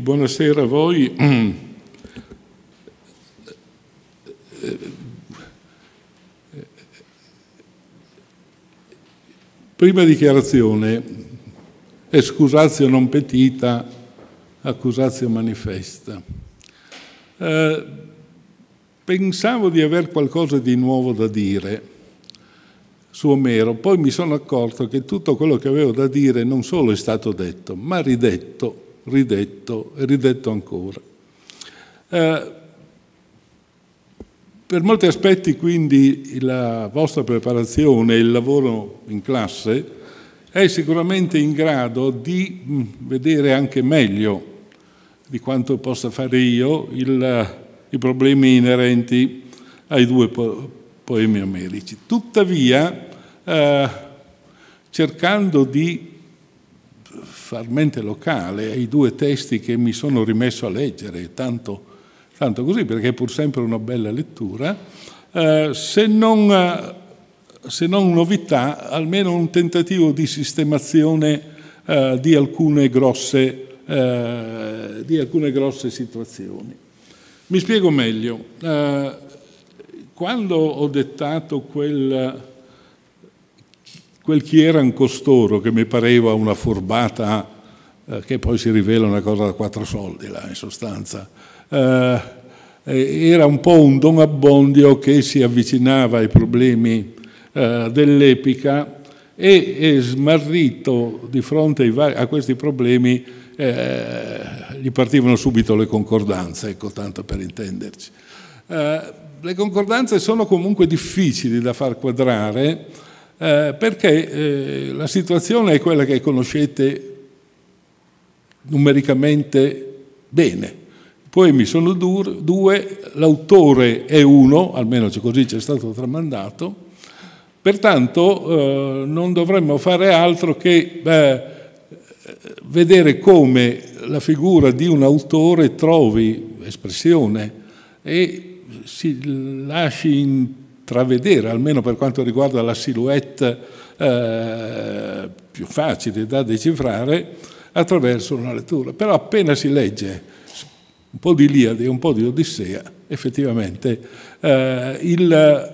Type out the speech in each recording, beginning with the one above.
Buonasera a voi. Mm. Prima dichiarazione, excusatio non petita, accusatio manifesta. Eh, pensavo di aver qualcosa di nuovo da dire su Omero, poi mi sono accorto che tutto quello che avevo da dire non solo è stato detto, ma ridetto ridetto e ridetto ancora. Eh, per molti aspetti quindi la vostra preparazione, e il lavoro in classe, è sicuramente in grado di mm, vedere anche meglio di quanto possa fare io il, i problemi inerenti ai due po poemi americi. Tuttavia, eh, cercando di far mente locale ai due testi che mi sono rimesso a leggere, tanto, tanto così, perché è pur sempre una bella lettura, eh, se, non, eh, se, non, novità, almeno un tentativo di sistemazione eh, di, alcune grosse, di, alcune grosse, situazioni. Mi spiego meglio. quando ho dettato quel quel chi erano costoro, che mi pareva una furbata eh, che poi si rivela una cosa da quattro soldi, là, in sostanza, eh, era un po' un don abbondio che si avvicinava ai problemi eh, dell'epica e, e, smarrito di fronte vari, a questi problemi eh, gli partivano subito le concordanze, ecco, tanto per intenderci. Eh, le concordanze sono comunque difficili da far quadrare, eh, perché eh, la situazione è quella che conoscete numericamente bene. I poemi sono due, l'autore è uno, almeno così ci è stato tramandato, pertanto eh, non dovremmo fare altro che beh, vedere come la figura di un autore trovi espressione e si lasci in travedere, almeno per quanto riguarda la silhouette eh, più facile da decifrare, attraverso una lettura. Però appena si legge un po' di Iliade e un po' di Odissea, effettivamente eh, il,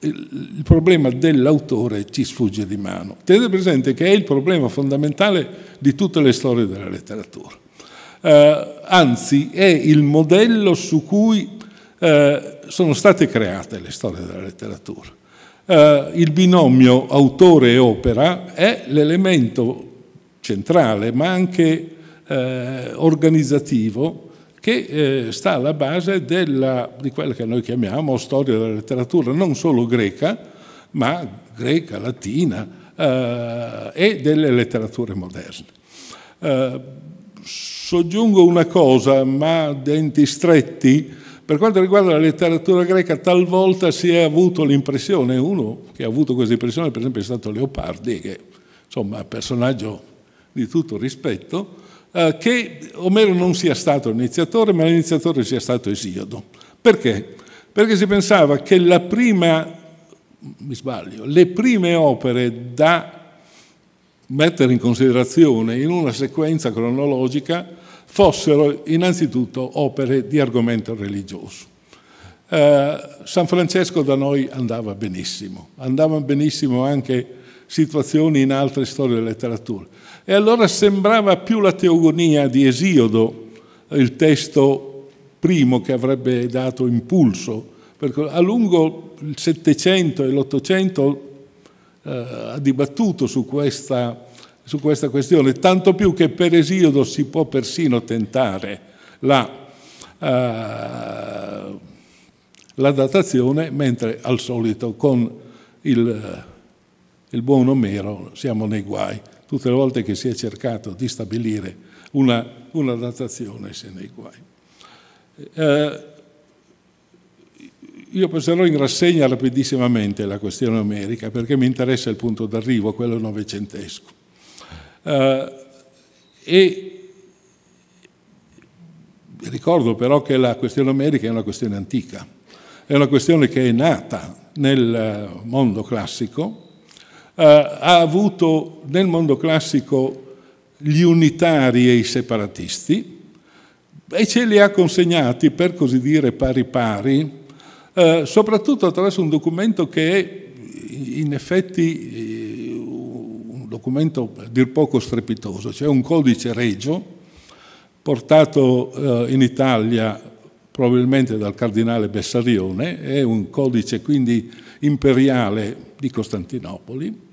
il, il, problema dell'autore ci sfugge di mano. Tenete presente che è il problema fondamentale di tutte le storie della letteratura. Eh, anzi, è il modello su cui eh, sono state create le storie della letteratura. Eh, il binomio autore e opera è l'elemento centrale, ma anche eh, organizzativo, che eh, sta alla base della, di quella che noi chiamiamo storia della letteratura, non solo greca, ma greca, latina eh, e delle letterature moderne. soggiungo una cosa, ma denti stretti, per quanto riguarda la letteratura greca, talvolta si è avuto l'impressione, uno che ha avuto questa impressione per esempio è stato Leopardi, che insomma è un personaggio di tutto rispetto, eh, che Omero non sia stato l'iniziatore, ma l'iniziatore sia stato Esiodo. Perché? Perché si pensava che la prima, mi sbaglio, le prime opere da mettere in considerazione in una sequenza cronologica fossero innanzitutto opere di argomento religioso. Eh, San Francesco da noi andava benissimo, andavano benissimo anche situazioni in altre storie della letteratura. E allora sembrava più la teogonia di Esiodo, il testo primo che avrebbe dato impulso. Perché a lungo il Settecento e l'Ottocento eh, ha dibattuto su questa su questa questione, tanto più che per esiodo si può persino tentare la, uh, la datazione, mentre al solito con il, il buon Omero siamo nei guai. Tutte le volte che si è cercato di stabilire una, una datazione si è nei guai. Uh, io passerò in rassegna rapidissimamente la questione omerica perché mi interessa il punto d'arrivo, quello novecentesco. Eh, e ricordo però che la questione omerica è una questione antica, è una questione che è nata nel eh, mondo classico, eh, ha avuto nel mondo classico gli unitari e i separatisti e ce li ha consegnati, per così dire, pari pari, eh, soprattutto attraverso un documento che in effetti documento a dir poco strepitoso, cioè un codice regio portato eh, in Italia probabilmente dal cardinale Bessarione, è un codice quindi imperiale di Costantinopoli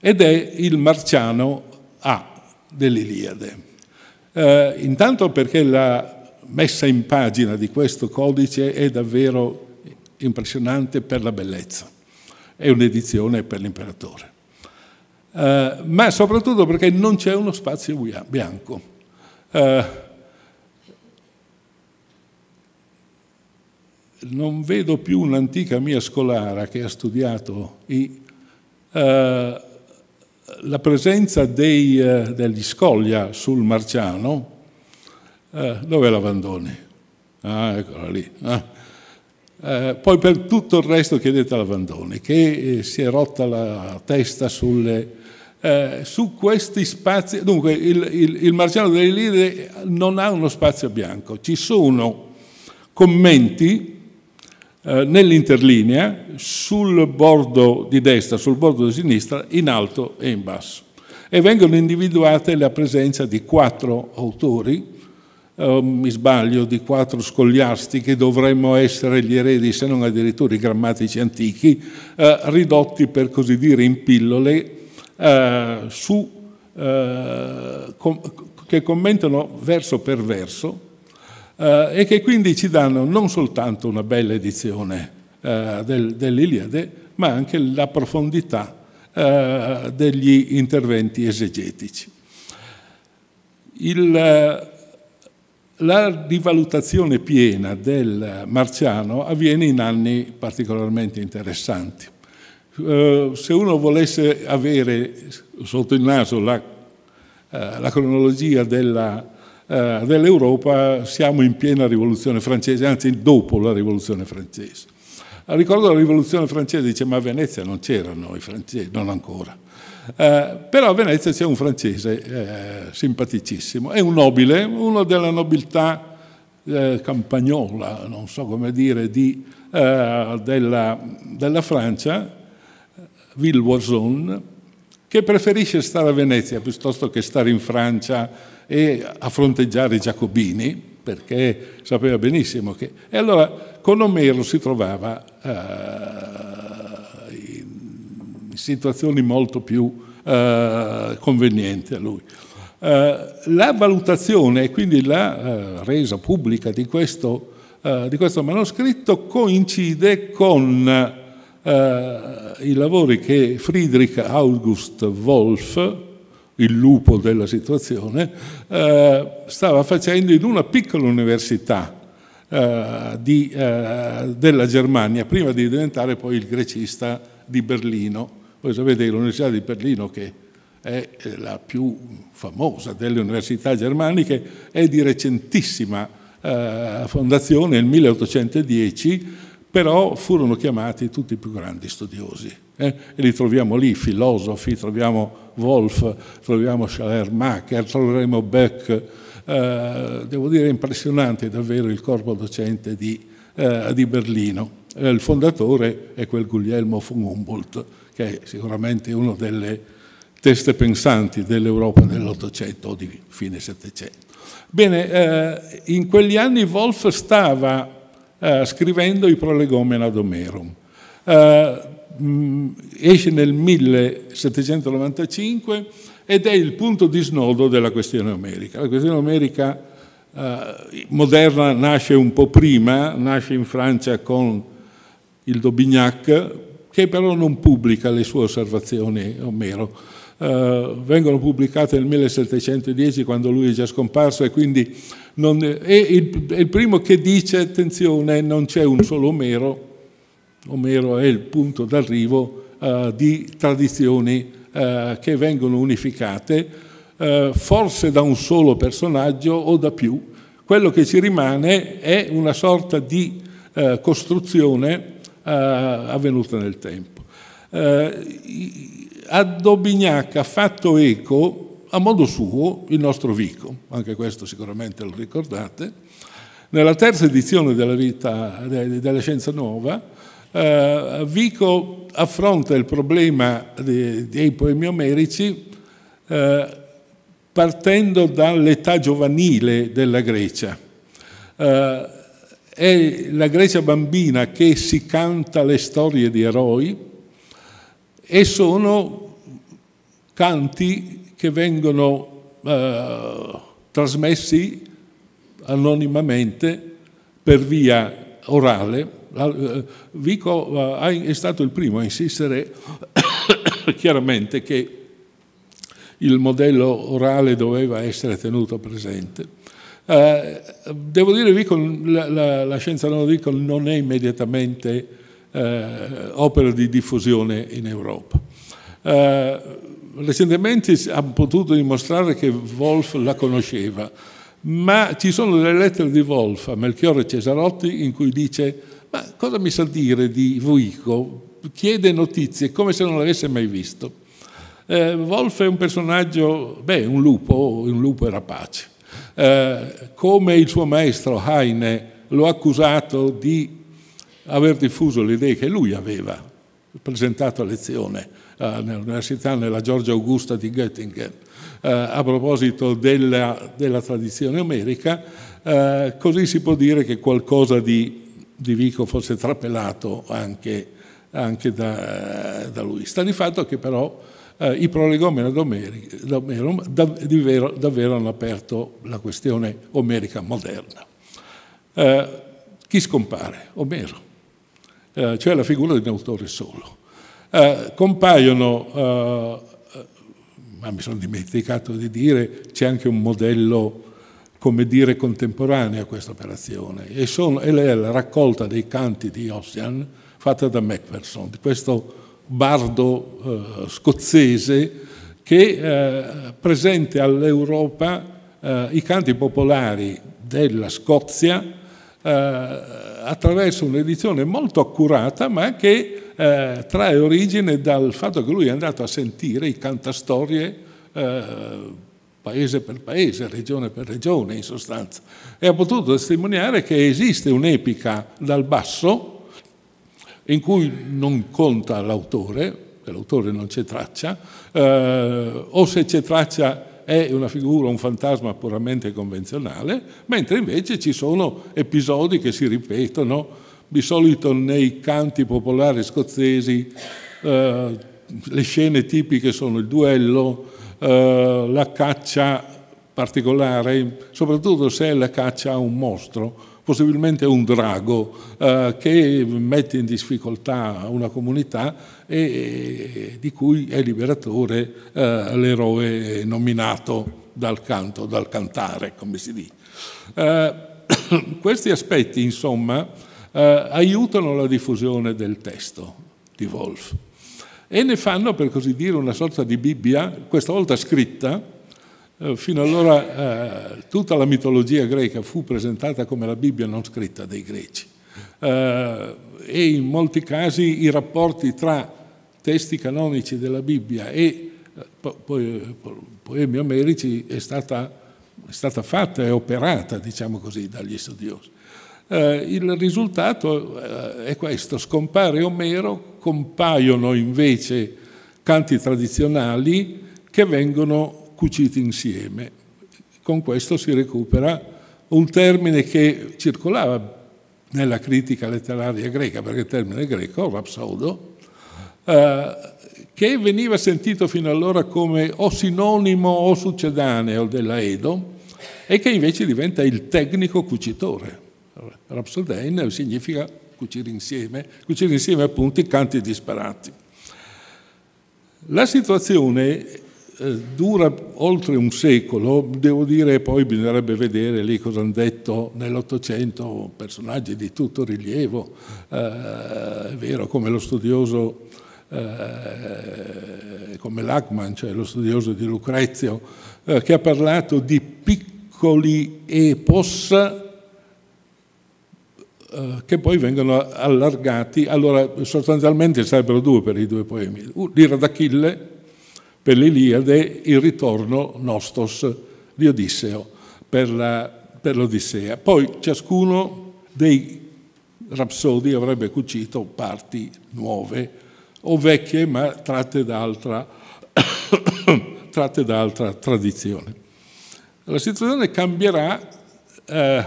ed è il Marciano A dell'Iliade. Eh, intanto perché la messa in pagina di questo codice è davvero impressionante per la bellezza, è un'edizione per l'imperatore. Eh, ma soprattutto perché non c'è uno spazio bianco. Eh, non vedo più un'antica mia scolara che ha studiato i, eh, la presenza dei, eh, degli scoglia sul Marciano. Eh, dov'è l'Avandone? Ah, eccola lì. Ah. Eh, poi per tutto il resto chiedete all'Avandone, che si è rotta la testa sulle eh, su questi spazi, dunque il, il, il Marcello delle Lire non ha uno spazio bianco, ci sono commenti eh, nell'interlinea sul bordo di destra, sul bordo di sinistra, in alto e in basso. E vengono individuate la presenza di quattro autori, eh, mi sbaglio, di quattro scogliasti che dovremmo essere gli eredi, se non addirittura i grammatici antichi, eh, ridotti per così dire in pillole eh, su, eh, com che commentano verso per verso eh, e che quindi ci danno non soltanto una bella edizione eh, del, dell'Iliade, ma anche la profondità eh, degli interventi esegetici. Il, la rivalutazione piena del Marciano avviene in anni particolarmente interessanti. Eh, se uno volesse avere sotto il naso la, eh, la cronologia eh, dell'Europa, siamo in piena rivoluzione francese, anzi dopo la rivoluzione francese. Ricordo la rivoluzione francese, dice ma a Venezia non c'erano i francesi, non ancora. Eh, però a Venezia c'è un francese eh, simpaticissimo, è un nobile, uno della nobiltà eh, campagnola, non so come dire, di, della, della, Francia, Ville Warzone, che preferisce stare a Venezia piuttosto che stare in Francia e affronteggiare i Giacobini, perché sapeva benissimo che... E allora con Omero si trovava uh, in situazioni molto più uh, convenienti a lui. Uh, la valutazione e quindi la resa pubblica di questo, di questo manoscritto coincide con i lavori che Friedrich August Wolff, il lupo della situazione, eh, stava facendo in una piccola università eh, di, eh, della Germania, prima di diventare poi il grecista di Berlino. Voi sapete che l'Università di Berlino, che è eh, la più famosa delle università germaniche, è di recentissima eh, fondazione, nel 1810, però furono chiamati tutti i più grandi studiosi. Eh? E li troviamo lì, filosofi, troviamo Wolf, troviamo schaller troveremo Beck. Eh, devo dire impressionante davvero il corpo docente di, eh, di Berlino. Eh, il fondatore è quel Guglielmo von Humboldt, che è sicuramente una delle teste pensanti dell'Europa dell'Ottocento o di fine Settecento. Bene, eh, in quegli anni Wolf stava eh, scrivendo i prolegomena ad Omero. Eh, mm, esce nel 1795 ed è il punto di snodo della questione omerica. La questione omerica eh, moderna nasce un po' prima, nasce in Francia con il Daubignac, che però non pubblica le sue osservazioni, Omero eh, vengono pubblicate nel 1710 quando lui è già scomparso e quindi non, è, il, è il primo che dice attenzione non c'è un solo Omero, Omero è il punto d'arrivo eh, di tradizioni eh, che vengono unificate eh, forse da un solo personaggio o da più. Quello che ci rimane è una sorta di eh, costruzione eh, avvenuta nel tempo. Eh, Addobignacca ha fatto eco a modo suo il nostro Vico, anche questo sicuramente lo ricordate, nella terza edizione della, vita, della Scienza Nuova, eh, Vico affronta il problema dei, dei poemi omerici eh, partendo dall'età giovanile della Grecia. Eh, è la Grecia bambina che si canta le storie di eroi, e sono canti che vengono eh, trasmessi anonimamente per via orale. Eh, Vico eh, è stato il primo a insistere chiaramente che il modello orale doveva essere tenuto presente. Eh, devo dire, che la, la, la scienza non, Vico non è immediatamente eh, opere di diffusione in Europa. Eh, recentemente ha potuto dimostrare che Wolf la conosceva, ma ci sono delle lettere di Wolf a Melchiorre Cesarotti in cui dice ma cosa mi sa dire di Vuico? Chiede notizie come se non l'avesse mai visto. Eh, Wolf è un personaggio, beh, un lupo, un lupo rapace. Eh, come il suo maestro Heine lo ha accusato di aver diffuso le idee che lui aveva presentato a lezione eh, nell'università, nella Giorgia Augusta di Göttingen, eh, a proposito della, della tradizione omerica, eh, così si può dire che qualcosa di, di Vico fosse trapelato anche, anche da, da, lui. Sta di fatto che però eh, i prolegomena d'Omero davvero, davvero, hanno aperto la questione omerica moderna. Eh, chi scompare? Omero eh, cioè la figura di un autore solo. Eh, compaiono, eh, eh, ma mi sono dimenticato di dire, c'è anche un modello come dire, contemporaneo a questa operazione. E, sono, è la raccolta dei canti di Ossian fatta da Macpherson, di questo bardo eh, scozzese che eh, presenta all'Europa eh, i canti popolari della Scozia attraverso un'edizione molto accurata ma che eh, trae origine dal fatto che lui è andato a sentire i cantastorie eh, paese per paese, regione per regione in sostanza e ha potuto testimoniare che esiste un'epica dal basso in cui non conta l'autore, l'autore non c'è traccia, eh, o se c'è traccia è una figura, un fantasma puramente convenzionale, mentre invece ci sono episodi che si ripetono, di solito nei canti popolari scozzesi eh, le scene tipiche sono il duello, eh, la caccia particolare, soprattutto se è la caccia a un mostro, possibilmente un drago eh, che mette in difficoltà una comunità e, eh, di cui è liberatore eh, l'eroe nominato dal canto, dal cantare, come si dice. Eh, questi aspetti, insomma, eh, aiutano la diffusione del testo di Wolf e ne fanno, per così dire, una sorta di Bibbia, questa volta scritta, eh, fino allora eh, tutta la mitologia greca fu presentata come la Bibbia non scritta dei greci eh, e in molti casi i rapporti tra testi canonici della Bibbia e eh, poi, poemi omerici è stata, è stata fatta e operata, diciamo così, dagli studiosi. Eh, il risultato eh, è questo, scompare Omero, compaiono invece canti tradizionali che vengono cuciti insieme. Con questo si recupera un termine che circolava nella critica letteraria greca, perché il termine greco, rapsodo, eh, che veniva sentito fino allora come o sinonimo o succedaneo della Edo, e che invece diventa il tecnico cucitore. Rapsodein significa cucire insieme, cucire insieme appunto i canti disparati. La situazione eh, dura oltre un secolo, devo dire poi bisognerebbe vedere lì cosa hanno detto nell'Ottocento personaggi di tutto rilievo, eh, è vero come lo studioso eh, come Lachman, cioè lo studioso di Lucrezio, eh, che ha parlato di piccoli epos eh, che poi vengono allargati, allora sostanzialmente sarebbero due per i due poemi, l'ira d'Achille per l'Iliade il ritorno nostos di Odisseo per l'Odissea. Poi ciascuno dei rapsodi avrebbe cucito parti nuove o vecchie ma tratte da altra, tratte da altra tradizione. La situazione cambierà eh,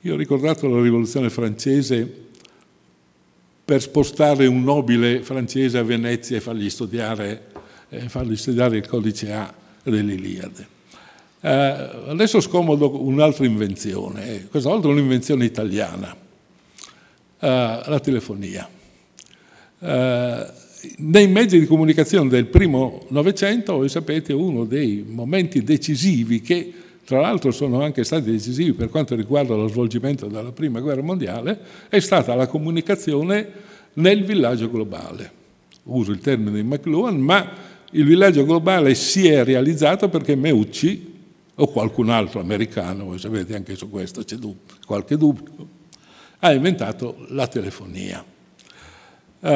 io ho ricordato la rivoluzione francese per spostare un nobile francese a Venezia e fargli studiare, eh, fargli studiare il codice A dell'Iliade. Eh, adesso scomodo un'altra invenzione, eh, questa volta un'invenzione italiana, eh, la telefonia. Eh, nei mezzi di comunicazione del primo Novecento, voi sapete, uno dei momenti decisivi che tra l'altro sono anche stati decisivi per quanto riguarda lo svolgimento della Prima Guerra Mondiale, è stata la comunicazione nel villaggio globale. Uso il termine di McLuhan, ma il villaggio globale si è realizzato perché Meucci o qualcun altro americano, voi sapete anche su questo c'è qualche dubbio, ha inventato la telefonia, eh,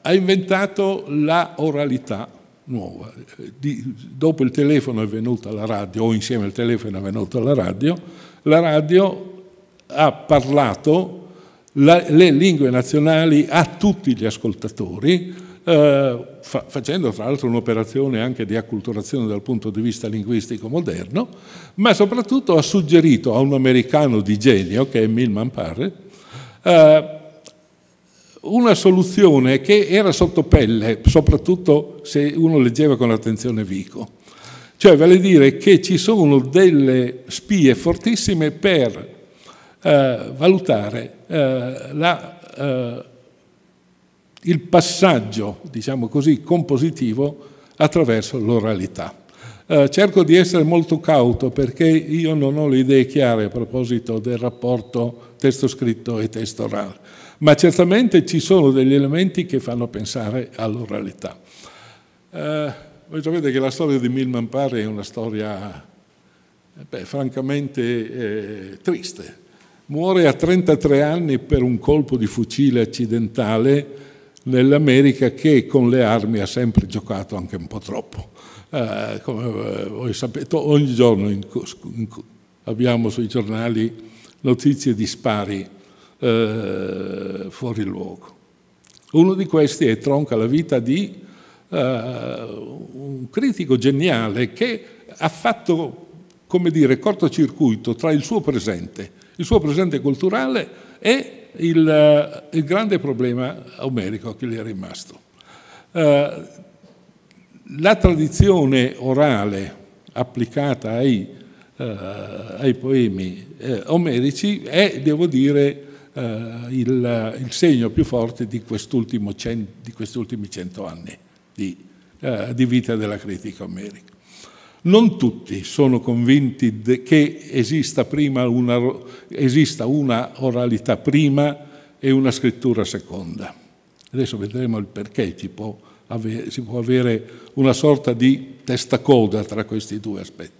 ha inventato la oralità nuova. Di, dopo il telefono è venuta la radio, o insieme al telefono è venuta la radio, la radio ha parlato la, le lingue nazionali a tutti gli ascoltatori, eh, fa, facendo tra l'altro un'operazione anche di acculturazione dal punto di vista linguistico moderno, ma soprattutto ha suggerito a un americano di genio, che è Milman Parre, eh, una soluzione che era sotto pelle, soprattutto se uno leggeva con attenzione Vico. Cioè vale a dire che ci sono delle spie fortissime per eh, valutare eh, la, eh, il passaggio, diciamo così, compositivo attraverso l'oralità. Eh, cerco di essere molto cauto perché io non ho le idee chiare a proposito del rapporto testo scritto e testo orale ma certamente ci sono degli elementi che fanno pensare all'oralità. Eh, voi sapete che la storia di Milman Pare è una storia eh, beh, francamente eh, triste. Muore a 33 anni per un colpo di fucile accidentale nell'America che con le armi ha sempre giocato anche un po' troppo. Eh, come eh, voi sapete, ogni giorno in, in, abbiamo sui giornali notizie di spari eh, fuori luogo. Uno di questi è Tronca la vita di eh, un critico geniale che ha fatto, come dire, cortocircuito tra il suo presente, il suo presente culturale e il, eh, il grande problema omerico che gli è rimasto. Eh, la tradizione orale applicata ai, eh, ai poemi eh, omerici è, devo dire, eh, il, il, segno più forte di, quest cent, di questi ultimi cento anni di, eh, di, vita della critica omerica. Non tutti sono convinti che esista, una, esista una oralità prima e una scrittura seconda. Adesso vedremo il perché ci può avere, si può avere una sorta di testacoda tra questi due aspetti.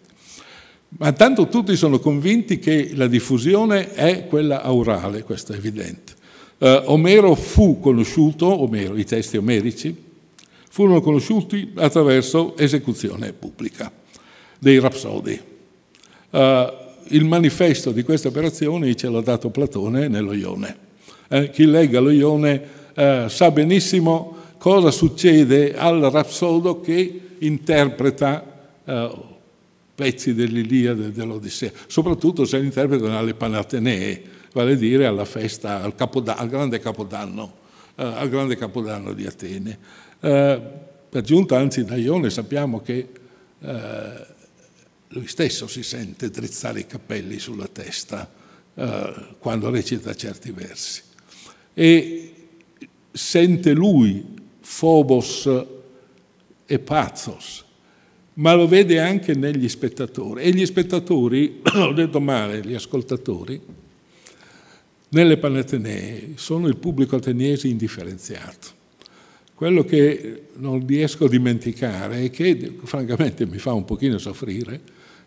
Ma tanto tutti sono convinti che la diffusione è quella aurale, questo è evidente. Eh, Omero fu conosciuto, Omero, i testi omerici, furono conosciuti attraverso esecuzione pubblica dei rapsodi. Eh, il manifesto di queste operazioni ce l'ha dato Platone nello Ione. Eh, chi legga lo Ione eh, sa benissimo cosa succede al rapsodo che interpreta eh, pezzi dell'Iliade e dell'Odissea, soprattutto se li interpretano alle Panatenee, vale a dire alla festa, al, al, grande, capodanno, eh, al grande, capodanno, di Atene. Eh, per giunta, anzi, da Ione sappiamo che eh, lui stesso si sente drizzare i capelli sulla testa eh, quando recita certi versi. E sente lui Phobos e Pathos, ma lo vede anche negli spettatori. E gli spettatori, ho detto male, gli ascoltatori, nelle Panatenee sono il pubblico ateniese indifferenziato. Quello che non riesco a dimenticare e che francamente mi fa un pochino soffrire,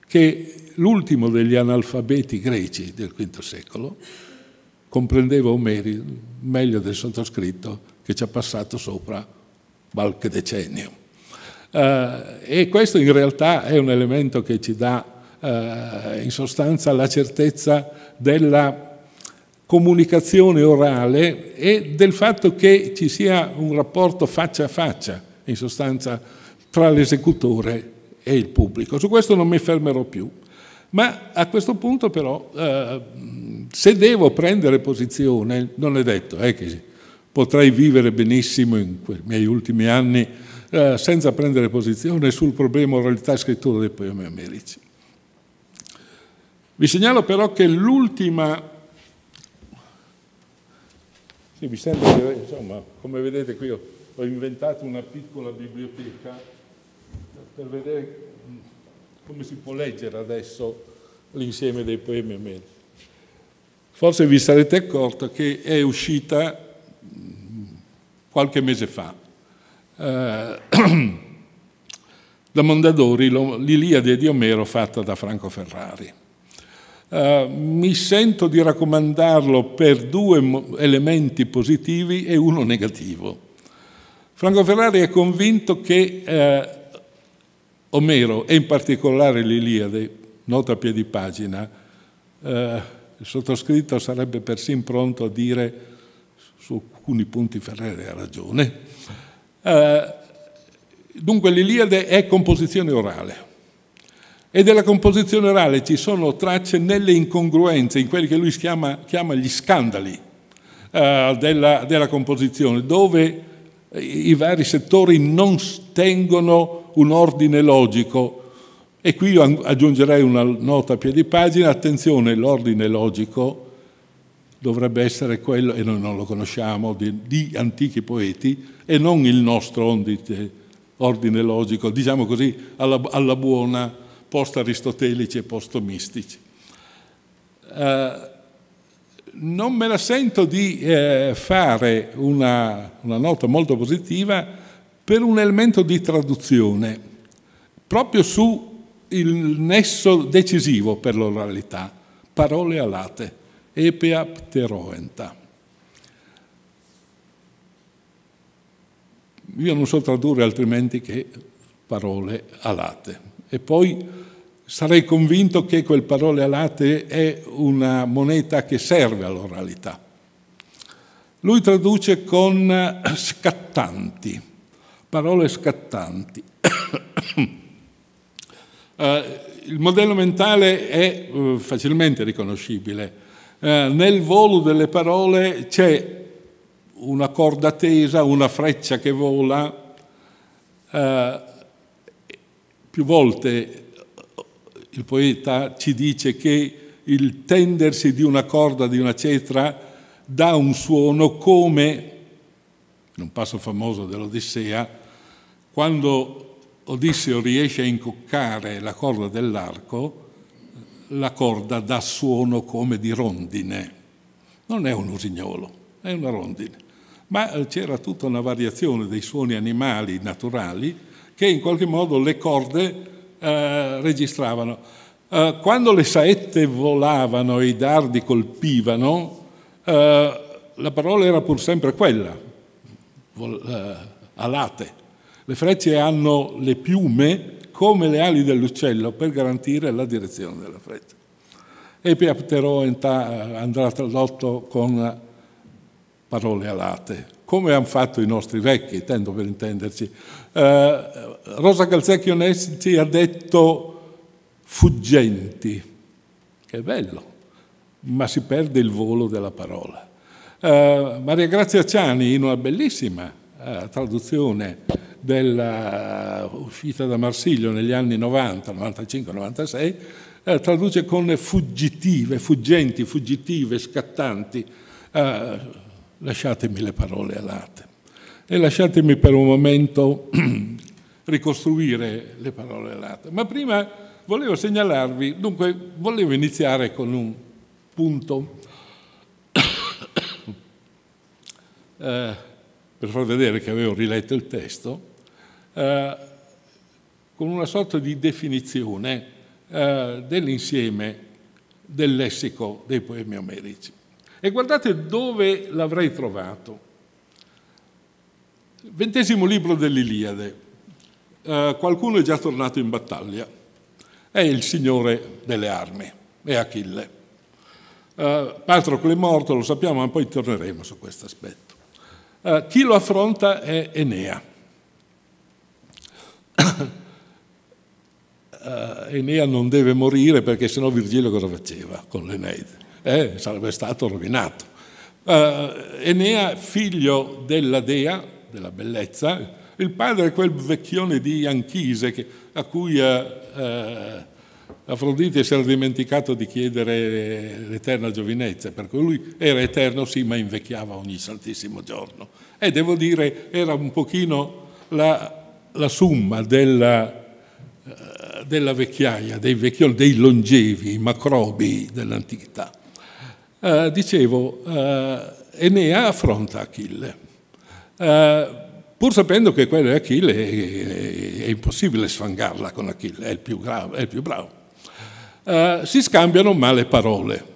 che l'ultimo degli analfabeti greci del V secolo comprendeva Omeri meglio del sottoscritto che ci ha passato sopra qualche decennio. Eh, e questo in realtà è un elemento che ci dà eh, in sostanza la certezza della comunicazione orale e del fatto che ci sia un rapporto faccia a faccia, in sostanza, tra l'esecutore e il pubblico. Su questo non mi fermerò più. Ma a questo punto però, eh, se devo prendere posizione, non è detto, eh, che potrei vivere benissimo in quei miei ultimi anni eh, senza prendere posizione sul problema oralità e scrittura dei poemi americi. Vi segnalo però che l'ultima... Sì, mi sembra che, insomma, come vedete qui ho inventato una piccola biblioteca per vedere mm, come si può leggere adesso l'insieme dei poemi americi. Forse vi sarete accorto che è uscita mm, qualche mese fa da eh, Mondadori, l'Iliade di Omero fatta da Franco Ferrari. Eh, mi sento di raccomandarlo per due elementi positivi e uno negativo. Franco Ferrari è convinto che eh, Omero, e in particolare l'Iliade, nota a piedi pagina, eh, il sottoscritto sarebbe persino pronto a dire su alcuni punti Ferrari ha ragione, eh, dunque l'Iliade è composizione orale e della composizione orale ci sono tracce nelle incongruenze, in quelli che lui chiama, chiama gli scandali eh, della, della composizione, dove i vari settori non tengono un ordine logico. E qui io aggiungerei una nota a piedi pagina, attenzione, l'ordine logico dovrebbe essere quello, e noi non lo conosciamo, di, di antichi poeti e non il nostro ondite, ordine logico, diciamo così, alla, alla buona, post-aristotelici e post-mistici. Eh, non me la sento di eh, fare una, una nota molto positiva per un elemento di traduzione, proprio sul nesso decisivo per l'oralità, parole alate. Epea pteroenta. Io non so tradurre altrimenti che parole alate. E poi sarei convinto che quel parole alate è una moneta che serve all'oralità. Lui traduce con scattanti, parole scattanti. Eh, il modello mentale è eh, facilmente riconoscibile. Eh, nel volo delle parole c'è una corda tesa, una freccia che vola. Eh, più volte il poeta ci dice che il tendersi di una corda, di una cetra, dà un suono come, in un passo famoso dell'Odissea, quando Odisseo riesce a incoccare la corda dell'arco, la corda dà suono come di rondine. Non è un usignolo, è una rondine. Ma eh, c'era tutta una variazione dei suoni animali naturali che in qualche modo le corde eh, registravano. Eh, quando le saette volavano e i dardi colpivano, eh, la parola era pur sempre quella, vol- eh, alate. Le frecce hanno le piume come le ali dell'uccello per garantire la direzione della freccia. E Piapterò andrà tradotto con parole alate, come hanno fatto i nostri vecchi, tendo per intenderci. Eh, Rosa Calzecchi Onesti ha detto fuggenti, che bello, ma si perde il volo della parola. Eh, Maria Grazia Ciani, in una bellissima eh, traduzione della eh, uscita da Marsiglio negli anni 90, 95-96, eh, traduce con fuggitive, fuggenti, fuggitive, scattanti. Eh, lasciatemi le parole alate e lasciatemi per un momento ricostruire le parole alate. Ma prima volevo segnalarvi, dunque volevo iniziare con un punto eh, per far vedere che avevo riletto il testo eh, con una sorta di definizione eh, dell'insieme del lessico dei poemi omerici. E guardate dove l'avrei trovato. Ventesimo libro dell'Iliade. Eh, qualcuno è già tornato in battaglia. È il signore delle armi, è Achille. Uh, Patroclo è morto, lo sappiamo, ma poi torneremo su questo aspetto. Uh, chi lo affronta è Enea. eh, Enea non deve morire perché sennò Virgilio cosa faceva con l'Eneide? Eh, sarebbe stato rovinato. Eh, Enea, figlio della dea, della bellezza, il padre è quel vecchione di Anchise che, a cui eh, eh Afrodite si era dimenticato di chiedere l'eterna giovinezza, per cui lui era eterno sì, ma invecchiava ogni santissimo giorno. E devo dire, era un pochino la, la summa della della vecchiaia, dei vecchioli, dei longevi, i macrobi dell'antichità. Eh, dicevo, eh, Enea affronta Achille. Eh, pur sapendo che quello è Achille è, è, è, impossibile sfangarla con Achille, è il più, grave, è il più bravo. Eh, si scambiano male parole.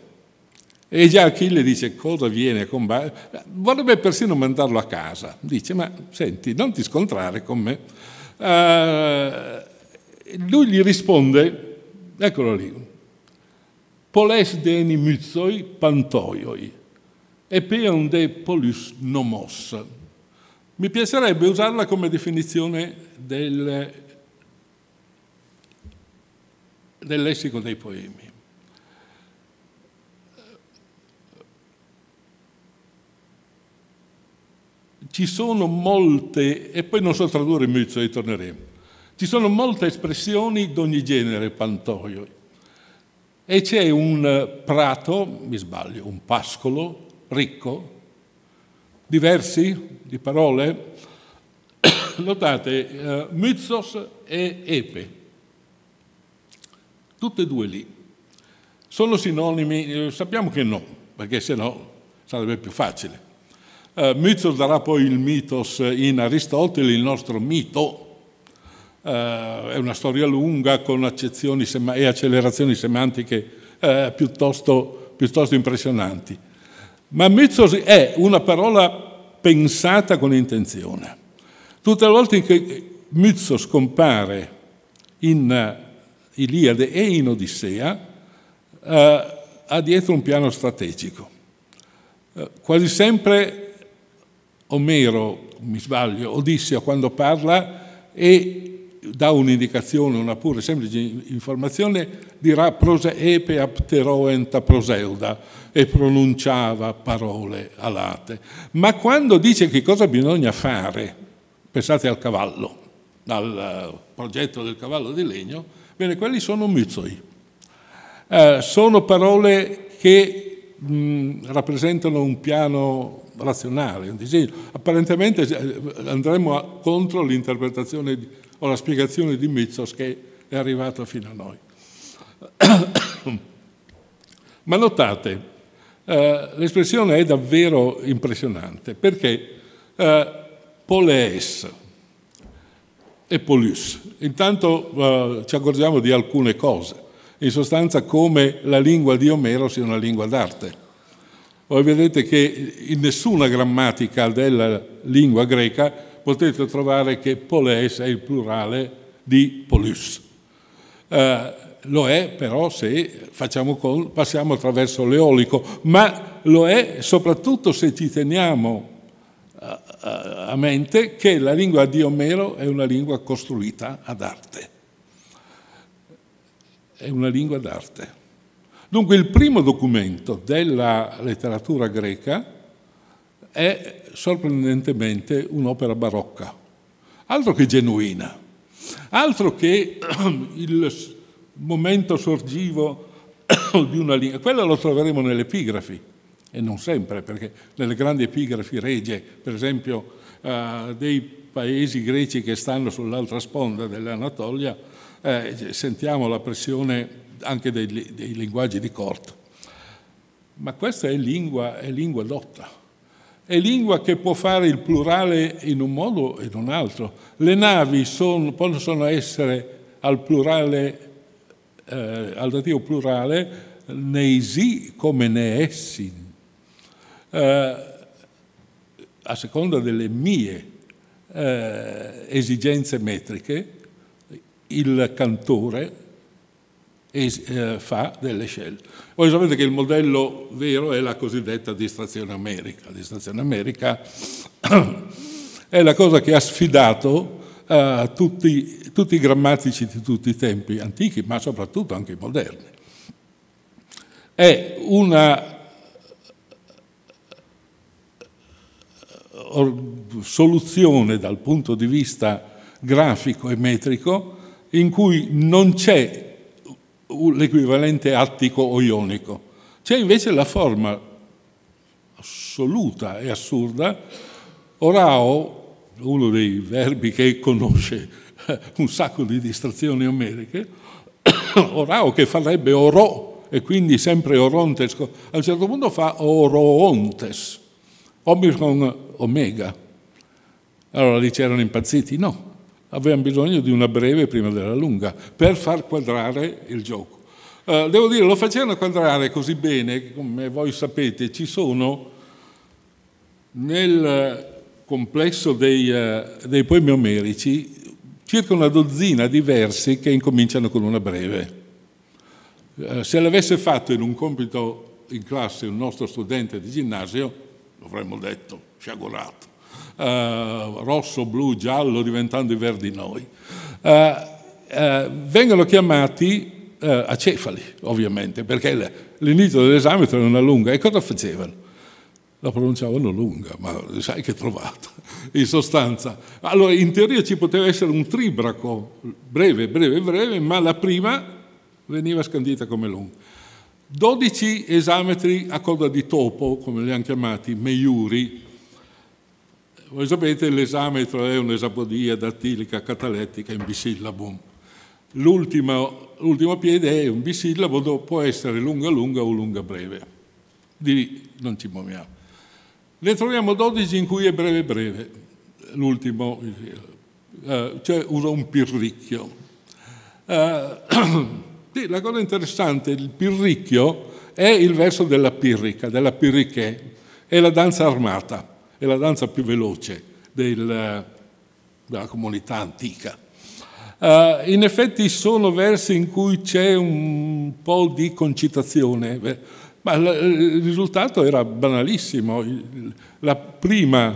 E già Achille dice cosa viene a combattere, vorrebbe persino mandarlo a casa, dice ma senti non ti scontrare con me, eh, lui gli risponde, eccolo lì, poles deni myzoi pantoioi, e peon de polus nomos. Mi piacerebbe usarla come definizione del, del lessico dei poemi. Ci sono molte, e poi non so tradurre mi torneremo, ci sono molte espressioni d'ogni genere pantoio e c'è un eh, prato, mi sbaglio, un pascolo ricco, diversi di parole, notate, eh, Myzos e Epe, tutte e due lì. Sono sinonimi? Eh, sappiamo che no, perché se no sarebbe più facile. Eh, Mythos darà poi il mitos in Aristotele, il nostro mito, eh, è una storia lunga con accezioni e accelerazioni semantiche eh, piuttosto, piuttosto impressionanti. Ma mezzos è una parola pensata con intenzione. Tutte le volte che Mizzos compare in eh, Iliade e in Odissea, eh, ha dietro un piano strategico. Eh, quasi sempre Omero, mi sbaglio, Odissea quando parla è dà un'indicazione, una pura e semplice informazione, dirà proseepe apteroenta proseuda e pronunciava parole alate. Ma quando dice che cosa bisogna fare, pensate al cavallo, al eh, progetto del cavallo di legno, bene, quelli sono muzoi. Eh, sono parole che mh, rappresentano un piano razionale, un disegno. Apparentemente eh, andremo a, contro l'interpretazione di o la spiegazione di Mizzos che è arrivata fino a noi. Ma notate, eh, l'espressione è davvero impressionante perché eh, polees e polus. Intanto eh, ci accorgiamo di alcune cose, in sostanza come la lingua di Omero sia una lingua d'arte. Voi vedete che in nessuna grammatica della lingua greca potete trovare che poles è il plurale di polis. Eh, lo è però se con, passiamo attraverso l'eolico, ma lo è soprattutto se ci teniamo eh, eh, a mente che la lingua di Omero è una lingua costruita ad arte. È una lingua d'arte. Dunque il primo documento della letteratura greca è sorprendentemente un'opera barocca, altro che genuina, altro che il momento sorgivo di una lingua. Quello lo troveremo nelle epigrafi, e non sempre, perché nelle grandi epigrafi regie, per esempio eh, dei paesi greci che stanno sull'altra sponda dell'Anatolia, eh, sentiamo la pressione anche dei, dei linguaggi di corte. Ma questa è lingua, è lingua dotta è lingua che può fare il plurale in un modo e in un altro. Le navi sono, possono essere al plurale, eh, al dativo plurale, nei si come nei essi, eh, a seconda delle mie eh, esigenze metriche, il cantore e eh, fa delle scelte. Voi sapete che il modello vero è la cosiddetta distrazione America. La distrazione America è la cosa che ha sfidato eh, tutti, tutti i grammatici di tutti i tempi antichi, ma soprattutto anche i moderni. È una eh, soluzione dal punto di vista grafico e metrico in cui non c'è l'equivalente attico o ionico. C'è invece la forma assoluta e assurda, orao, uno dei verbi che conosce un sacco di distrazioni omeriche, orao che farebbe oro e quindi sempre orontes, a un certo punto fa oroontes, omicron omega. Allora lì c'erano impazziti? No, Avevamo bisogno di una breve prima della lunga per far quadrare il gioco. Eh, devo dire, lo facevano quadrare così bene, come voi sapete, ci sono nel complesso dei, eh, dei poemi omerici circa una dozzina di versi che incominciano con una breve. Eh, se l'avesse fatto in un compito in classe un nostro studente di ginnasio, l'avremmo detto, sciagurato eh, rosso, blu, giallo, diventando i verdi noi. Eh, eh, vengono chiamati eh, acefali, ovviamente, perché l'inizio dell'esame era una lunga. E cosa facevano? La pronunciavano lunga, ma sai che trovata, in sostanza. Allora, in teoria ci poteva essere un tribraco, breve, breve, breve, ma la prima veniva scandita come lunga. 12 esametri a coda di topo, come li hanno chiamati, meiuri, voi sapete l'esametro è un'esapodia dattilica catalettica in bisillabum. L'ultimo piede è un bisillabo, può essere lunga lunga o lunga breve. Di lì non ci muoviamo. Ne troviamo 12 in cui è breve breve, l'ultimo, eh, cioè usa un pirricchio. Eh, la cosa interessante, il pirricchio è il verso della pirrica, della pirrichè, è la danza armata è la danza più veloce del, della comunità antica. Uh, in effetti sono versi in cui c'è un po' di concitazione, ma il risultato era banalissimo. La prima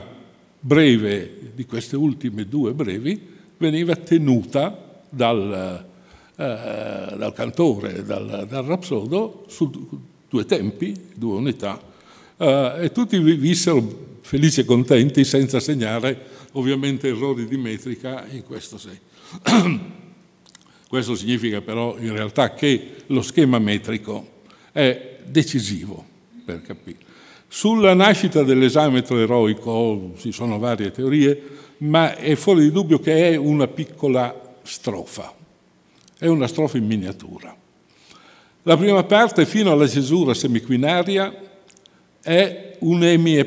breve di queste ultime due brevi veniva tenuta dal, uh, dal cantore, dal, dal, rapsodo, su due tempi, due unità, uh, e tutti vissero felici e contenti senza segnare ovviamente errori di metrica in questo senso. Questo significa però in realtà che lo schema metrico è decisivo per capire. Sulla nascita dell'esametro eroico ci sono varie teorie, ma è fuori di dubbio che è una piccola strofa, è una strofa in miniatura. La prima parte, fino alla cesura semiquinaria, è un emi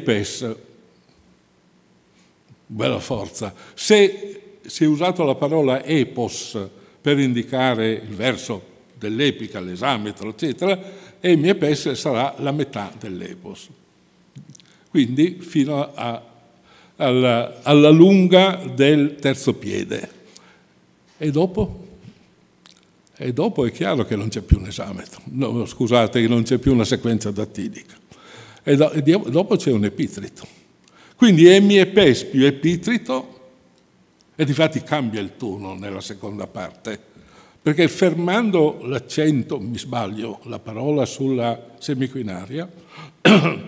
Bella forza. Se si è usato la parola epos per indicare il verso dell'epica, l'esametro, eccetera, emi sarà la metà dell'epos. Quindi fino a, alla, alla lunga del terzo piede. E dopo? E dopo è chiaro che non c'è più un esametro, no, scusate, che non c'è più una sequenza dattilica e, dopo c'è un epitrito. Quindi emi e pes più epitrito, e difatti cambia il tono nella seconda parte, perché fermando l'accento, mi sbaglio, la parola sulla semiquinaria,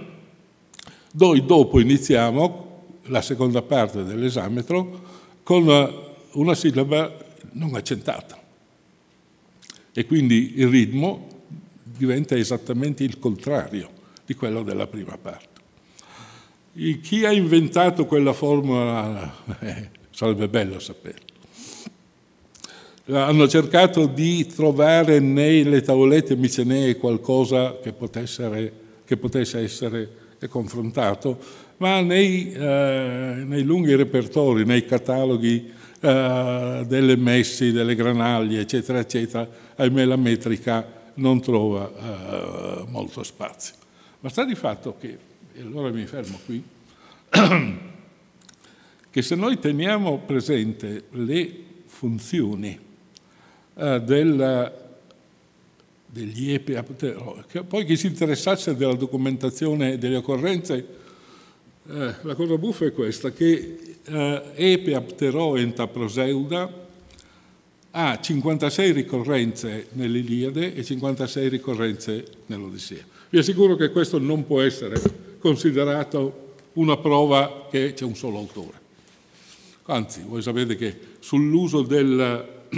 noi dopo iniziamo la seconda parte dell'esametro con una sillaba non accentata. E quindi il ritmo diventa esattamente il contrario di quello della prima parte. E chi ha inventato quella formula eh, sarebbe bello saperlo. Hanno cercato di trovare nelle tavolette micenee qualcosa che potesse, che potesse essere confrontato, ma nei, eh, nei, lunghi repertori, nei cataloghi eh, delle messi, delle granaglie, eccetera, eccetera, ahimè la metrica non trova eh, molto spazio. Ma sta di fatto che, e allora mi fermo qui, che se noi teniamo presente le funzioni eh, del, degli EPA, poi chi si interessasse della documentazione delle occorrenze, eh, la cosa buffa è questa, che eh, Epe aptero enta proseuda ha 56 ricorrenze nell'Iliade e 56 ricorrenze nell'Odissea. Vi assicuro che questo non può essere considerato una prova che c'è un solo autore. Anzi, voi sapete che sull'uso delle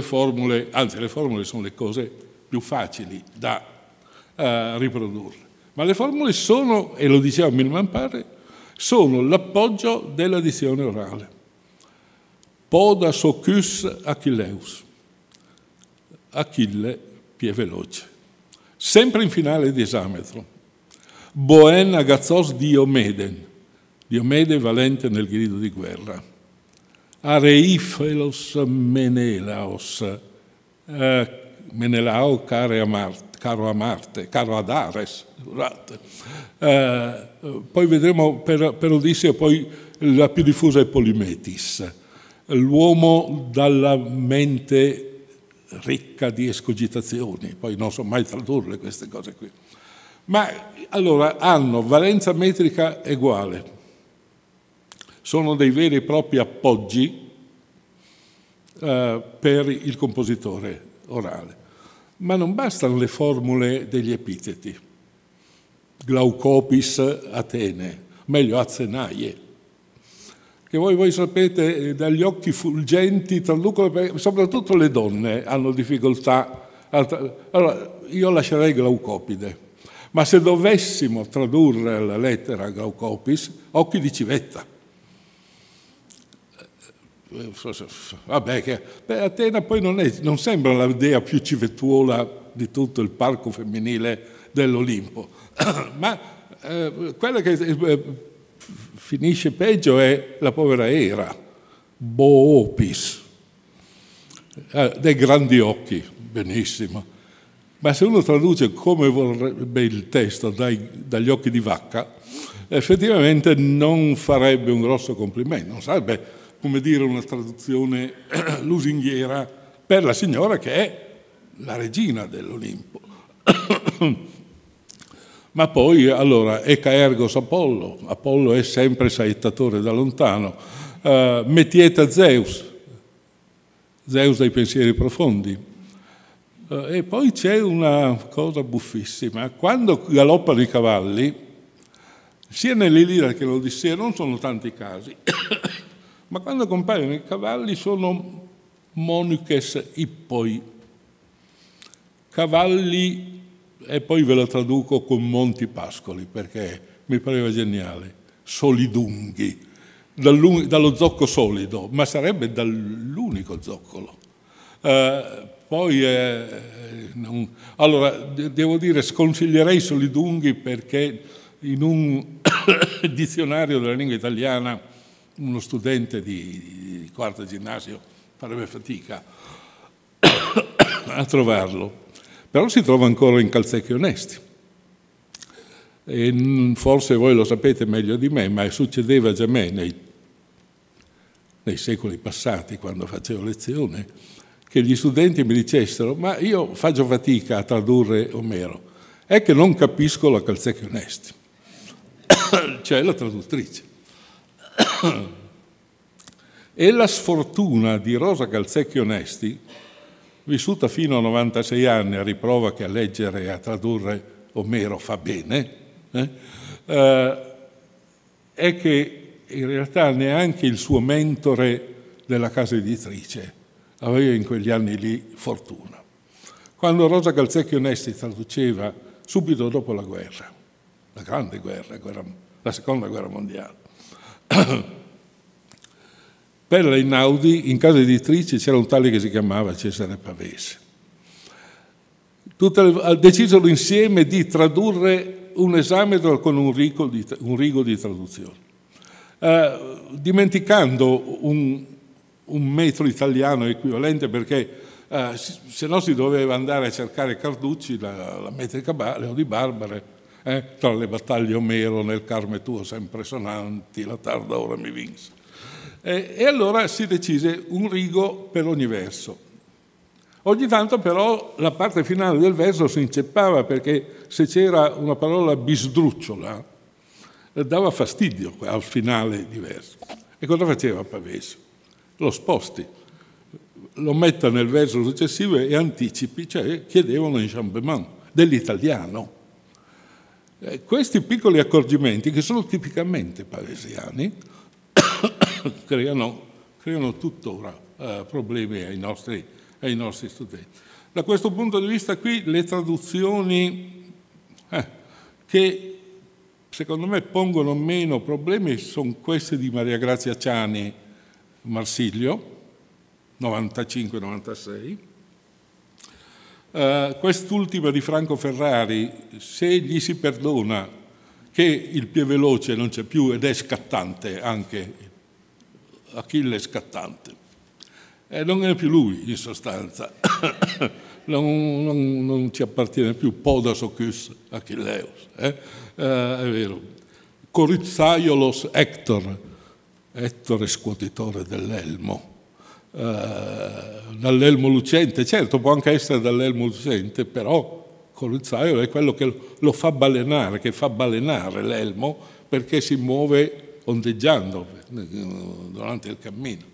formule, anzi le formule sono le cose più facili da eh, riprodurre, ma le formule sono, e lo diceva Milman Parre, sono l'appoggio della dizione orale. Poda socus Achilleus. Achille pie veloce. Sempre in finale di esametro. Boen agazzos Diomeden. Diomede valente nel grido di guerra. Areifelos Menelaos. Eh, Menelao caro a Marte, caro a, Marte, caro ad Ares. Eh, poi vedremo per, per Odissea, poi la più diffusa è Polimetis l'uomo dalla mente ricca di escogitazioni, poi non so mai tradurre queste cose qui. Ma allora hanno valenza metrica uguale, sono dei veri e propri appoggi eh, per il compositore orale. Ma non bastano le formule degli epiteti. Glaucopis Atene, meglio Azenaie, che voi, voi sapete eh, dagli occhi fulgenti, traducono, soprattutto le donne hanno difficoltà. Allora, io lascerei Glaucopide, ma se dovessimo tradurre la lettera Glaucopis, occhi di civetta. Vabbè, che, beh, Atena poi non, è, non sembra la dea più civettuola di tutto il parco femminile dell'Olimpo, ma eh, quella che eh, finisce peggio è la povera Era, Boopis, eh, dei grandi occhi, benissimo. Ma se uno traduce come vorrebbe il testo dai, dagli occhi di vacca, effettivamente non farebbe un grosso complimento, non sarebbe, come dire, una traduzione lusinghiera per la signora che è la regina dell'Olimpo. Ma poi, allora, eca ergos Apollo, Apollo è sempre saettatore da lontano, uh, metieta Zeus, Zeus dai pensieri profondi. Uh, e poi c'è una cosa buffissima, quando galoppano i cavalli, sia nell'Ilira che nell'Odissea, non sono tanti casi, ma quando compaiono i cavalli sono moniches ippoi, cavalli e poi ve la traduco con Monti Pascoli perché mi pareva geniale, solidunghi, dallo zocco solido, ma sarebbe dall'unico zoccolo. Eh, poi, eh, non, allora, devo dire, sconsiglierei solidunghi perché in un dizionario della lingua italiana uno studente di, di quarta ginnasio farebbe fatica a trovarlo però si trova ancora in calzecchi onesti. E forse voi lo sapete meglio di me, ma succedeva già a me nei, nei secoli passati, quando facevo lezione, che gli studenti mi dicessero ma io faccio fatica a tradurre Omero, è che non capisco la calzecchi onesti, cioè la traduttrice. e la sfortuna di Rosa Calzecchi Onesti vissuta fino a 96 anni, a riprova che a leggere e a tradurre Omero fa bene, eh, eh, è che in realtà neanche il suo mentore della casa editrice aveva in quegli anni lì fortuna. Quando Rosa Calzecchio Onesti traduceva subito dopo la guerra, la grande guerra, guerra la seconda guerra mondiale, Per Reinaudi in casa editrice c'era un tale che si chiamava Cesare Pavese. decisero insieme di tradurre un esame con un rigo di, un rigo di traduzione, eh, dimenticando un, un, metro italiano equivalente perché eh, se no si doveva andare a cercare Carducci, la, la metrica o di Barbare, eh, tra le battaglie Omero nel Carme tuo sempre sonanti, la tarda ora mi vinse. Eh, e allora si decise un rigo per ogni verso. Ogni tanto però la parte finale del verso si inceppava perché se c'era una parola bisdrucciola eh, dava fastidio al finale di verso. E cosa faceva Pavese? Lo sposti, lo metta nel verso successivo e anticipi, cioè chiedeva un enjambement dell'italiano. Eh, questi piccoli accorgimenti, che sono tipicamente pavesiani, creano, creano tuttora eh, problemi ai nostri, ai nostri, studenti. Da questo punto di vista qui le traduzioni eh, che secondo me pongono meno problemi sono queste di Maria Grazia Ciani Marsiglio, 95-96, Uh, quest'ultima di Franco Ferrari, se gli si perdona che il più veloce non c'è più ed è scattante anche il Achille scattante. E eh, non è più lui, in sostanza. non, non, non, ci appartiene più Podasocus Achilleus. Eh? Eh, è vero. Corizzaiolos Hector, Ettore scuotitore dell'elmo. Eh, dall'elmo lucente, certo può anche essere dall'elmo lucente, però Corizzaio è quello che lo fa balenare, che fa balenare l'elmo perché si muove ondeggiando durante il cammino,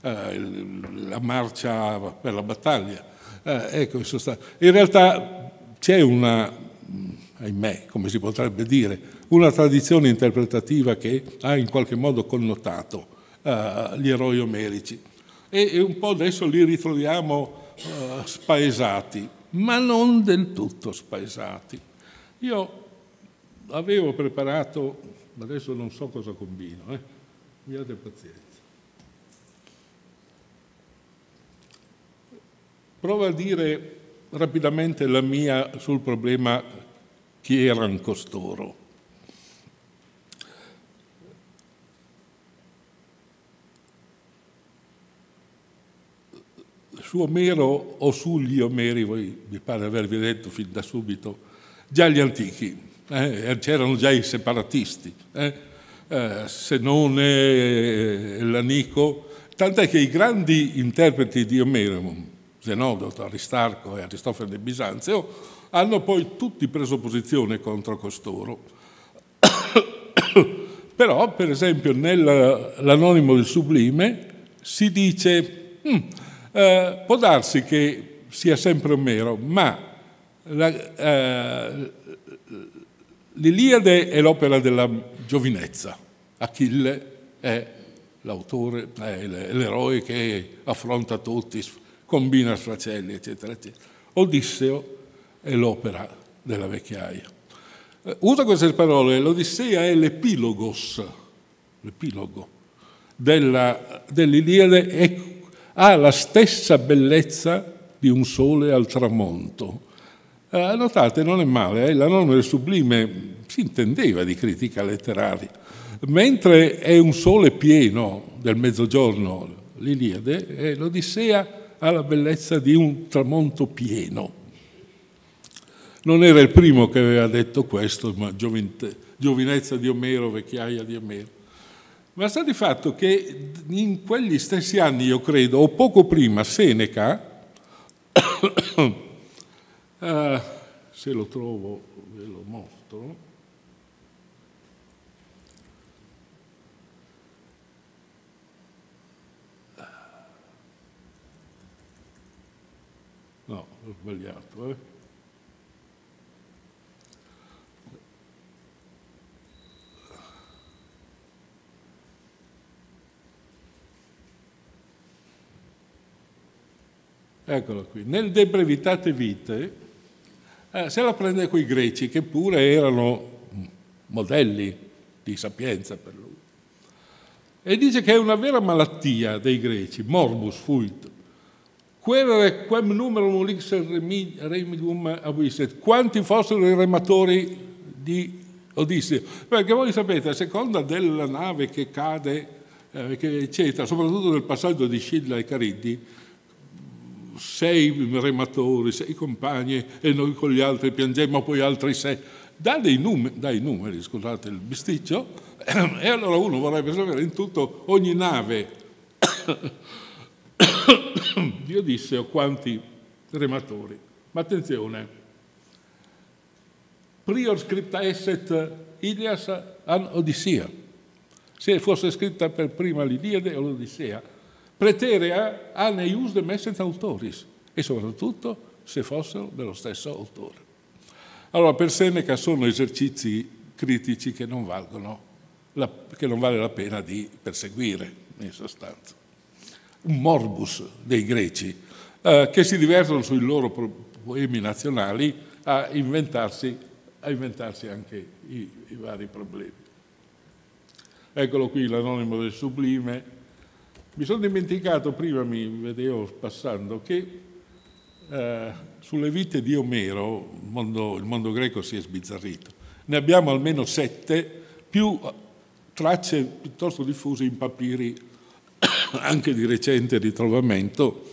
eh, la marcia per la battaglia. Eh, ecco, in, in realtà c'è una, ahimè, come si potrebbe dire, una tradizione interpretativa che ha in qualche modo connotato eh, gli eroi omerici e, un po' adesso li ritroviamo spaesati, ma non del tutto spaesati. Io avevo preparato ma adesso non so cosa combino, eh? abbiate pazienza. Prova a dire rapidamente la mia sul problema chi erano costoro. Su Omero o sugli Omeri, voi mi pare avervi detto fin da subito, già gli antichi eh, eh, c'erano già i separatisti, eh, eh, Senone, eh, eh, Lanico, tant'è che i grandi interpreti di Omero, Zenodoto, Aristarco e Aristofane di Bisanzio, hanno poi tutti preso posizione contro costoro. Però, per esempio, nell'Anonimo del Sublime si dice hm, eh, può darsi che sia sempre Omero, ma la, eh, L'Iliade è l'opera della giovinezza, Achille è l'autore, è l'eroe che affronta tutti, combina sfracelli, eccetera, eccetera. Odisseo è l'opera della vecchiaia. Eh, usa queste parole, l'Odissea è l'epilogos, l'epilogo della, dell'Iliade e ha la stessa bellezza di un sole al tramonto eh, notate, non è male, eh? la norma del sublime si intendeva di critica letteraria, mentre è un sole pieno del mezzogiorno l'Iliade e l'Odissea ha la bellezza di un tramonto pieno. Non era il primo che aveva detto questo, ma giovinezza di Omero, vecchiaia di Omero. Ma sta di fatto che in quegli stessi anni, io credo, o poco prima, Seneca Uh, se lo trovo ve lo mostro. No, ho sbagliato, eh? Eccolo qui. Nel De Brevitate Vite, eh, se la prende con i greci, che pure erano modelli di sapienza per lui. E dice che è una vera malattia dei greci, morbus fuit. Querere quem numerum lix remedium avisset. Quanti fossero i rematori di Odisseo? Perché voi sapete, a seconda della nave che cade, eh, che eccetera, soprattutto nel passaggio di Scilla e Cariddi, sei rematori, sei compagni e noi con gli altri piangemmo, poi altri sei. Dà dei numeri, dai numeri, scusate il bisticcio, e allora uno vorrebbe sapere in tutto ogni nave. Io disse ho quanti rematori, ma attenzione, prior scritta esset Ilias an Odissea. Se fosse scritta per prima l'Iliade o l'Odissea, preterea eh? a ah, aneius de me senza autoris e soprattutto se fossero dello stesso autore. Allora, per Seneca sono esercizi critici che non, la, che non vale la pena di perseguire, in sostanza. Un morbus dei greci, eh, che si divertono sui loro poemi nazionali a inventarsi, a inventarsi anche i, i vari problemi. Eccolo qui l'anonimo del sublime, mi sono dimenticato, prima mi vedevo passando, che eh, sulle vite di Omero il mondo, il mondo greco si è sbizzarrito. Ne abbiamo almeno sette, più tracce piuttosto diffuse in papiri anche di recente ritrovamento.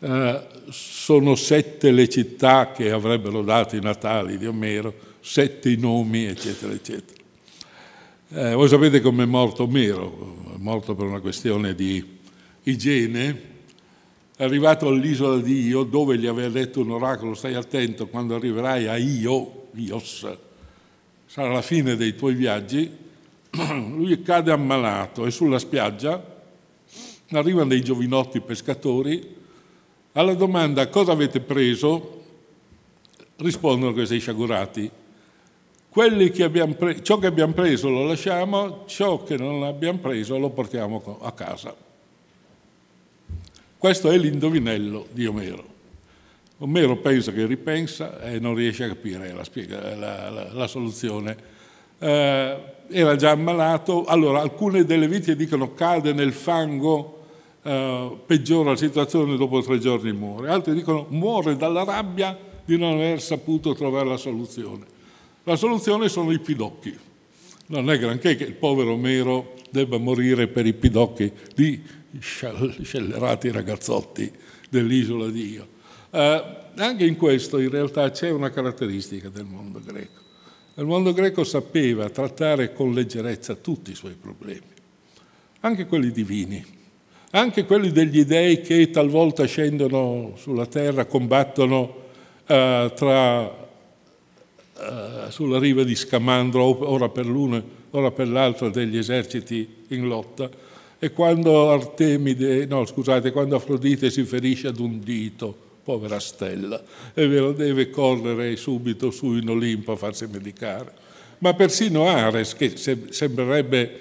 Eh, sono sette le città che avrebbero dato i natali di Omero, sette i nomi, eccetera, eccetera. Eh, voi sapete è morto Omero, morto per una questione di igiene, è arrivato all'isola di Io, dove gli aveva detto un oracolo, stai attento, quando arriverai a Io, Ios, sarà la fine dei tuoi viaggi, lui cade ammalato e sulla spiaggia arrivano dei giovinotti pescatori, alla domanda cosa avete preso rispondono questi sciagurati, che pre- ciò che abbiamo preso lo lasciamo, ciò che non abbiamo preso lo portiamo a casa. Questo è l'indovinello di Omero. Omero pensa che ripensa e non riesce a capire la, spiega- la, la, la soluzione. Eh, era già ammalato, allora alcune delle vittime dicono cade nel fango, eh, peggiora la situazione, dopo tre giorni muore, altre dicono muore dalla rabbia di non aver saputo trovare la soluzione. La soluzione sono i pidocchi. Non è granché che il povero Omero debba morire per i pidocchi di scellerati ragazzotti dell'isola di Io. Eh, anche in questo in realtà c'è una caratteristica del mondo greco. Il mondo greco sapeva trattare con leggerezza tutti i suoi problemi, anche quelli divini, anche quelli degli dei che talvolta scendono sulla terra, combattono eh, tra eh, sulla riva di Scamandro, ora per l'una, ora per l'altra, degli eserciti in lotta. E quando Artemide, no scusate, quando Afrodite si ferisce ad un dito, povera stella, e ve lo deve correre subito su in Olimpo a farsi medicare. Ma persino Ares, che sembrerebbe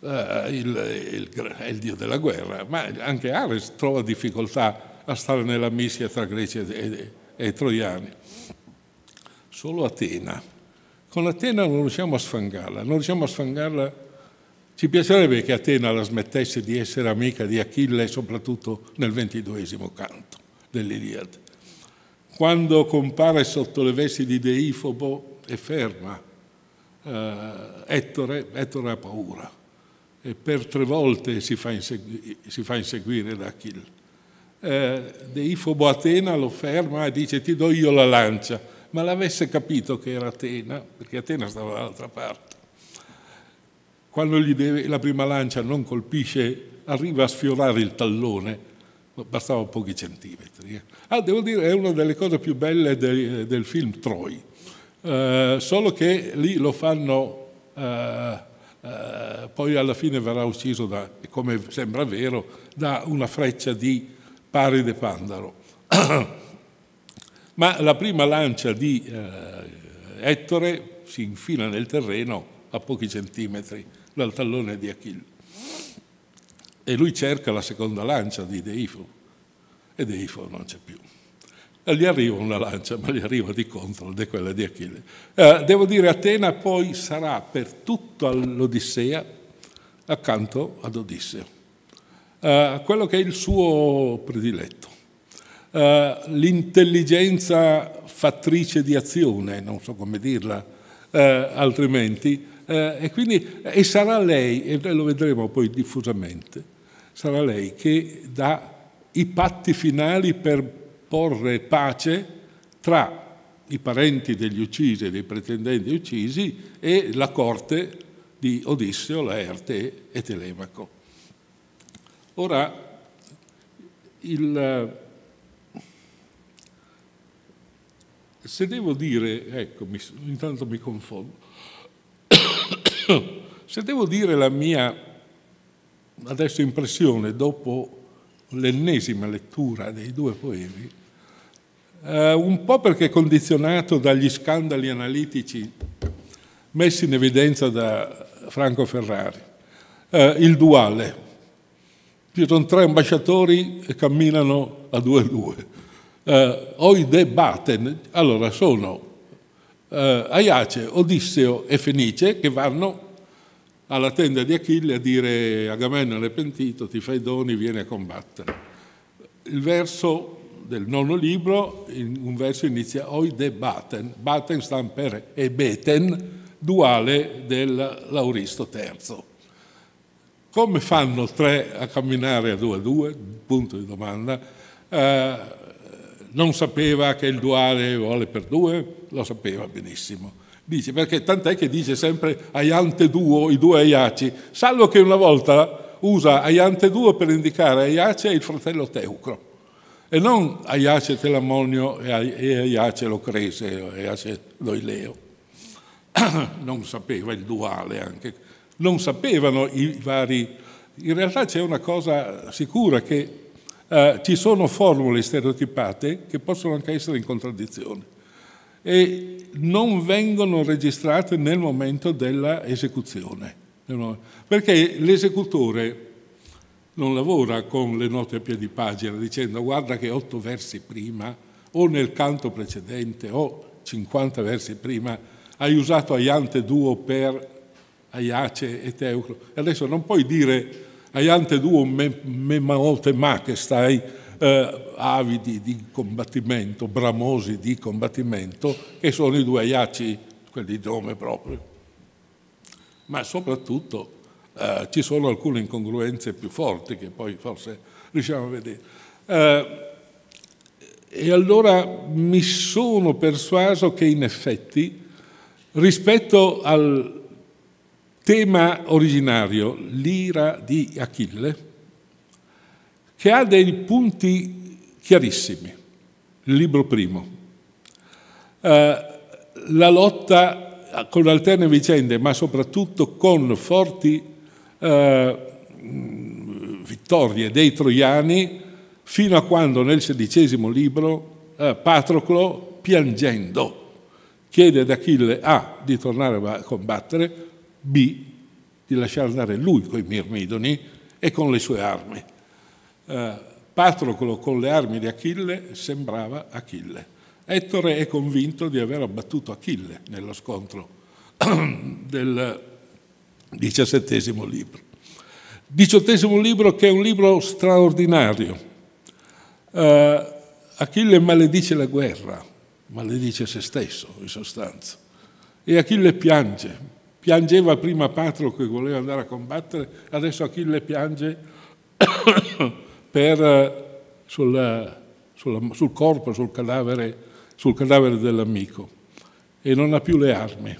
eh, il, il, il dio della guerra, ma anche Ares trova difficoltà a stare nella mischia tra greci e, e, e troiani solo Atena. Con Atena non riusciamo a sfangarla, non riusciamo a sfangarla. Ci piacerebbe che Atena la smettesse di essere amica di Achille, soprattutto nel ventiduesimo canto dell'Iliade. Quando compare sotto le vesti di Deifobo e ferma, Uh, Ettore, Ettore, ha paura e per tre volte si fa, insegui, si fa inseguire da Achille. Uh, Deifobo Atena lo ferma e dice ti do io la lancia ma l'avesse capito che era Atena, perché Atena stava dall'altra parte. Quando gli deve, la prima lancia non colpisce, arriva a sfiorare il tallone, bastava pochi centimetri. Eh. Ah, devo dire, è una delle cose più belle del, del film Troy, eh, solo che lì lo fanno, eh, eh, poi alla fine verrà ucciso, da, come sembra vero, da una freccia di Paride Pandaro. ma la prima lancia di eh, Ettore si infila nel terreno a pochi centimetri dal tallone di Achille. E lui cerca la seconda lancia di Deifo, e Deifo non c'è più. E gli arriva una lancia, ma gli arriva di contro, ed è quella di Achille. Eh, devo dire, Atena poi sarà per tutta l'Odissea accanto ad Odisseo, eh, quello che è il suo prediletto eh, l'intelligenza fattrice di azione, non so come dirla eh, altrimenti, eh, e, quindi, eh, e sarà lei, e lo vedremo poi diffusamente, sarà lei che dà i patti finali per porre pace tra i parenti degli uccisi e dei pretendenti uccisi e la corte di Odisseo, Laerte e Telemaco. Ora, il, Se devo dire, ecco, mi, intanto mi confondo, se devo dire la mia adesso impressione dopo l'ennesima lettura dei due poemi, eh, un po' perché condizionato dagli scandali analitici messi in evidenza da Franco Ferrari, eh, il duale. Ci sono tre ambasciatori e camminano a due a due eh, Oide Baten, allora sono eh, Aiace, Odisseo e Fenice che vanno alla tenda di Achille a dire Agamennone è pentito, ti fai doni, vieni a combattere. Il verso del nono libro, un verso inizia Oide Baten, Baten sta per e Beten, duale del Lauristo III. Come fanno tre a camminare a due a due? Punto di domanda. Eh, non sapeva che il duale vuole per due? Lo sapeva benissimo. Dice, perché tant'è che dice sempre aiante duo, i due aiaci, salvo che una volta usa aiante duo per indicare aiace e il fratello Teucro, e non aiace Telamonio e aiace Locrese, aiace Doileo. Non sapeva il duale anche, non sapevano i vari... In realtà c'è una cosa sicura che eh, ci sono formule stereotipate che possono anche essere in contraddizione e non vengono registrate nel momento dell'esecuzione, perché l'esecutore non lavora con le note a piedi pagina dicendo guarda che otto versi prima o nel canto precedente o 50 versi prima hai usato aiante duo per aiace e teucro. E Adesso non puoi dire hai anche due memanote ma che stai eh, avidi di combattimento, bramosi di combattimento, che sono i due aiaci, quelli di nome proprio. Ma soprattutto eh, ci sono alcune incongruenze più forti che poi forse riusciamo a vedere. Eh, e allora mi sono persuaso che in effetti rispetto al tema originario, l'ira di Achille, che ha dei punti chiarissimi. Il libro primo. Eh, la lotta con alterne vicende, ma soprattutto con forti eh, vittorie dei troiani, fino a quando nel sedicesimo libro eh, Patroclo, piangendo, chiede ad Achille A di tornare a combattere, B, di lasciare andare lui con i mirmidoni e con le sue armi. Eh, Patroclo con le armi di Achille sembrava Achille. Ettore è convinto di aver abbattuto Achille nello scontro del diciassettesimo libro. Diciottesimo libro che è un libro straordinario. Eh, Achille maledice la guerra, maledice se stesso in sostanza. E Achille piange Piangeva prima Patro che voleva andare a combattere, adesso Achille piange per, eh, sul, eh, sul, sul corpo, sul cadavere, sul cadavere dell'amico e non ha più le armi.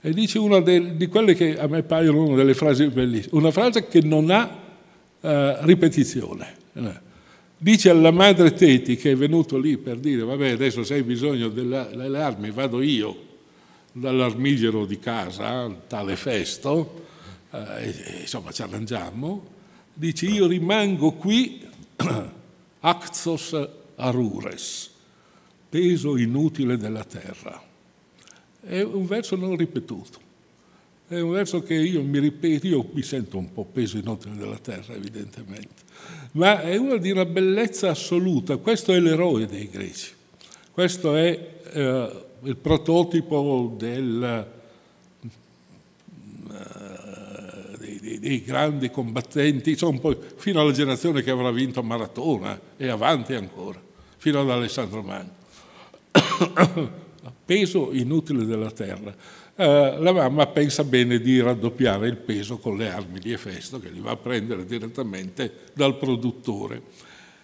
E dice una de, di quelle che a me paiono una delle frasi bellissime, una frase che non ha eh, ripetizione. Dice alla madre Teti che è venuto lì per dire, vabbè adesso se hai bisogno delle armi vado io, dall'armigero di casa, tale Festo, eh, insomma ci arrangiamo, dice io rimango qui actos arures, peso inutile della terra. È un verso non ripetuto. È un verso che io mi ripeto, io mi sento un po' peso inutile della terra, evidentemente, ma è uno di una bellezza assoluta. Questo è l'eroe dei greci, questo è eh, il prototipo del, uh, dei, dei, dei, grandi combattenti, insomma, fino alla generazione che avrà vinto Maratona eh, e avanti ancora, fino ad Alessandro Magno. peso inutile della terra. Uh, la mamma pensa bene di raddoppiare il peso con le armi di Efesto che li va a prendere direttamente dal produttore.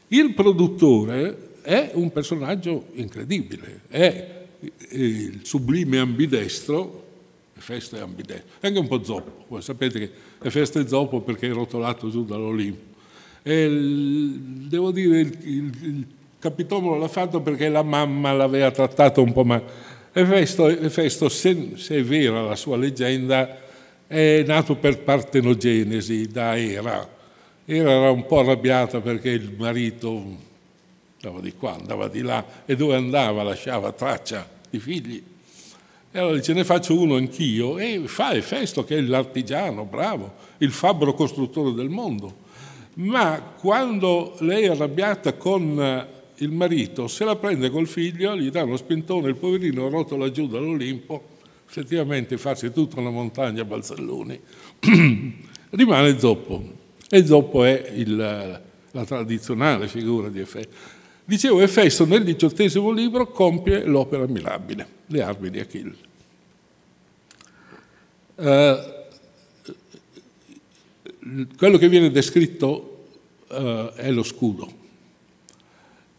Il produttore è un personaggio incredibile, è il sublime ambidestro, Efesto è ambidestro, è anche un po' zoppo, voi sapete che Efesto è zoppo perché è rotolato giù dall'Olimpo. Il, devo dire, il, il, il Capitomolo l'ha fatto perché la mamma l'aveva trattato un po' male. Efesto, Efesto se, se, è vera la sua leggenda, è nato per partenogenesi da Era era un po' arrabbiata perché il marito andava di qua, andava di là e dove andava lasciava traccia di figli. E allora dice ne faccio uno anch'io e fa Efesto che è l'artigiano, bravo, il fabbro costruttore del mondo. Ma quando lei è arrabbiata con eh, il marito, se la prende col figlio, gli dà uno spintone, il poverino rotola giù dall'Olimpo, effettivamente farsi tutta una montagna a balzelloni. Rimane zoppo e zoppo è il, la tradizionale figura di Efesto. Dicevo, Efesto nel diciottesimo libro compie l'opera mirabile, le armi di Achille. Eh, quello che viene descritto eh, è lo scudo.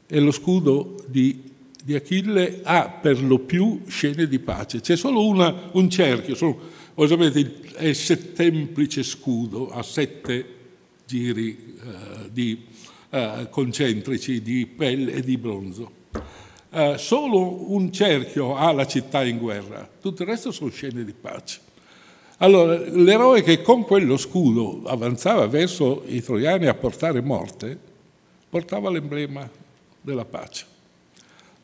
E lo scudo di, di, Achille ha per lo più scene di pace. C'è solo una, un cerchio, sono, voi sapete, è il semplice scudo, ha sette giri eh, di eh, concentrici di pelle e di bronzo. Eh, solo un cerchio ha la città in guerra, tutto il resto sono scene di pace. Allora, l'eroe che con quello scudo avanzava verso i troiani a portare morte, portava l'emblema della pace.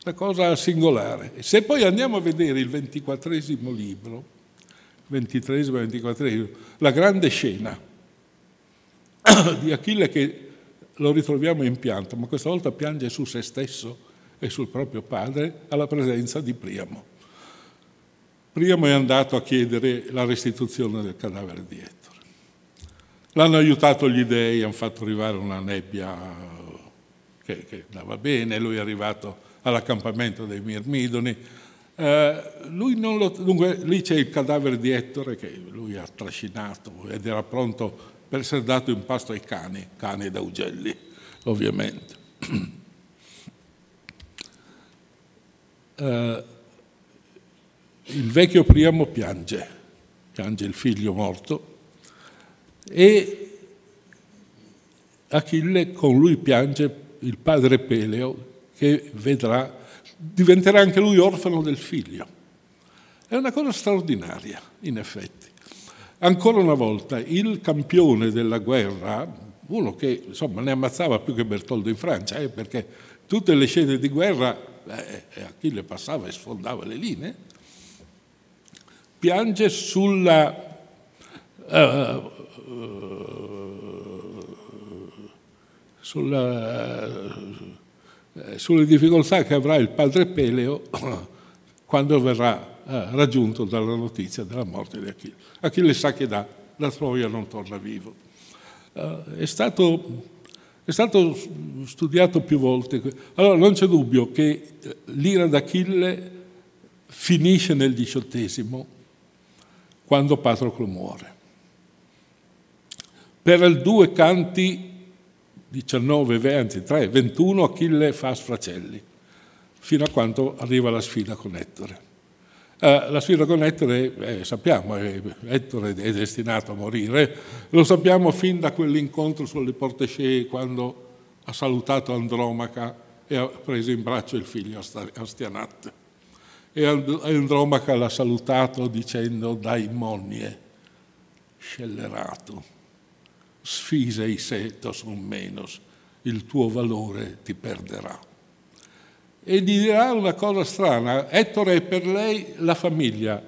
Una cosa singolare. Se poi andiamo a vedere il ventiquattresimo libro, ventitresimo e ventiquattresimo, la grande scena di Achille che lo ritroviamo in pianto, ma questa volta piange su se stesso e sul proprio padre alla presenza di Priamo. Priamo è andato a chiedere la restituzione del cadavere di Ettore. L'hanno aiutato gli dei, hanno fatto arrivare una nebbia che, che andava bene, lui è arrivato all'accampamento dei Mirmidoni. Eh, lo, dunque, lì c'è il cadavere di Ettore che lui ha trascinato ed era pronto per essere dato in pasto ai cani, cani da ugelli, ovviamente. Uh, il vecchio Priamo piange, piange il figlio morto e Achille con lui piange il padre Peleo che vedrà, diventerà anche lui orfano del figlio. È una cosa straordinaria, in effetti. Ancora una volta il campione della guerra, uno che insomma ne ammazzava più che Bertoldo in Francia, eh, perché tutte le scene di guerra eh, eh Achille passava e sfondava le linee, piange sulla eh, eh sulla, eh, sulle difficoltà che avrà il padre Peleo quando verrà raggiunto dalla notizia della morte di Achille. Achille sa che da, da Troia non torna vivo. Eh, è, stato, è, stato, studiato più volte. Allora non c'è dubbio che eh, l'ira d'Achille finisce nel XVIII quando Patroclo muore. Per due canti 19, 23, 21 Achille fa sfracelli, fino a quando arriva la sfida con Ettore. Eh, la sfida con Ettore, eh, sappiamo, eh, Ettore è destinato a morire, lo sappiamo fin da quell'incontro sulle porte Scee quando ha salutato Andromaca e ha preso in braccio il figlio Astianat. E Andromaca l'ha salutato dicendo daimonie, eh, scellerato, sfisei se tos un menos, il tuo valore ti perderà e gli dirà una cosa strana. Ettore è per lei la famiglia.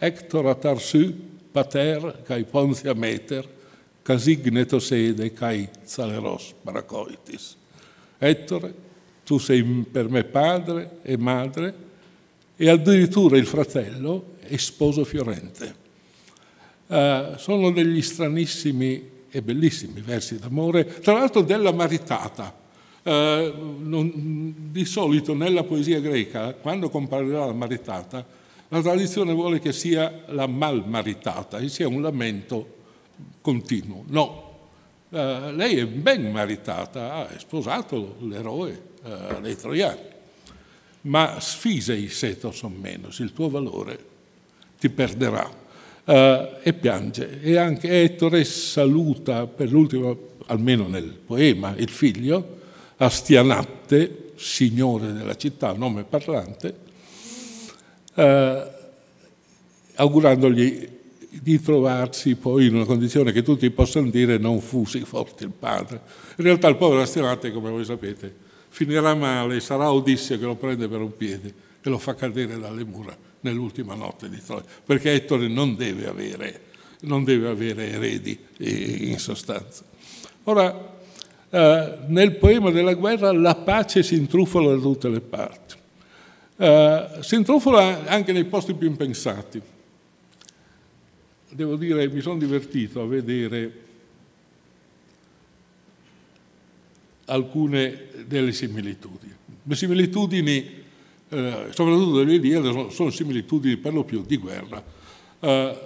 Hector a pater, kai pontia meter, casigneto sede, kai zaleros paracoitis. Ettore, tu sei per me padre e madre e addirittura il fratello e sposo fiorente. Uh, sono degli stranissimi e bellissimi versi d'amore, tra l'altro della maritata, eh, non, di solito nella poesia greca, quando comparirà la maritata, la tradizione vuole che sia la mal maritata, che sia un lamento continuo. No, eh, lei è ben maritata, ha sposato l'eroe eh, dei troiani, ma sfisei se setos o meno, il tuo valore ti perderà. Uh, e piange. E anche Ettore saluta per l'ultimo, almeno nel poema, il figlio, Astianatte, signore della città, nome parlante, eh, augurandogli di trovarsi poi in una condizione che tutti possano dire non fu sì forte il padre. In realtà il povero Astianatte, come voi sapete, finirà male, sarà Odisseo che lo prende per un piede e lo fa cadere dalle mura nell'ultima notte di Troia, perché Ettore non deve avere, non deve avere eredi eh, in sostanza. Ora, eh, nel poema della guerra la pace si intrufola da tutte le parti. Eh, si intrufola anche nei posti più impensati. Devo dire, mi sono divertito a vedere alcune delle similitudini. Le similitudini, eh, soprattutto dell'Iliade, sono, sono similitudini per lo più di guerra. Eh,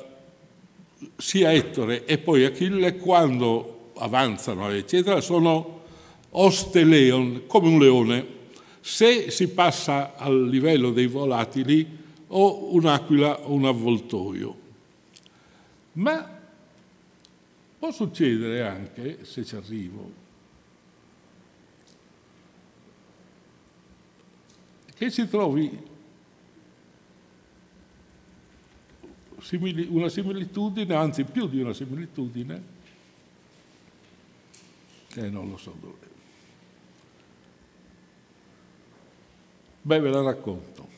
sia Ettore e poi Achille, quando avanzano, eccetera, sono osteleon, come un leone. Se si passa al livello dei volatili o un'aquila o un avvoltoio. Ma può succedere anche, se ci arrivo, che si trovi una similitudine, anzi più di una similitudine, e eh, non lo so dove. Beh, ve la racconto.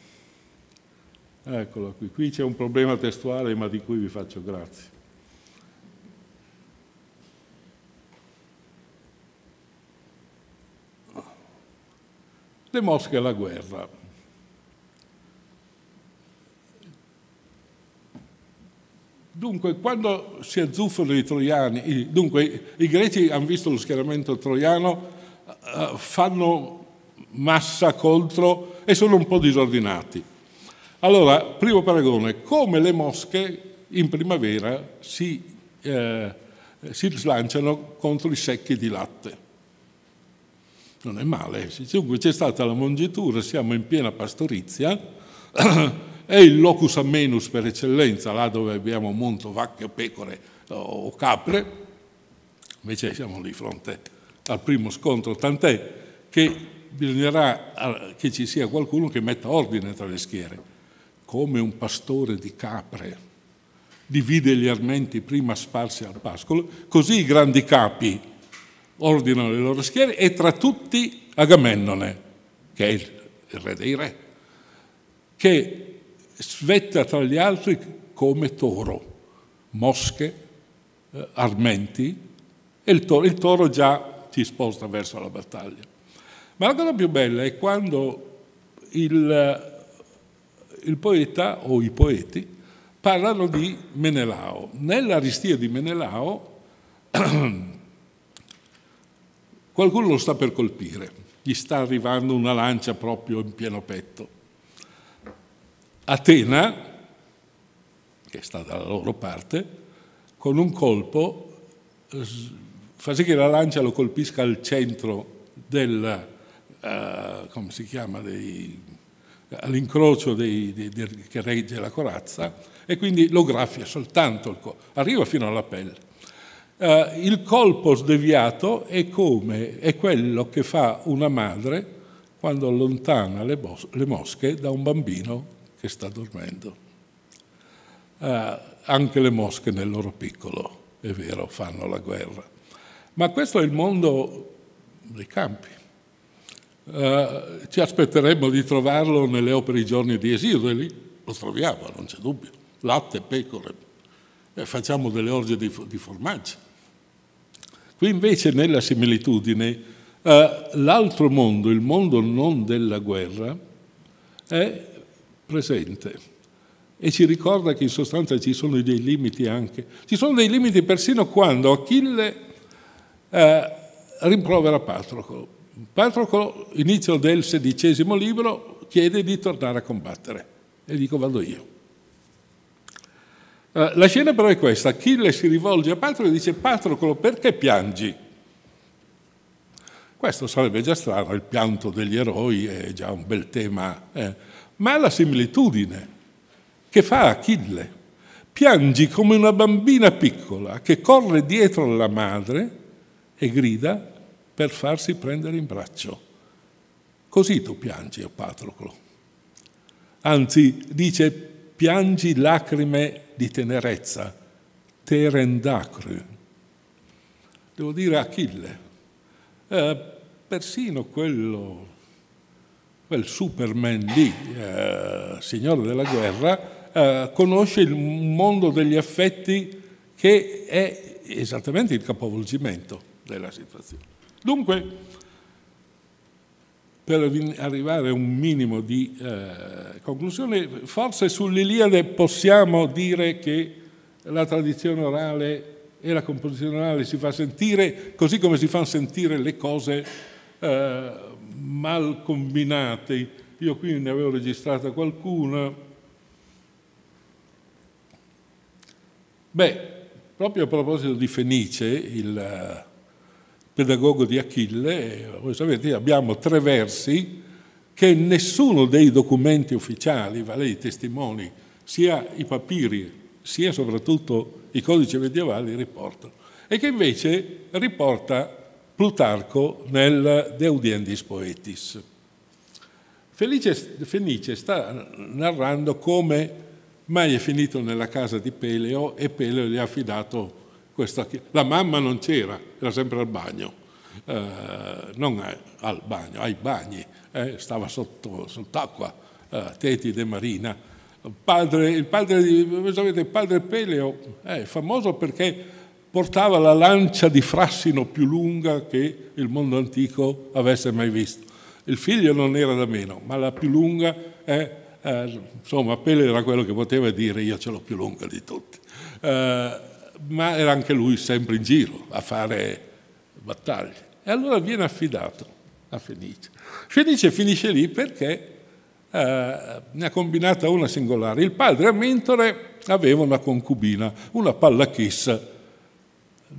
Eccola qui. Qui c'è un problema testuale, ma di cui vi faccio grazie. Le mosche alla guerra. Dunque, quando si azzuffano i troiani, dunque i greci hanno visto lo schieramento troiano, eh, eh, fanno massa contro e sono un po' disordinati. Allora, primo paragone, come le mosche in primavera si, eh, si slanciano contro i secchi di latte. Non è male, dunque c'è stata la mongitura, siamo in piena pastorizia, è il locus amenus per eccellenza, là dove abbiamo monto vacche, pecore eh, o capre, invece siamo di fronte al primo scontro, tant'è che bisognerà eh, che ci sia qualcuno che metta ordine tra le schiere, come un pastore di capre divide gli armenti prima sparsi al pascolo, così i grandi capi ordinano le loro schiere e tra tutti Agamennone, che è il, re dei re, che svetta tra gli altri come toro, mosche, eh, armenti, e il toro, il toro già si sposta verso la battaglia. Ma la cosa più bella è quando il, eh, il poeta o i poeti parlano di Menelao. Nell'aristia di Menelao qualcuno lo sta per colpire, gli sta arrivando una lancia proprio in pieno petto. Atena, che sta dalla loro parte, con un colpo fa sì che la lancia lo colpisca al centro del, uh, come si chiama, dei, all'incrocio dei, dei, dei, che regge la corazza e quindi lo graffia soltanto, il co- arriva fino alla pelle. Uh, il colpo sdeviato è, come, è quello che fa una madre quando allontana le, bos- le mosche da un bambino che sta dormendo. Eh, anche le mosche nel loro piccolo, è vero, fanno la guerra. Ma questo è il mondo dei campi. Eh, ci aspetteremmo di trovarlo nelle opere I giorni di Esilio, e lì lo troviamo, non c'è dubbio. Latte, pecore, eh, facciamo delle orge di, di formaggi. Qui invece nella similitudine eh, l'altro mondo, il mondo non della guerra, è presente e ci ricorda che in sostanza ci sono dei limiti anche. Ci sono dei limiti persino quando Achille eh, rimprovera Patroclo. Patroclo, inizio del sedicesimo libro, chiede di tornare a combattere e dico vado io. Eh, la scena però è questa, Achille si rivolge a Patroclo e dice Patroclo perché piangi? Questo sarebbe già strano, il pianto degli eroi è già un bel tema. Eh ma è la similitudine che fa Achille. Piangi come una bambina piccola che corre dietro alla madre e grida per farsi prendere in braccio. Così tu piangi, o Patroclo. Anzi, dice, piangi lacrime di tenerezza, terendacre. Devo dire Achille, eh, persino quello quel Superman lì, eh, signore della guerra, eh, conosce il mondo degli affetti che è esattamente il capovolgimento della situazione. Dunque, per arrivare a un minimo di eh, conclusione, forse sull'Iliade possiamo dire che la tradizione orale e la composizione orale si fa sentire così come si fanno sentire le cose eh, mal combinati. Io qui ne avevo registrata qualcuna. Beh, proprio a proposito di Fenice, il eh, pedagogo di Achille, eh, voi sapete, abbiamo tre versi che nessuno dei documenti ufficiali, vale i testimoni, sia i papiri, sia soprattutto i codici medievali riportano, e che invece riporta Plutarco nel De Audiendis Poetis. Felice, Fenice sta narrando come mai è finito nella casa di Peleo e Peleo gli ha affidato questa... La mamma non c'era, era sempre al bagno, eh, non al bagno, ai bagni, eh, stava sotto, sott'acqua, eh, Tetide Marina. Padre, il, padre di, sapete, padre Peleo è famoso perché portava la lancia di frassino più lunga che il mondo antico avesse mai visto. Il figlio non era da meno, ma la più lunga è, eh, eh, insomma, Pele era quello che poteva dire io ce l'ho più lunga di tutti. Eh, ma era anche lui sempre in giro a fare battaglie. E allora viene affidato a Fenice. Fenice finisce lì perché eh, ne ha combinata una singolare. Il padre a Mentore aveva una concubina, una pallachissa,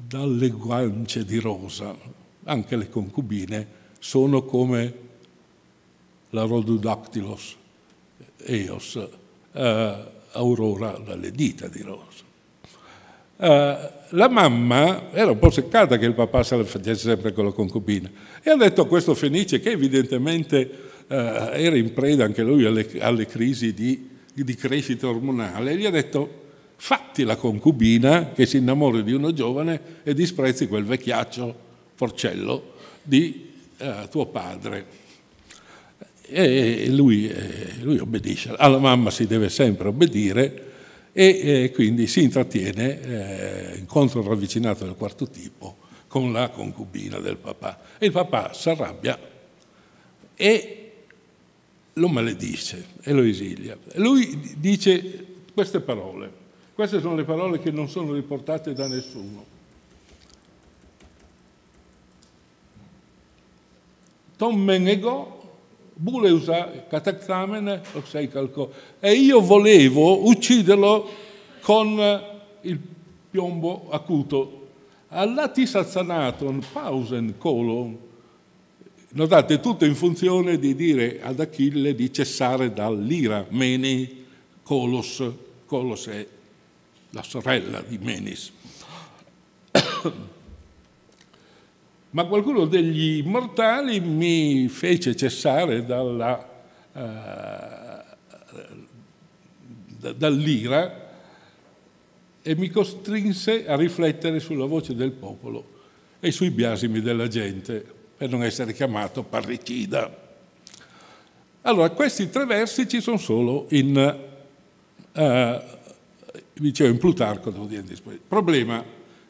dalle guance di rosa, anche le concubine sono come la Rhododactylos, Eos, eh, Aurora dalle dita di rosa. Eh, la mamma era un po' seccata che il papà se la facesse sempre con la concubina e ha detto a questo Fenice che evidentemente eh, era in preda anche lui alle, alle crisi di, di crescita ormonale, gli ha detto fatti la concubina che si innamori di uno giovane e disprezzi quel vecchiaccio porcello di eh, tuo padre. E lui, eh, lui, obbedisce, alla mamma si deve sempre obbedire e eh, quindi si intrattiene eh, incontro ravvicinato del quarto tipo con la concubina del papà. E il papà si arrabbia e lo maledice e lo esilia. Lui dice queste parole. Queste sono le parole che non sono riportate da nessuno. Tom Menego Buleusa Kataktamen Oxeicalco e io volevo ucciderlo con il piombo acuto. Allati sazzanaton pausen colon. Notate, tutto in funzione di dire ad Achille di cessare dall'ira, meni colos, colos è la sorella di Menis. Ma qualcuno degli immortali mi fece cessare dalla, eh, dall'ira e mi costrinse a riflettere sulla voce del popolo e sui biasimi della gente per non essere chiamato parricida. Allora, questi tre versi ci sono solo in eh, diceva in Plutarco, devo dire in Il Problema,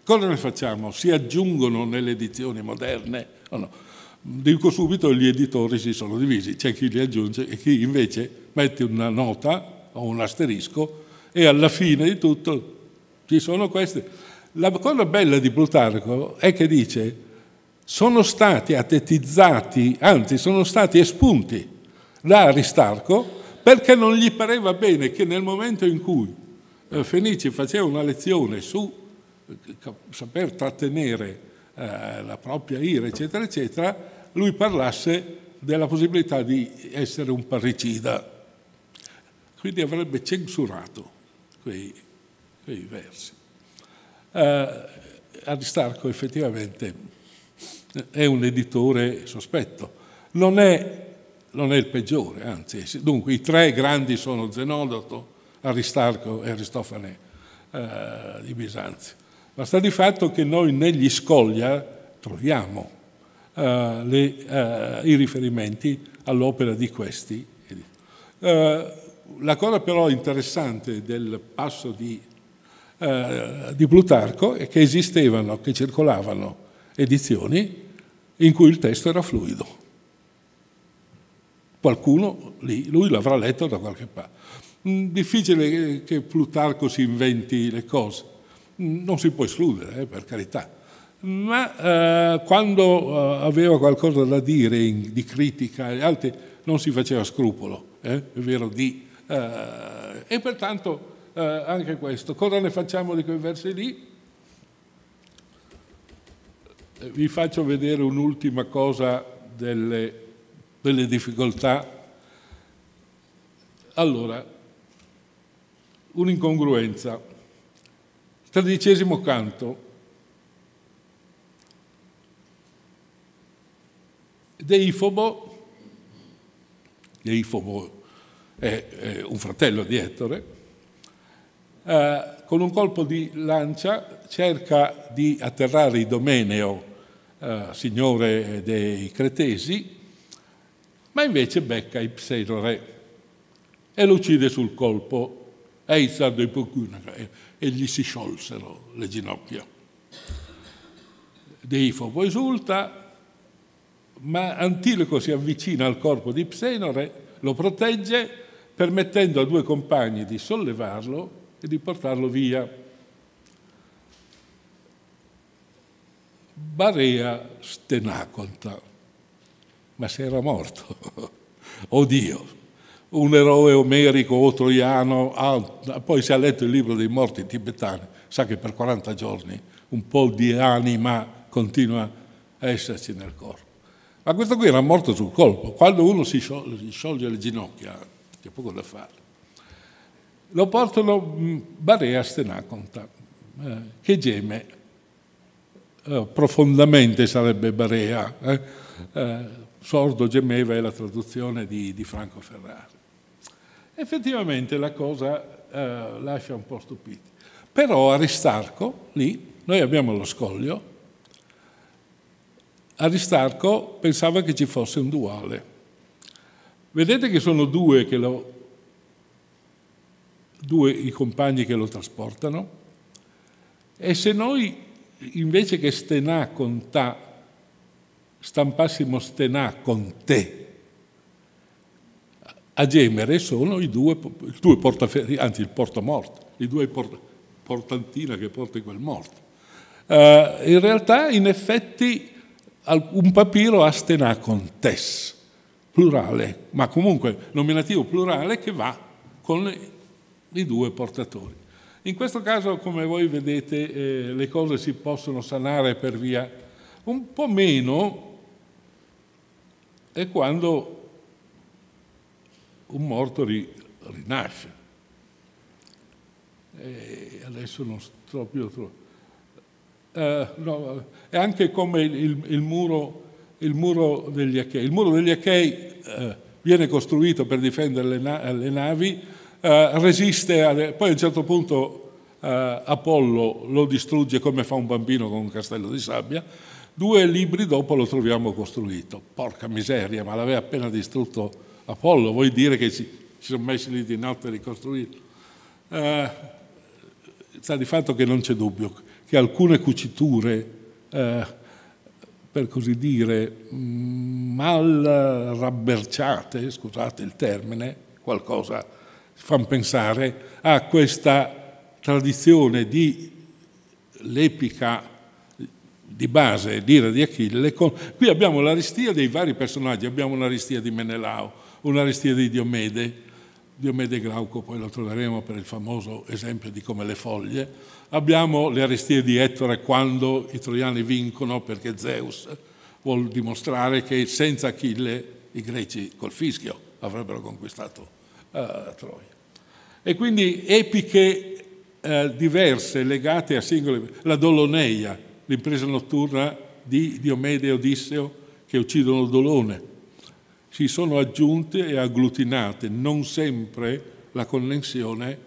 cosa ne facciamo? Si aggiungono nelle edizioni moderne o no? Dico subito, gli editori si sono divisi, c'è chi li aggiunge e chi invece mette una nota o un asterisco e alla fine di tutto ci sono questi. La cosa bella di Plutarco è che dice sono stati atetizzati, anzi sono stati espunti da Aristarco perché non gli pareva bene che nel momento in cui eh, Fenici faceva una lezione su eh, saper trattenere eh, la propria ira, eccetera, eccetera, lui parlasse della possibilità di essere un parricida. Quindi avrebbe censurato quei, quei versi. Eh, Aristarco effettivamente è un editore sospetto. Non è, non è il peggiore, anzi, dunque i tre grandi sono Zenodoto, Aristarco e Aristofane eh, di Bisanzio. Ma sta di fatto che noi negli Scoglia troviamo eh, le, eh, i riferimenti all'opera di questi. Eh, la cosa però interessante del passo di, eh, di Plutarco è che esistevano, che circolavano edizioni in cui il testo era fluido. Qualcuno lì, lui l'avrà letto da qualche parte. Mm, difficile che Plutarco si inventi le cose, mm, non si può escludere, eh, per carità, ma eh, quando eh, aveva qualcosa da dire in, di critica agli altri non si faceva scrupolo, eh, è vero di... Eh, e pertanto eh, anche questo, cosa ne facciamo di quei versi lì? Vi faccio vedere un'ultima cosa delle, delle difficoltà. Allora, un'incongruenza. Tredicesimo canto. Deifobo, Deifobo è, è un fratello di Ettore, eh, con un colpo di lancia cerca di atterrare Idomeneo, eh, signore dei Cretesi, ma invece becca Ipsenore e lo uccide sul colpo Ehi, sanno ipocunaca, eh, e gli si sciolsero le ginocchia. Deifobo esulta, ma Antiloco si avvicina al corpo di Psenore, lo protegge, permettendo a due compagni di sollevarlo e di portarlo via. Barea stenaconta, ma se era morto, oddio, oh un eroe omerico o troiano, ah, poi se ha letto il libro dei morti tibetani, sa che per 40 giorni un po' di anima continua a esserci nel corpo. Ma questo qui era morto sul colpo, quando uno si sciolge le ginocchia, c'è poco da fare. Lo portano mm, Barea Stenaconta, eh, che geme eh, profondamente, sarebbe Barea, eh? eh, sordo gemeva è la traduzione di, di Franco Ferrara. Effettivamente la cosa eh, lascia un po' stupiti. Però Aristarco, lì, noi abbiamo lo scoglio, Aristarco pensava che ci fosse un duale. Vedete che sono due, che lo, due i compagni che lo trasportano? E se noi, invece che stenà con ta, stampassimo stenà con te, a gemere sono i due, due portaferri, anzi il portamorto, i due port portantina che porta quel morto. Eh, in realtà, in effetti, un papiro astena contes, plurale, ma comunque nominativo plurale che va con i due portatori. In questo caso, come voi vedete, eh, le cose si possono sanare per via un po' meno è quando un morto ri, rinasce. E adesso non sto più troppo. Uh, no, è anche come il, il, muro, il, muro, degli Achei. Il muro degli Achei uh, viene costruito per difendere le, na le navi, uh, resiste, alle... poi a un certo punto Apollo lo distrugge come fa un bambino con un castello di sabbia, due libri dopo lo troviamo costruito. Porca miseria, ma l'aveva appena distrutto Apollo, vuoi dire che si, si sono messi lì di notte a ricostruire. Eh, sta di fatto che non c'è dubbio che alcune cuciture, eh, per così dire, mm, mal rabberciate, scusate il termine, qualcosa fanno pensare a questa tradizione di l'epica di base, l'ira di Achille. Qui abbiamo l'aristia dei vari personaggi, abbiamo l'aristia di Menelao, un'arestia di Diomede, Diomede Glauco, poi lo troveremo per il famoso esempio di come le foglie. Abbiamo le arestie di Ettore quando i troiani vincono perché Zeus vuol dimostrare che senza Achille i greci col fischio avrebbero conquistato eh, Troia. E quindi epiche eh, diverse legate a singole... La Doloneia, l'impresa notturna di Diomede e Odisseo che uccidono Dolone, si sono aggiunte e agglutinate, non sempre la connessione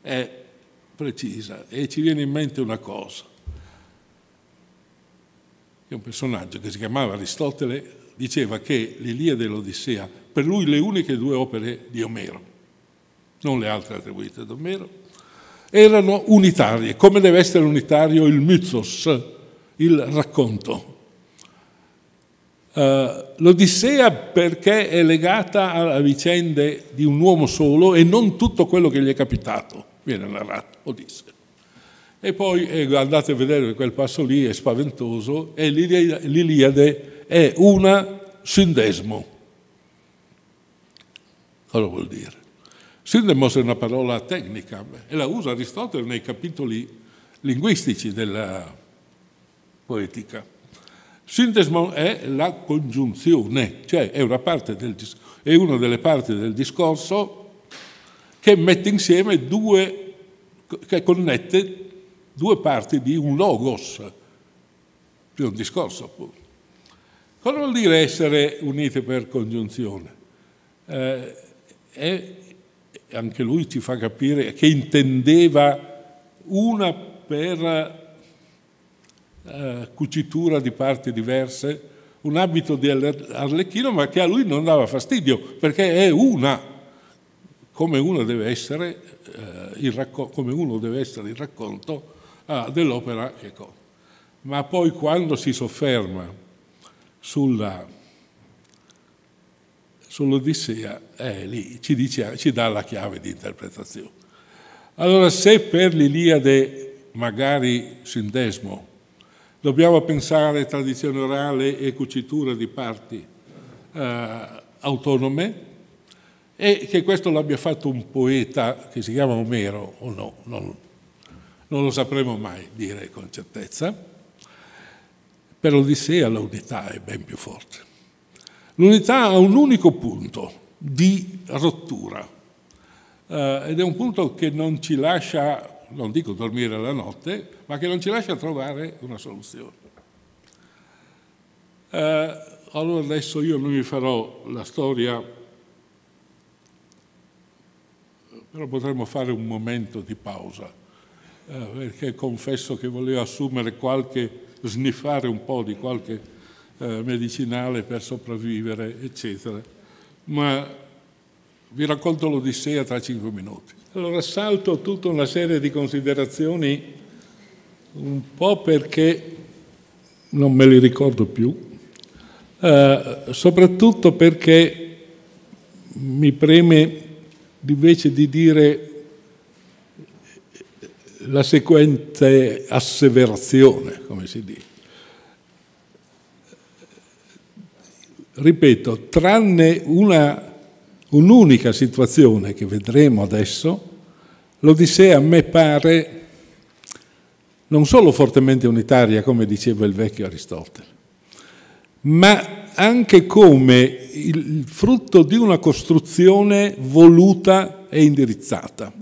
è precisa e ci viene in mente una cosa. Che un personaggio che si chiamava Aristotele diceva che l'Iliade e l'Odissea, per lui le uniche due opere di Omero, non le altre attribuite ad Omero, erano unitarie, come deve essere unitario il mythos, il racconto eh, L'Odissea perché è legata alle vicende di un uomo solo e non tutto quello che gli è capitato, viene narrato, Odissea. E poi eh, andate a vedere quel passo lì, è spaventoso, e l'Iliade è una sindesmo. Cosa vuol dire? Sindemos è una parola tecnica e la usa Aristotele nei capitoli linguistici della poetica. Sintesmon è la congiunzione, cioè è, una del, è una delle parti del discorso che mette insieme due, che connette due parti di un logos, di un discorso appunto. Cosa vuol dire essere uniti per congiunzione? Eh, e anche lui ci fa capire che intendeva una per eh, cucitura di parti diverse, un abito di arlecchino, ma che a lui non dava fastidio, perché è una, come uno deve essere, eh, il, racco- uno deve essere il racconto eh, dell'opera Checo. Ma poi quando si sofferma sulla, sull'Odissea, eh, lì ci, dice, ci dà la chiave di interpretazione. Allora, se per l'Iliade magari Sindesmo Dobbiamo pensare tradizione orale e cucitura di parti eh, autonome e che questo l'abbia fatto un poeta che si chiama Omero o no, non, non lo sapremo mai dire con certezza. Per l'Odissea l'unità è ben più forte. L'unità ha un unico punto di rottura eh, ed è un punto che non ci lascia non dico dormire la notte, ma che non ci lascia trovare una soluzione. Eh, allora adesso io non mi farò la storia, però potremmo fare un momento di pausa, eh, perché confesso che volevo assumere qualche, sniffare un po' di qualche eh, medicinale per sopravvivere, eccetera. Ma vi racconto l'Odissea tra cinque minuti. Allora salto tutta una serie di considerazioni, un po' perché non me li ricordo più, eh, soprattutto perché mi preme invece di dire la seguente asseverazione, come si dice. Ripeto, tranne una Un'unica situazione che vedremo adesso, l'Odissea a me pare non solo fortemente unitaria, come diceva il vecchio Aristotele, ma anche come il frutto di una costruzione voluta e indirizzata.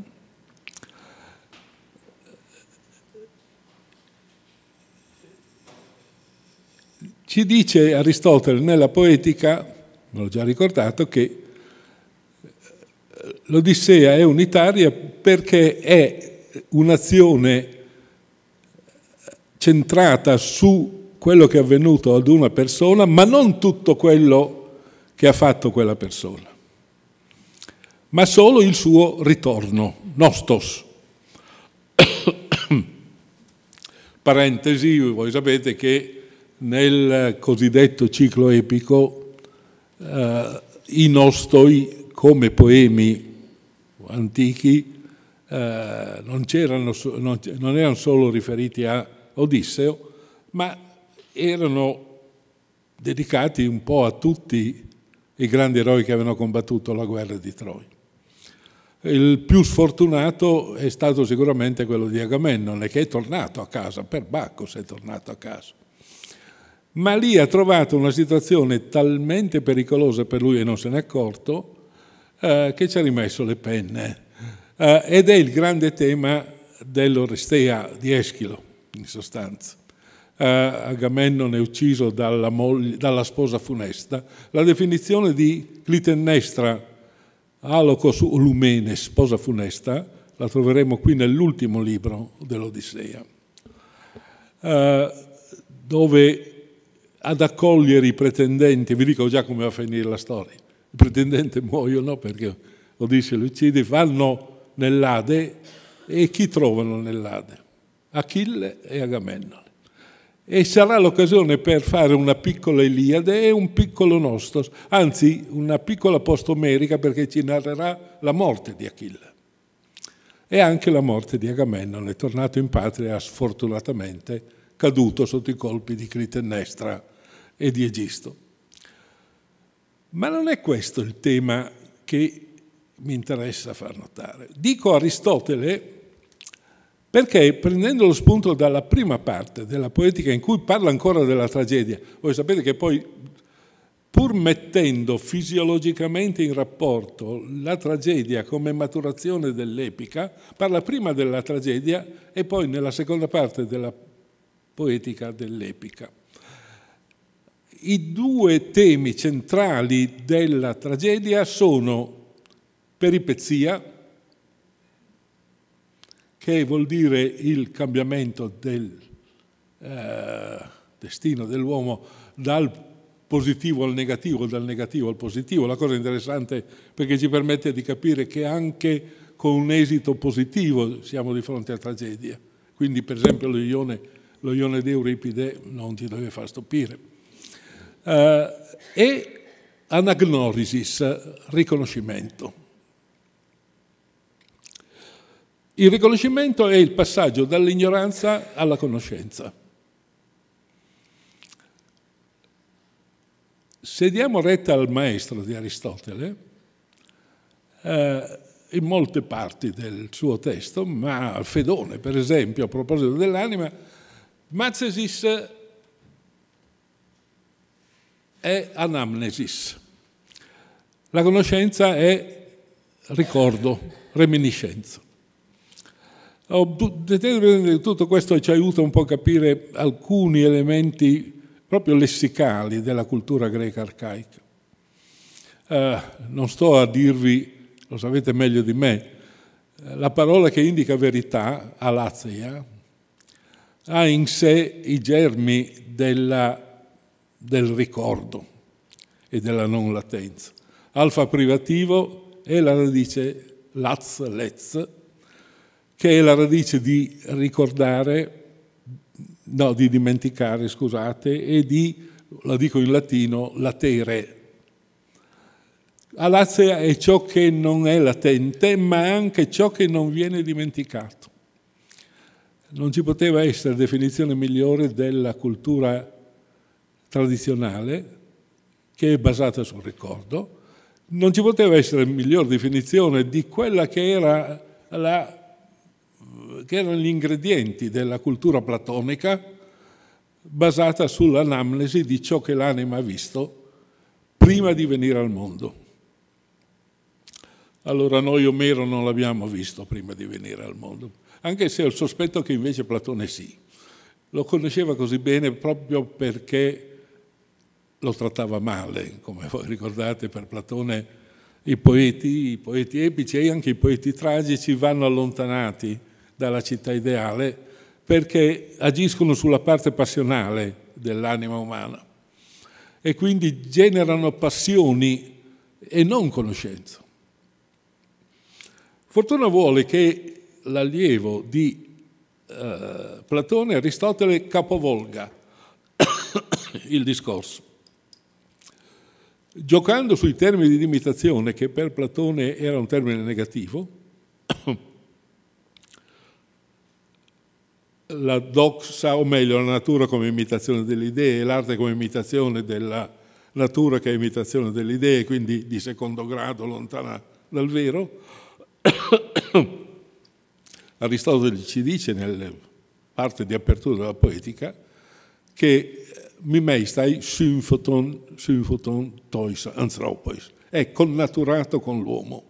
Ci dice Aristotele nella poetica, ve l'ho già ricordato, che l'Odissea è unitaria perché è un'azione centrata su quello che è avvenuto ad una persona, ma non tutto quello che ha fatto quella persona, ma solo il suo ritorno, nostos. Parentesi, voi sapete che nel cosiddetto ciclo epico eh, i nostoi come poemi antichi eh, non, non, non erano solo riferiti a Odisseo, ma erano dedicati un po' a tutti i grandi eroi che avevano combattuto la guerra di Troia. Il più sfortunato è stato sicuramente quello di Agamennone, che è tornato a casa, per Bacco Bacchus è tornato a casa. Ma lì ha trovato una situazione talmente pericolosa per lui e non se n'è accorto, eh, che ci ha rimesso le penne. Eh, ed è il grande tema dell'Orestea di Eschilo, in sostanza. Eh, Agamennone è ucciso dalla, moglie, dalla, sposa funesta. La definizione di Clitennestra, Alocos Lumene, sposa funesta, la troveremo qui nell'ultimo libro dell'Odissea, eh, dove ad accogliere i pretendenti, vi dico già come va a finire la storia, il pretendente muoiono perché Odisse li uccide, vanno nell'Ade e chi trovano nell'Ade? Achille e Agamennone. E sarà l'occasione per fare una piccola Iliade e un piccolo Nostos, anzi una piccola postomerica perché ci narrerà la morte di Achille e anche la morte di Agamennone, tornato in patria sfortunatamente caduto sotto i colpi di Clitennestra e di Egisto. Ma non è questo il tema che mi interessa far notare. Dico Aristotele perché prendendo lo spunto dalla prima parte della poetica in cui parla ancora della tragedia, voi sapete che poi pur mettendo fisiologicamente in rapporto la tragedia come maturazione dell'epica, parla prima della tragedia e poi nella seconda parte della poetica dell'epica. I due temi centrali della tragedia sono peripezia, che vuol dire il cambiamento del eh, destino dell'uomo dal positivo al negativo, dal negativo al positivo. La cosa interessante perché ci permette di capire che anche con un esito positivo siamo di fronte a tragedia. Quindi per esempio lo ione, lo ione di Euripide non ti deve far stupire eh, e anagnorisis, riconoscimento. Il riconoscimento è il passaggio dall'ignoranza alla conoscenza. Se diamo retta al maestro di Aristotele, eh, in molte parti del suo testo, ma Fedone, per esempio, a proposito dell'anima, Mazzesis è anamnesis. La conoscenza è ricordo, reminiscenza. Tutto questo ci aiuta un po' a capire alcuni elementi proprio lessicali della cultura greca arcaica. Eh, non sto a dirvi, lo sapete meglio di me, eh, la parola che indica verità, alazia, ha in sé i germi della del ricordo e della non latenza. Alfa privativo è la radice laz, lez, che è la radice di ricordare, no, di dimenticare, scusate, e di, la dico in latino, latere. Alazia è ciò che non è latente, ma anche ciò che non viene dimenticato. Non ci poteva essere definizione migliore della cultura tradizionale che è basata sul ricordo, non ci poteva essere miglior definizione di quella che, era la, che erano gli ingredienti della cultura platonica basata sull'anamnesi di ciò che l'anima ha visto prima di venire al mondo. Allora noi Omero non l'abbiamo visto prima di venire al mondo, anche se ho il sospetto che invece Platone sì. Lo conosceva così bene proprio perché lo trattava male, come voi ricordate per Platone i poeti, i poeti epici e anche i poeti tragici vanno allontanati dalla città ideale perché agiscono sulla parte passionale dell'anima umana e quindi generano passioni e non conoscenza. Fortuna vuole che l'allievo di eh, Platone, Aristotele, capovolga il discorso. Giocando sui termini di limitazione, che per Platone era un termine negativo, la doxa, o meglio, la natura come imitazione delle idee, l'arte come imitazione della natura che è imitazione delle idee, quindi di secondo grado, lontana dal vero. Aristotele ci dice, nella parte di apertura della poetica, che mi meistai symphoton, symphoton tois anthropois, è connaturato con l'uomo.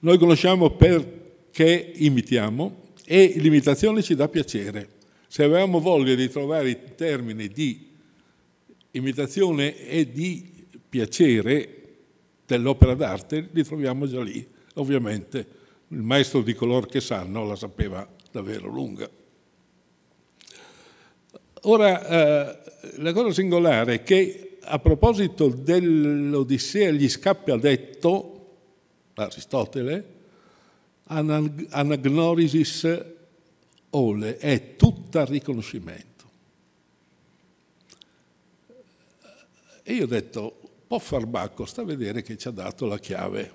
Noi conosciamo perché imitiamo e l'imitazione ci dà piacere. Se avevamo voglia di trovare i termini di imitazione e di piacere dell'opera d'arte, li troviamo già lì. Ovviamente il maestro di color che sanno la sapeva davvero lunga. Ora, eh, la cosa singolare è che a proposito dell'Odissea gli scappi ha detto, Aristotele, anag anagnorisis ole, è tutta riconoscimento. E io ho detto, può far bacco, sta a vedere che ci ha dato la chiave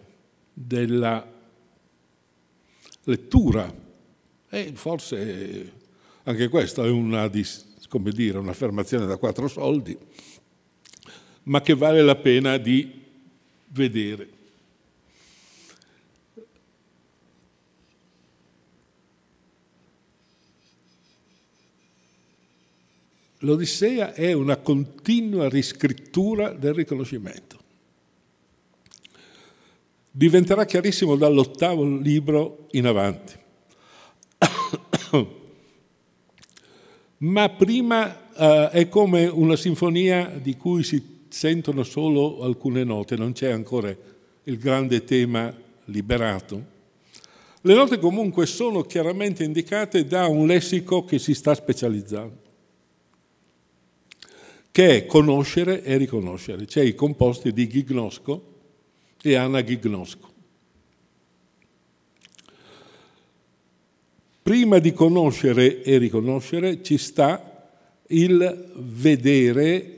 della lettura. E forse anche questo è una dis come dire, un'affermazione da quattro soldi, ma che vale la pena di vedere. L'Odissea è una continua riscrittura del riconoscimento. Diventerà chiarissimo dall'ottavo libro in avanti ma prima eh, è come una sinfonia di cui si sentono solo alcune note, non c'è ancora il grande tema liberato. Le note comunque sono chiaramente indicate da un lessico che si sta specializzando, che è conoscere e riconoscere, cioè i composti di Gignosco e Anagignosco. Prima di conoscere e riconoscere ci sta il vedere,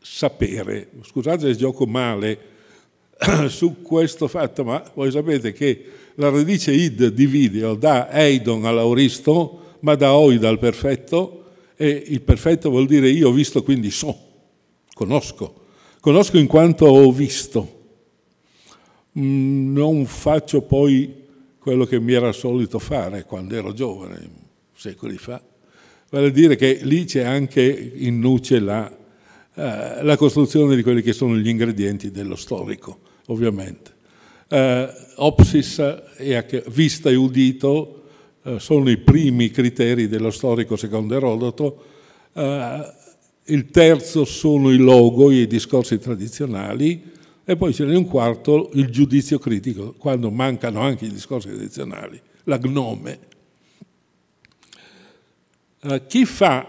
sapere. Scusate se gioco male su questo fatto, ma voi sapete che la radice id di video dà Eidon all'auristo, ma da oid al perfetto, e il perfetto vuol dire io ho visto, quindi so, conosco. Conosco in quanto ho visto. Mm, non faccio poi quello che mi era solito fare quando ero giovane, secoli fa. Vale a dire che lì c'è anche in nuce la, eh, la costruzione di quelli che sono gli ingredienti dello storico, ovviamente. Eh, opsis e vista e udito eh, sono i primi criteri dello storico secondo Erodoto, eh, il terzo sono i logo, i discorsi tradizionali, e poi c'è n'è un quarto, il giudizio critico, quando mancano anche i discorsi tradizionali, la gnome. Eh, chi fa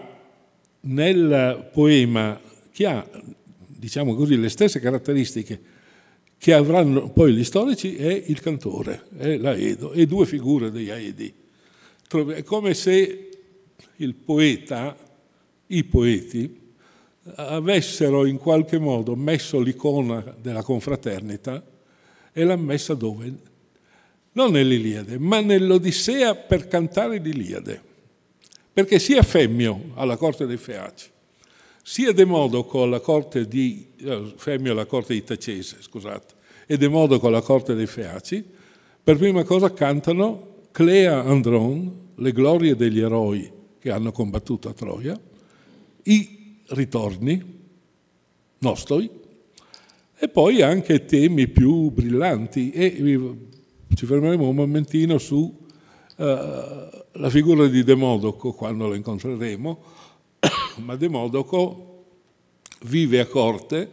nel poema, chi ha, diciamo così, le stesse caratteristiche che avranno poi gli storici, è il cantore, è l'Aedo, e due figure degli Aedi. È come se il poeta, i poeti, avessero in qualche modo messo l'icona della confraternita e l'ha messa dove? Non nell'Iliade, ma nell'Odissea per cantare l'Iliade. Perché sia Femmio alla corte dei Feaci, sia Demodoco alla corte di, eh, Femmio alla corte di Tacese, scusate, e Demodoco alla corte dei Feaci, per prima cosa cantano Clea Andron, le glorie degli eroi che hanno combattuto a Troia, i ritorni nostri e poi anche temi più brillanti e ci fermeremo un momentino su uh, la figura di De quando lo incontreremo, ma De vive a corte,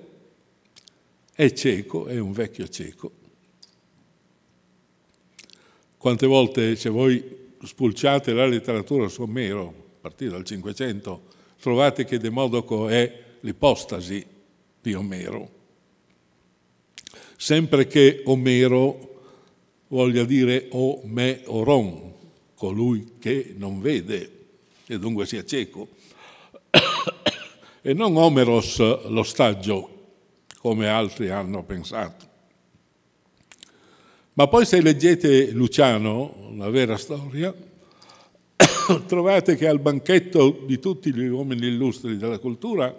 è cieco, è un vecchio cieco. Quante volte se voi spulciate la letteratura su Omero, a partire dal Cinquecento, trovate che Demodoco è l'ipostasi di Omero. Sempre che Omero voglia dire o me oron, colui che non vede e dunque sia cieco, e non Omeros l'ostaggio, come altri hanno pensato. Ma poi se leggete Luciano, la vera storia, trovate che al banchetto di tutti gli uomini illustri della cultura,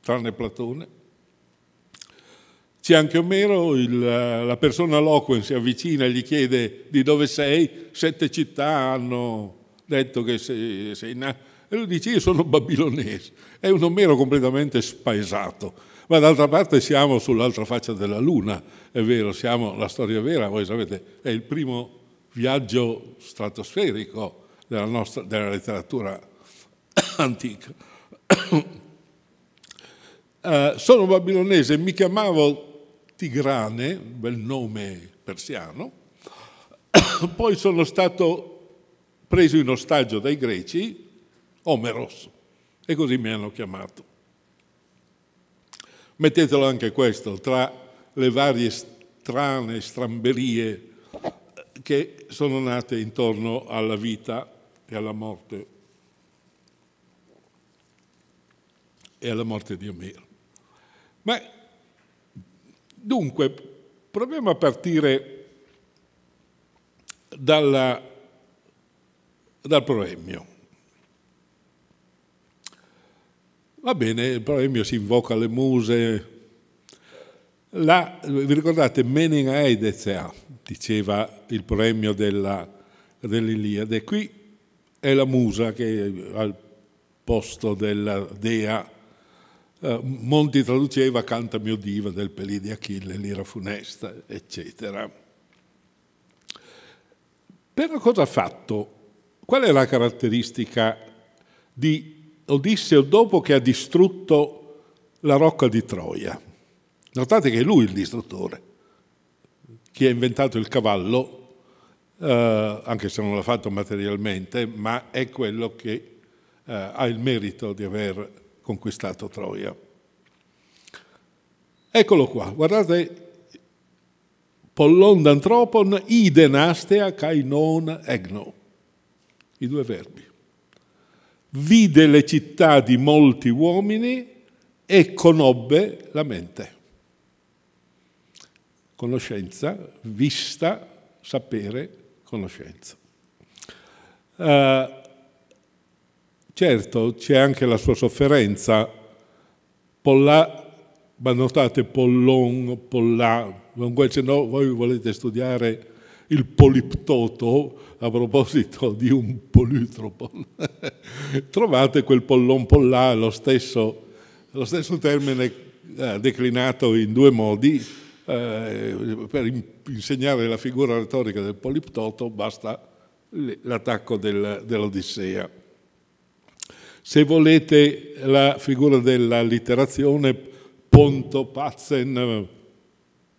tranne Platone, c'è anche Omero, il, la persona loquen si avvicina e gli chiede di dove sei, sette città hanno detto che sei, sei nato, e lui dice io sono babilonese, è un Omero completamente spaesato. Ma d'altra parte siamo sull'altra faccia della luna, è vero, siamo la storia vera, voi sapete, è il primo viaggio stratosferico della, nostra, della letteratura antica. eh, sono babilonese, mi chiamavo Tigrane, bel nome persiano, poi sono stato preso in ostaggio dai greci, Omeros, e così mi hanno chiamato. Mettetelo anche questo, tra le varie strane stramberie eh, che sono nate intorno alla vita e alla morte, e alla morte di Omero. Ma dunque, proviamo a partire dalla, dal proemio. Va bene, il proemio si invoca alle muse. La, vi ricordate, Meningae Dezea, diceva il proemio dell'Iliade. Qui è la musa che al posto della dea eh, Monti traduceva canta mio diva del pelì di Achille, l'ira funesta, eccetera. Però cosa ha fatto? Qual è la caratteristica di Odisseo dopo che ha distrutto la rocca di Troia? Notate che è lui il distruttore. Chi ha inventato il cavallo eh, anche se non l'ha fatto materialmente, ma è quello che eh, ha il merito di aver conquistato Troia. Eccolo qua, guardate, Pollon d'antropon, idenastea, kai egno, i due verbi. Vide le città di molti uomini e conobbe la mente. Conoscenza, vista, sapere, conoscenza. Eh, certo, c'è anche la sua sofferenza. Polla, ma notate Pollon, Polla, comunque se no voi volete studiare il poliptoto, a proposito di un politropon, trovate quel pollon Polla, lo stesso, lo stesso termine eh, declinato in due modi, eh, per insegnare la figura retorica del Poliptoto basta l'attacco del, dell'Odissea. Se volete la figura della letterazione, Ponto Pazzen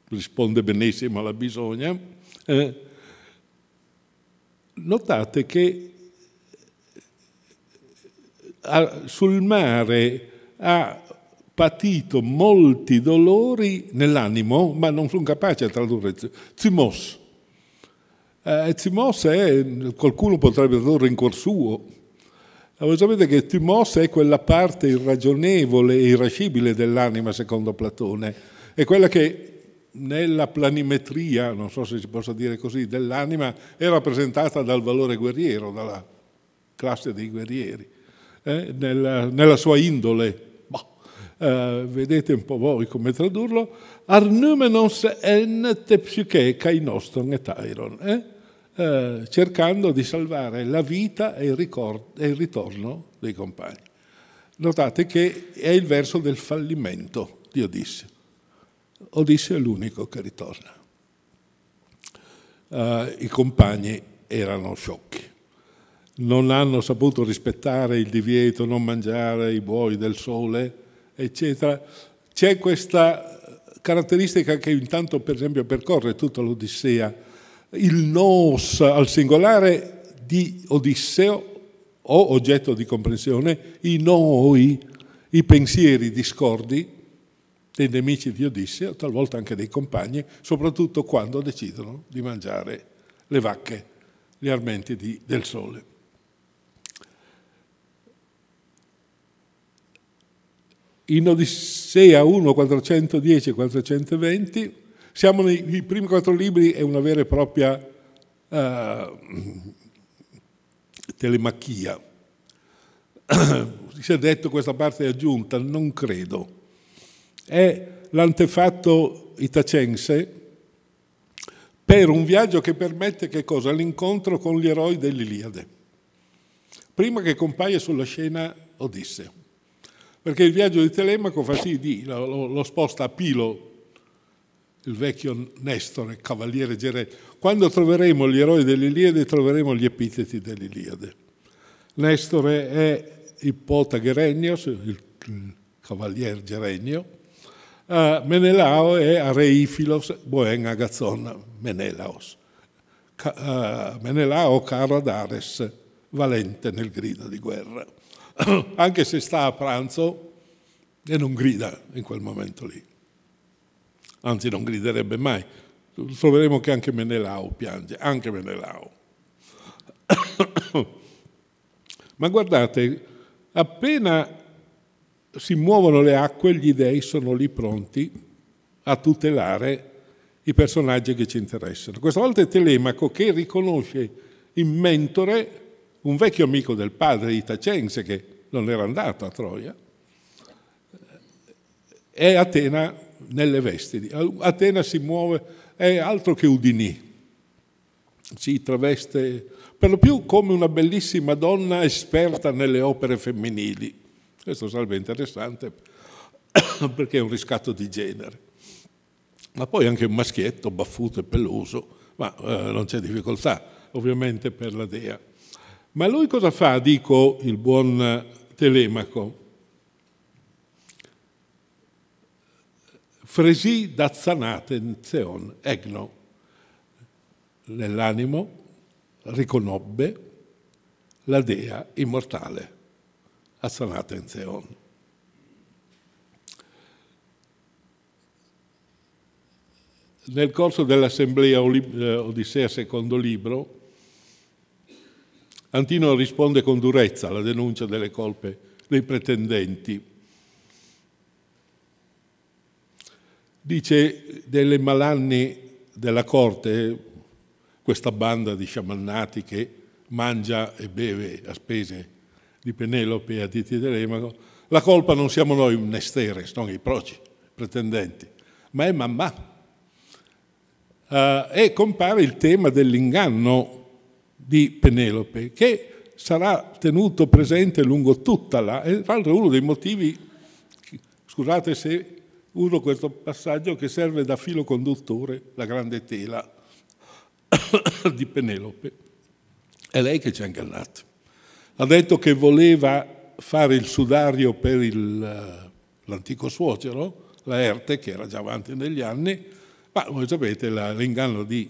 risponde benissimo alla bisogna. Eh, notate che eh, sul mare ha patito molti dolori nell'animo, ma non sono capace a tradurre zimos. Eh, zimos è, qualcuno potrebbe tradurre in cuor suo. ma eh, voi sapete che Timos è quella parte irragionevole e irascibile dell'anima, secondo Platone, è quella che nella planimetria, non so se si possa dire così, dell'anima è rappresentata dal valore guerriero, dalla classe dei guerrieri, eh, nella, nella sua indole eh, vedete un po' voi come tradurlo, Arnumenos en te psyche kainoston e iron, eh? eh, cercando di salvare la vita e il, ricord- e il ritorno dei compagni. Notate che è il verso del fallimento di Odisseo. Odisseo è l'unico che ritorna. Uh, i compagni erano sciocchi. Non hanno saputo rispettare il divieto, non mangiare i buoi del sole, eccetera, c'è questa caratteristica che intanto per esempio percorre tutta l'Odissea, il nos al singolare di Odisseo o oggetto di comprensione, i noi, i pensieri discordi dei nemici di Odisseo, talvolta anche dei compagni, soprattutto quando decidono di mangiare le vacche, gli armenti di, del sole. in Odissea 1, 410 e 420, siamo nei i primi quattro libri, è una vera e propria uh, telemachia. si è detto questa parte è aggiunta, non credo. È l'antefatto itacense per un viaggio che permette che cosa? L'incontro con gli eroi dell'Iliade, prima che compaia sulla scena Odisseo perché il viaggio di Telemaco fa sì di, lo, lo sposta a Pilo, il vecchio Nestore, cavaliere Gerente. Quando troveremo gli eroi dell'Iliade troveremo gli epiteti dell'Iliade. Nestore è Ippota Gerenios, il cavalier Gerenio, uh, Menelao è Areifilos Boen Agazzon Menelaos, Ca- uh, Menelao caro ad valente nel grido di guerra. anche se sta a pranzo e non grida in quel momento lì. Anzi, non griderebbe mai. Troveremo che anche Menelao piange, anche Menelao. Ma guardate, appena si muovono le acque, gli dei sono lì pronti a tutelare i personaggi che ci interessano. Questa volta è Telemaco che riconosce in mentore un vecchio amico del padre itacense che non era andato a Troia, è Atena nelle vesti. Atena si muove, è altro che Udinì, si traveste per lo più come una bellissima donna esperta nelle opere femminili. Questo sarebbe interessante perché è un riscatto di genere. Ma poi anche un maschietto baffuto e peloso, ma eh, non c'è difficoltà, ovviamente per la dea. Ma lui cosa fa, dico il buon Telemaco? Fresì dazzanaten zeon egno. Nell'animo riconobbe la dea immortale, Azzanaten zeon. Nel corso dell'assemblea eh, Odissea secondo libro, Antino risponde con durezza alla denuncia delle colpe dei pretendenti. Dice delle malanni della corte, questa banda di sciamannati che mangia e beve a spese di Penelope e a Titi Telemaco, la colpa non siamo noi mnesteres, non i proci, pretendenti, ma è mamma. Uh, e compare il tema dell'inganno di Penelope, che sarà tenuto presente lungo tutta la... E tra l'altro uno dei motivi, scusate se uso questo passaggio, che serve da filo conduttore, la grande tela di Penelope. È lei che ci ha ingannato. Ha detto che voleva fare il sudario per il, l'antico suocero, Laerte, che era già avanti negli anni, ma voi sapete l'inganno di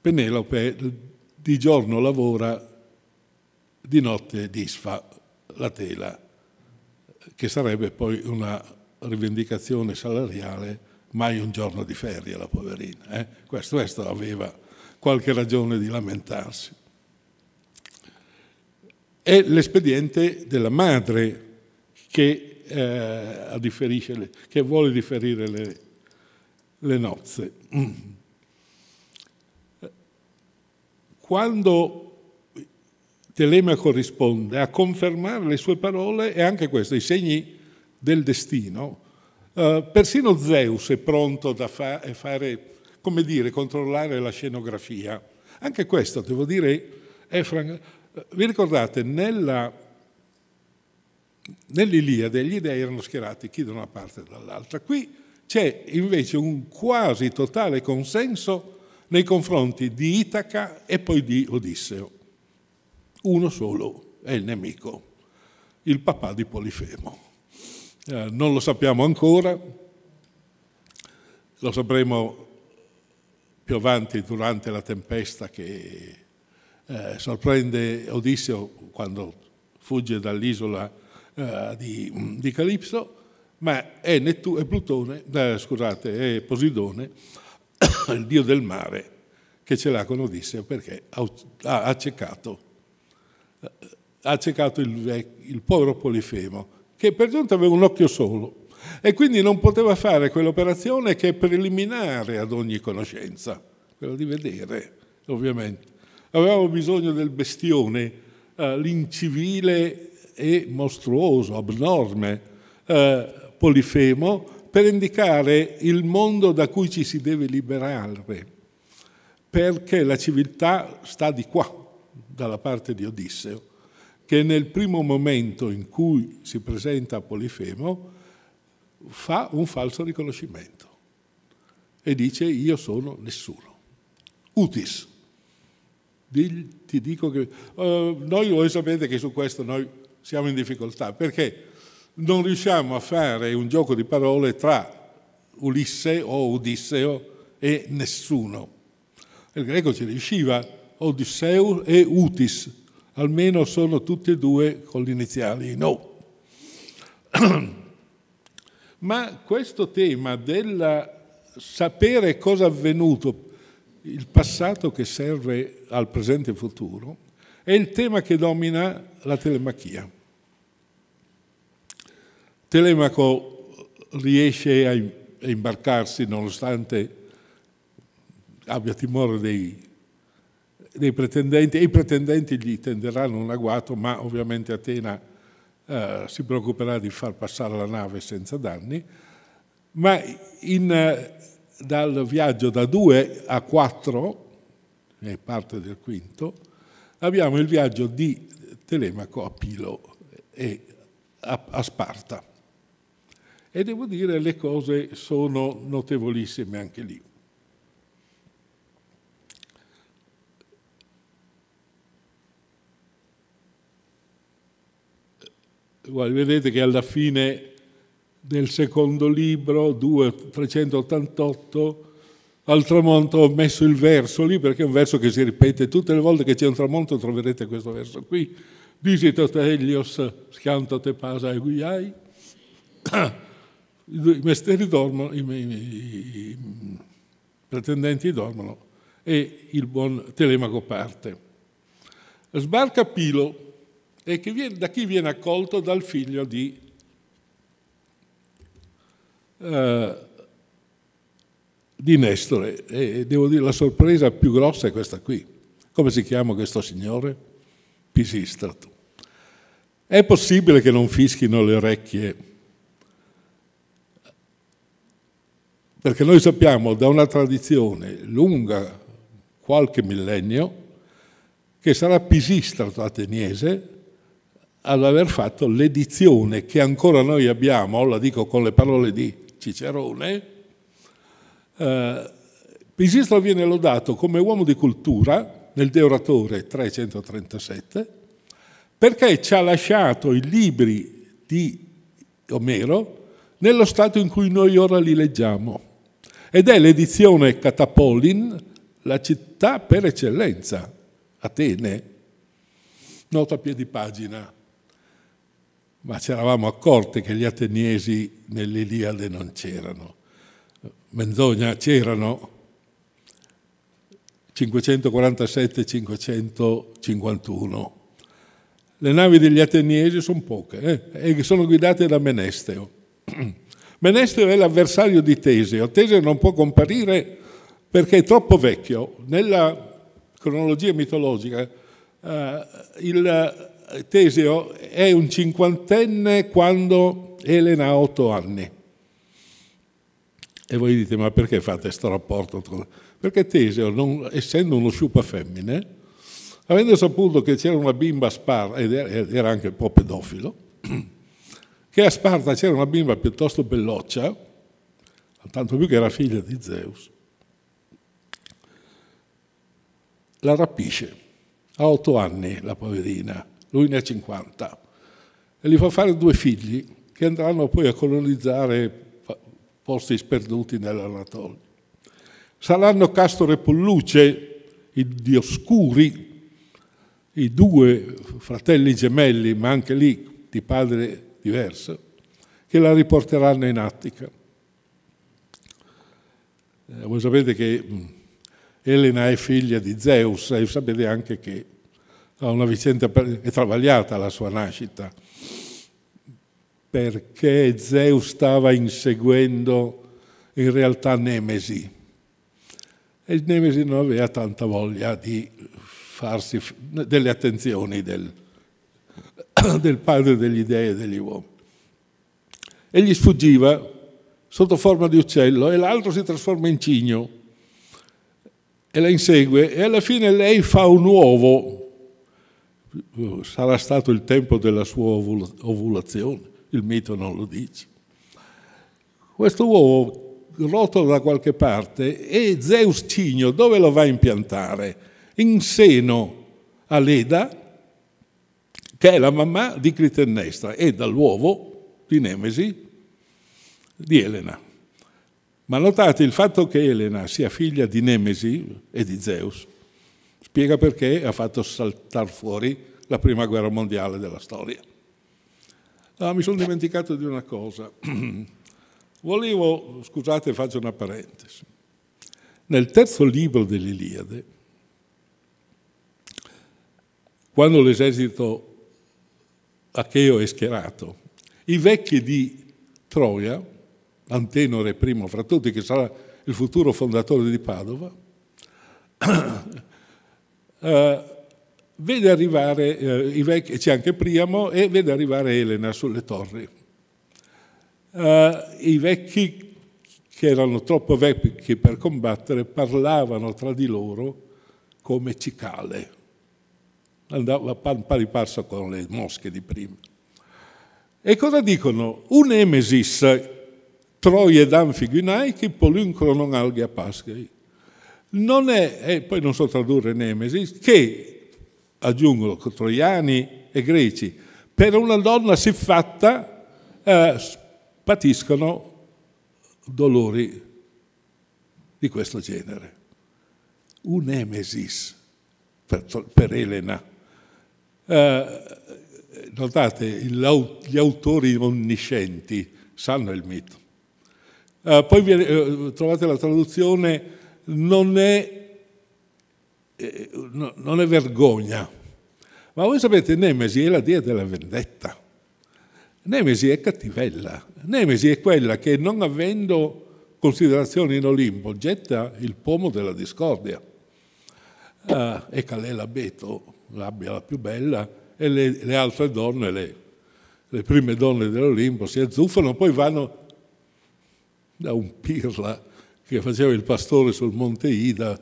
Penelope di giorno lavora, di notte disfa la tela, che sarebbe poi una rivendicazione salariale, mai un giorno di ferie la poverina. Eh? Questo, questo aveva qualche ragione di lamentarsi. È l'espediente della madre che, eh, le, che vuole differire le, le nozze. Mm. quando Telemaco risponde a confermare le sue parole e anche questo, i segni del destino, eh, persino Zeus è pronto a fa eh, fare, come dire, controllare la scenografia. Anche questo, devo dire, è franco. Eh, vi ricordate, nella nell'Iliade gli dei erano schierati chi da una parte e dall'altra. Qui c'è invece un quasi totale consenso nei confronti di Itaca e poi di Odisseo. Uno solo è il nemico, il papà di Polifemo. Eh, non lo sappiamo ancora, lo sapremo più avanti durante la tempesta che eh, sorprende Odisseo quando fugge dall'isola eh, di, mm, di, Calipso, ma è, Nettu- è Plutone, eh, scusate, è Posidone il dio del mare che ce l'ha con Odisseo perché ha accecato, ha accecato il, il povero Polifemo, che per giunta aveva un occhio solo e quindi non poteva fare quell'operazione che è preliminare ad ogni conoscenza, quella di vedere, ovviamente. Avevamo bisogno del bestione, eh, l'incivile e mostruoso, abnorme eh, Polifemo, per indicare il mondo da cui ci si deve liberare, perché la civiltà sta di qua, dalla parte di Odisseo, che nel primo momento in cui si presenta a Polifemo fa un falso riconoscimento e dice io sono nessuno. Utis. Ti dico che... Eh, noi voi sapete che su questo noi siamo in difficoltà, perché non riusciamo a fare un gioco di parole tra Ulisse o Odisseo e nessuno. Il greco ci riusciva, Odisseu e Utis, almeno sono tutti e due con gli iniziali no. Ma questo tema del sapere cosa è avvenuto, il passato che serve al presente e futuro, è il tema che domina la telemachia. Telemaco riesce a imbarcarsi nonostante abbia timore dei, dei pretendenti e i pretendenti gli tenderanno un agguato, ma ovviamente Atena eh, si preoccuperà di far passare la nave senza danni. Ma in, dal viaggio da 2 a 4, è parte del quinto, abbiamo il viaggio di Telemaco a Pilo e a, a Sparta e devo dire le cose sono notevolissime anche lì. Guarda, vedete che alla fine del secondo libro, 2.388, al tramonto ho messo il verso lì perché è un verso che si ripete tutte le volte che c'è un tramonto troverete questo verso qui. Visita te Helios, schianta te pasa e guiai. I mestieri dormono, i, i, i pretendenti dormono e il buon Telemaco parte. Sbarca Pilo, e viene, da chi viene accolto? Dal figlio di eh, di Nestore e devo dire la sorpresa più grossa è questa qui. Come si chiama questo signore? Pisistrato. È possibile che non fischino le orecchie Perché noi sappiamo da una tradizione lunga qualche millennio che sarà Pisistrato ateniese ad aver fatto l'edizione che ancora noi abbiamo, la dico con le parole di Cicerone, eh, Pisistro viene lodato come uomo di cultura nel De Oratore 337 perché ci ha lasciato i libri di Omero nello stato in cui noi ora li leggiamo ed è l'edizione Catapolin, la città per eccellenza, Atene. Nota a piedi pagina. Ma ci eravamo accorti che gli ateniesi nell'Iliade non c'erano. Menzogna, c'erano 547-551. Le navi degli ateniesi sono poche eh? e sono guidate da Menesteo. Menestre è l'avversario di Teseo. Teseo non può comparire perché è troppo vecchio. Nella cronologia mitologica eh, il, Teseo è un cinquantenne quando Elena ha otto anni. E voi dite, ma perché fate questo rapporto? Perché Teseo, non, essendo uno sciupa femmine, avendo saputo che c'era una bimba a Spar, ed era anche un po' pedofilo, che a Sparta c'era una bimba piuttosto belloccia, tanto più che era figlia di Zeus, la rapisce, ha otto anni la poverina, lui ne ha 50, e gli fa fare due figli che andranno poi a colonizzare posti sperduti nell'Anatolia. Saranno Castore e Polluce, i Dioscuri, i due fratelli gemelli, ma anche lì di padre diverse, che la riporteranno in Attica. Eh, voi sapete che mm, Elena è figlia di Zeus e sapete anche che ha una vicenda, è travagliata la sua nascita, perché Zeus stava inseguendo in realtà Nemesi e Nemesi non aveva tanta voglia di farsi delle attenzioni del, del Padre degli dei e degli uomini. Egli sfuggiva sotto forma di uccello e l'altro si trasforma in cigno e la insegue e alla fine lei fa un uovo. Sarà stato il tempo della sua ovulazione, il mito non lo dice. Questo uovo rotolo da qualche parte e Zeus Cigno dove lo va a impiantare? In seno a Leda che è la mamma di Clitennestra e dall'uovo di Nemesi di Elena. Ma notate il fatto che Elena sia figlia di Nemesi e di Zeus spiega perché ha fatto saltare fuori la prima guerra mondiale della storia. No, mi sono dimenticato di una cosa. Volevo, scusate, faccio una parentesi. Nel terzo libro dell'Iliade, quando l'esercito Acheo e Scherato. I vecchi di Troia, Antenore primo fra tutti, che sarà il futuro fondatore di Padova, eh, vede arrivare, eh, vecchi, c'è anche Priamo, e vede arrivare Elena sulle torri. Eh, I vecchi, che erano troppo vecchi per combattere, parlavano tra di loro come cicale andava pari passo con le mosche di prima. E cosa dicono? Un emesis, troie anfigunaichi poluncronon alghia paschi. Non è, e poi non so tradurre Nemesis, che aggiungono troiani e greci, per una donna siffatta eh, patiscono dolori di questo genere. Un'emesis per, per Elena. Eh, notate, gli autori onniscienti sanno il mito. Eh, poi viene, eh, trovate la traduzione, non è, eh, no, non è vergogna. Ma voi sapete, Nemesi è la dea della vendetta. Nemesi è cattivella. Nemesi è quella che, non avendo considerazioni in Olimpo, getta il pomo della discordia. Uh, e Calè l'abeto l'abbia la più bella, e le, le altre donne, le, le prime donne dell'Olimpo, si azzuffano, poi vanno da un pirla che faceva il pastore sul Monte Ida,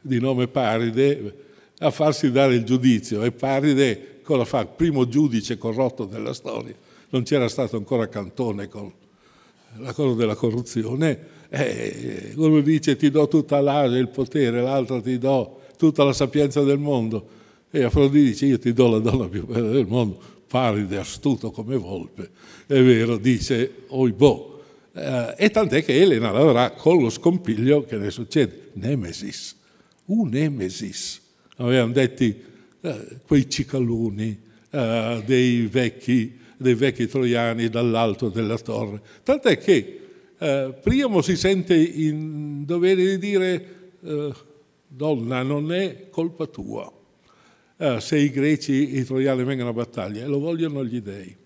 di nome Paride, a farsi dare il giudizio. E Paride cosa fa? Primo giudice corrotto della storia. Non c'era stato ancora Cantone con la cosa della corruzione. Eh, uno dice ti do tutta l'area, il potere, l'altro ti do tutta la sapienza del mondo. E Afrodite dice io ti do la donna più bella del mondo, paride, astuto come volpe. È vero, dice oibò. Eh, e tant'è che Elena l'avrà con lo scompiglio che ne succede. Nemesis, un nemesis. Avevano detti eh, quei cicaloni eh, dei, vecchi, dei vecchi troiani dall'alto della torre. Tant'è che eh, Priamo si sente in dovere di dire eh, donna non è colpa tua eh, se i greci e i troiani vengono a battaglia, e lo vogliono gli dei.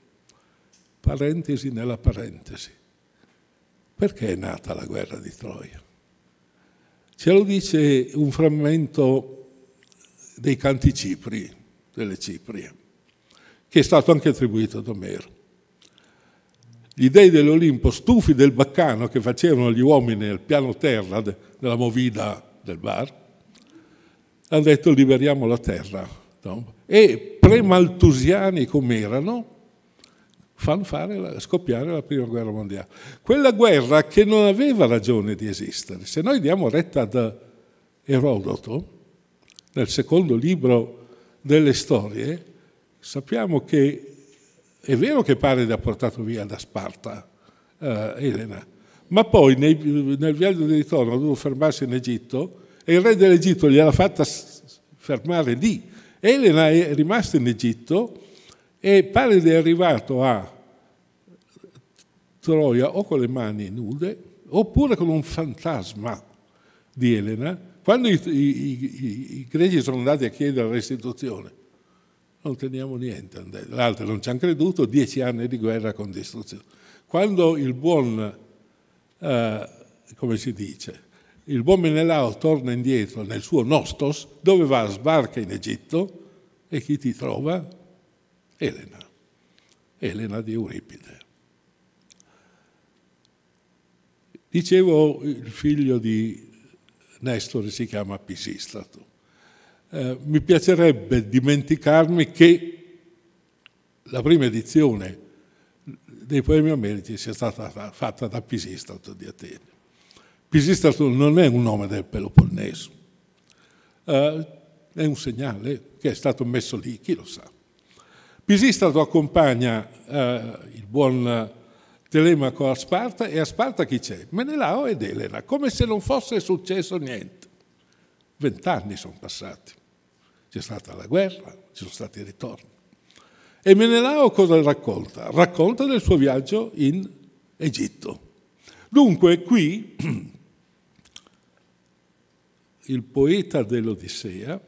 Parentesi nella parentesi. Perché è nata la guerra di Troia? Ce lo dice un frammento dei canti cipri, delle Ciprie, che è stato anche attribuito ad Omero. Gli dei dell'Olimpo, stufi del baccano che facevano gli uomini al piano terra della movida del bar, hanno detto liberiamo la terra No? E premaltusiani erano, fanno fare, scoppiare la prima guerra mondiale. Quella guerra che non aveva ragione di esistere. Se noi diamo retta ad Erodoto, nel secondo libro delle storie, sappiamo che è vero che pare Paride ha portato via da Sparta eh, Elena, ma poi nei, nel viaggio di ritorno ha dovuto fermarsi in Egitto e il re dell'Egitto gliel'ha fatta fermare lì Elena è rimasta in Egitto e pare di arrivato a Troia o con le mani nude oppure con un fantasma di Elena, quando i, i, i, i greci sono andati a chiedere restituzione. Non teniamo niente, l'altro non ci hanno creduto, dieci anni di guerra con distruzione. Quando il buon, eh, come si dice, il buon Menelao torna indietro nel suo Nostos, dove va, sbarca in Egitto e chi ti trova? Elena, Elena di Euripide. Dicevo, il figlio di Nestore si chiama Pisistrato. Eh, mi piacerebbe dimenticarmi che la prima edizione dei poemi omerici sia stata fatta da Pisistrato di Atene. Pisistrato non è un nome del Peloponneso, eh, è un segnale che è stato messo lì, chi lo sa. Pisistrato accompagna eh, il buon Telemaco a Sparta e a Sparta chi c'è? Menelao ed Elena, come se non fosse successo niente. Vent'anni sono passati, c'è stata la guerra, ci sono stati i ritorni. E Menelao cosa racconta? Racconta del suo viaggio in Egitto. Dunque qui il poeta dell'Odissea,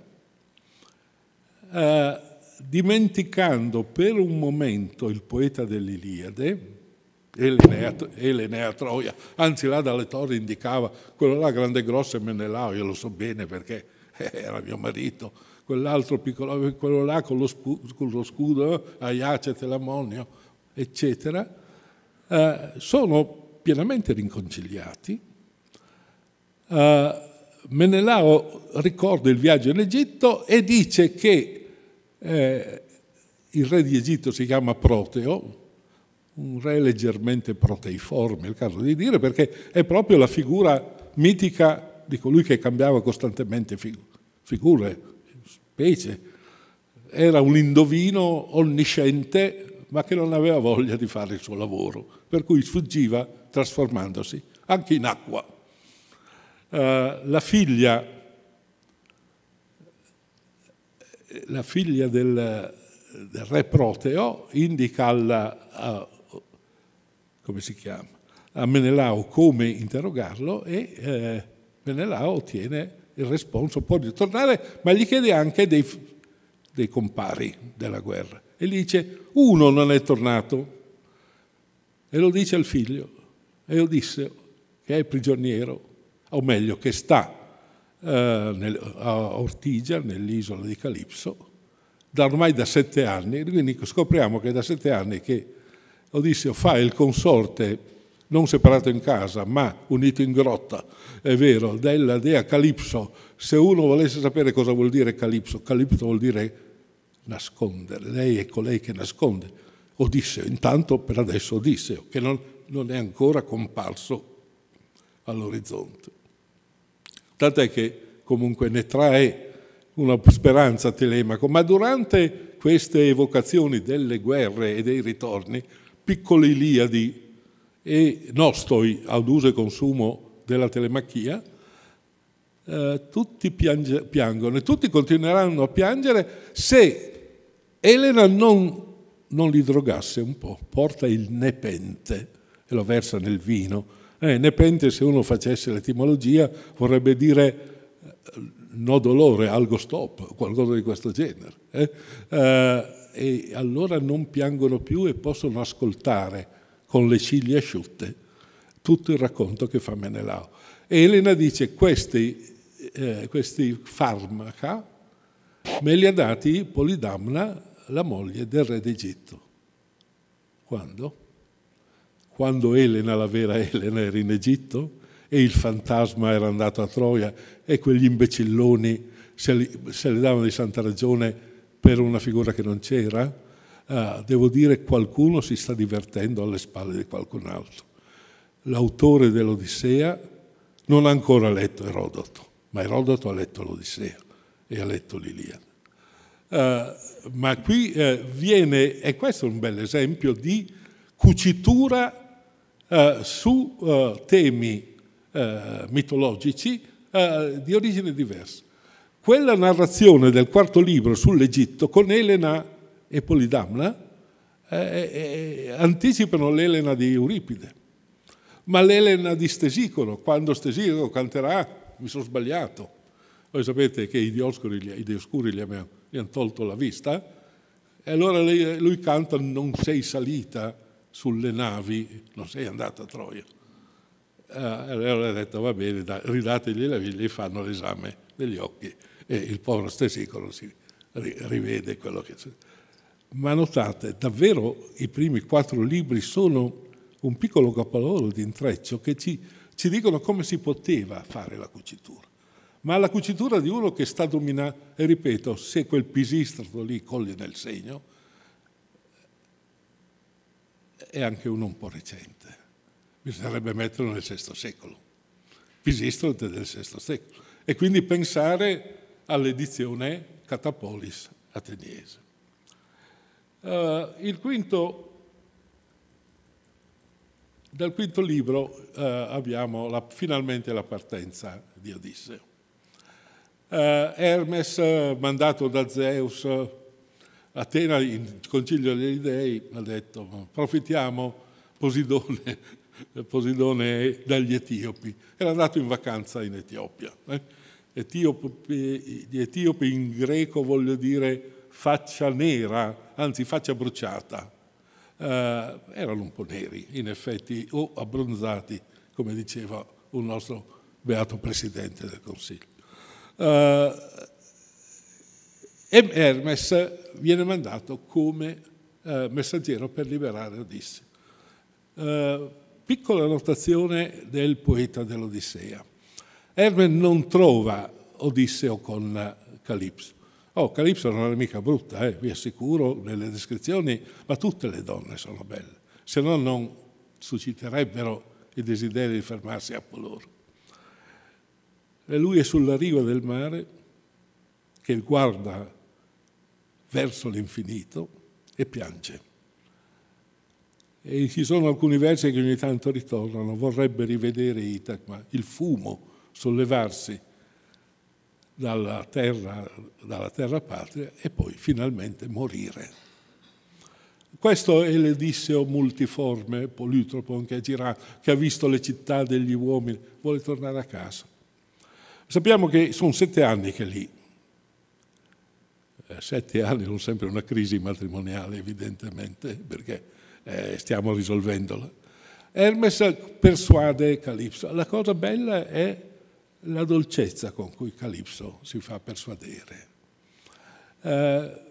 eh, dimenticando per un momento il poeta dell'Iliade e l'Enea Troia, anzi là dalle torri indicava quello là grande e grosso e Menelao, io lo so bene perché era mio marito, quell'altro piccolo, quello là con lo, spu, con lo scudo, Aiace, Telamonio, eccetera, eh, sono pienamente rinconciliati. Eh, Menelao ricorda il viaggio in Egitto e dice che eh, il re di Egitto si chiama Proteo, un re leggermente proteiforme, è il caso di dire, perché è proprio la figura mitica di colui che cambiava costantemente fig- figure, specie. Era un indovino onnisciente, ma che non aveva voglia di fare il suo lavoro, per cui sfuggiva trasformandosi anche in acqua. Eh, la figlia, la figlia del, del, re Proteo indica alla, a, come si chiama, a Menelao come interrogarlo e eh, Menelao ottiene il responso, può ritornare, ma gli chiede anche dei, dei compari della guerra. E gli dice, uno non è tornato. E lo dice al figlio, e lo disse, che è prigioniero o meglio che sta eh, a Ortigia, nell'isola di Calipso, da ormai da sette anni, quindi scopriamo che da sette anni che Odisseo fa il consorte non separato in casa, ma unito in grotta, è vero, della dea Calipso. Se uno volesse sapere cosa vuol dire Calipso, Calipso vuol dire nascondere, lei è colei che nasconde. Odisseo, intanto per adesso Odisseo, che non, non è ancora comparso all'orizzonte tant'è che comunque ne trae una speranza Telemaco, ecco, ma durante queste evocazioni delle guerre e dei ritorni, piccoli Iliadi e nostoi ad uso e consumo della telemachia, eh, tutti piange, piangono e tutti continueranno a piangere se Elena non, non li drogasse un po', porta il nepente e lo versa nel vino eh, nepente, se uno facesse l'etimologia, vorrebbe dire eh, no dolore, algo stop, qualcosa di questo genere. Eh? Eh, e allora non piangono più e possono ascoltare con le ciglia asciutte tutto il racconto che fa Menelao. E Elena dice questi, eh, questi farmaca me li ha dati Polidamna, la moglie del re d'Egitto. Quando? quando Elena, la vera Elena, era in Egitto e il fantasma era andato a Troia e quegli imbecilloni se, li, se le davano di santa ragione per una figura che non c'era, eh, devo dire che qualcuno si sta divertendo alle spalle di qualcun altro. L'autore dell'Odissea non ha ancora letto Erodoto, ma Erodoto ha letto l'Odissea e ha letto l'Iliade. Eh, ma qui eh, viene, e questo è un bel esempio di cucitura eh, su eh, temi eh, mitologici eh, di origine diversa. Quella narrazione del quarto libro sull'Egitto con Elena e Polidamna anticipano l'Elena di Euripide, ma l'Elena di Stesicono, quando Stesicono canterà, mi sono sbagliato, voi sapete che i dioscuri, i dioscuri gli, hanno, gli hanno tolto la vista, e allora lui canta Non sei salita sulle navi, non sei andato a Troia. Eh, allora ha detto va bene, da, ridategli la villa e fanno l'esame degli occhi e il povero Stesicolo si ri, rivede quello che c'è. Ma notate, davvero i primi quattro libri sono un piccolo capolavoro di intreccio che ci, ci dicono come si poteva fare la cucitura ma la cucitura di uno che sta dominando, e ripeto, se quel pisistrato lì coglie nel segno, e anche uno un po' recente. Bisognerebbe metterlo nel VI secolo, Pisistrat del VI secolo, e quindi pensare all'edizione Catapolis ateniese. Uh, il quinto dal quinto libro eh, abbiamo la, finalmente la partenza di Odisseo. Eh, Hermes, eh, mandato da Zeus Atena in concilio degli dei ha detto approfittiamo Posidone, Posidone dagli etiopi. Era andato in vacanza in Etiopia. Eh. Etiopi, etiopi in greco voglio dire faccia nera, anzi faccia bruciata. Eh, erano un po' neri, in effetti, o abbronzati, come diceva un nostro beato presidente del Consiglio. Eh, e Hermes viene mandato come eh, messaggero per liberare Odisse. Eh, piccola notazione del poeta dell'Odissea. Hermes non trova Odisseo con Calipso. Oh, Calipso non è mica brutta, eh, vi assicuro, nelle descrizioni, ma tutte le donne sono belle, se no non susciterebbero il desiderio di fermarsi a loro. E lui è sulla riva del mare che guarda verso l'infinito e piange. E ci sono alcuni versi che ogni tanto ritornano, vorrebbe rivedere Itacma, il fumo sollevarsi dalla terra, dalla terra patria e poi finalmente morire. Questo è l'Edisseo multiforme, Politropon, che, gira, che ha visto le città degli uomini, vuole tornare a casa. Sappiamo che sono sette anni che è lì, eh, sette anni non sempre una crisi matrimoniale evidentemente perché eh, stiamo risolvendola. Hermes persuade Calipso, la cosa bella è la dolcezza con cui Calipso si fa persuadere. Eh,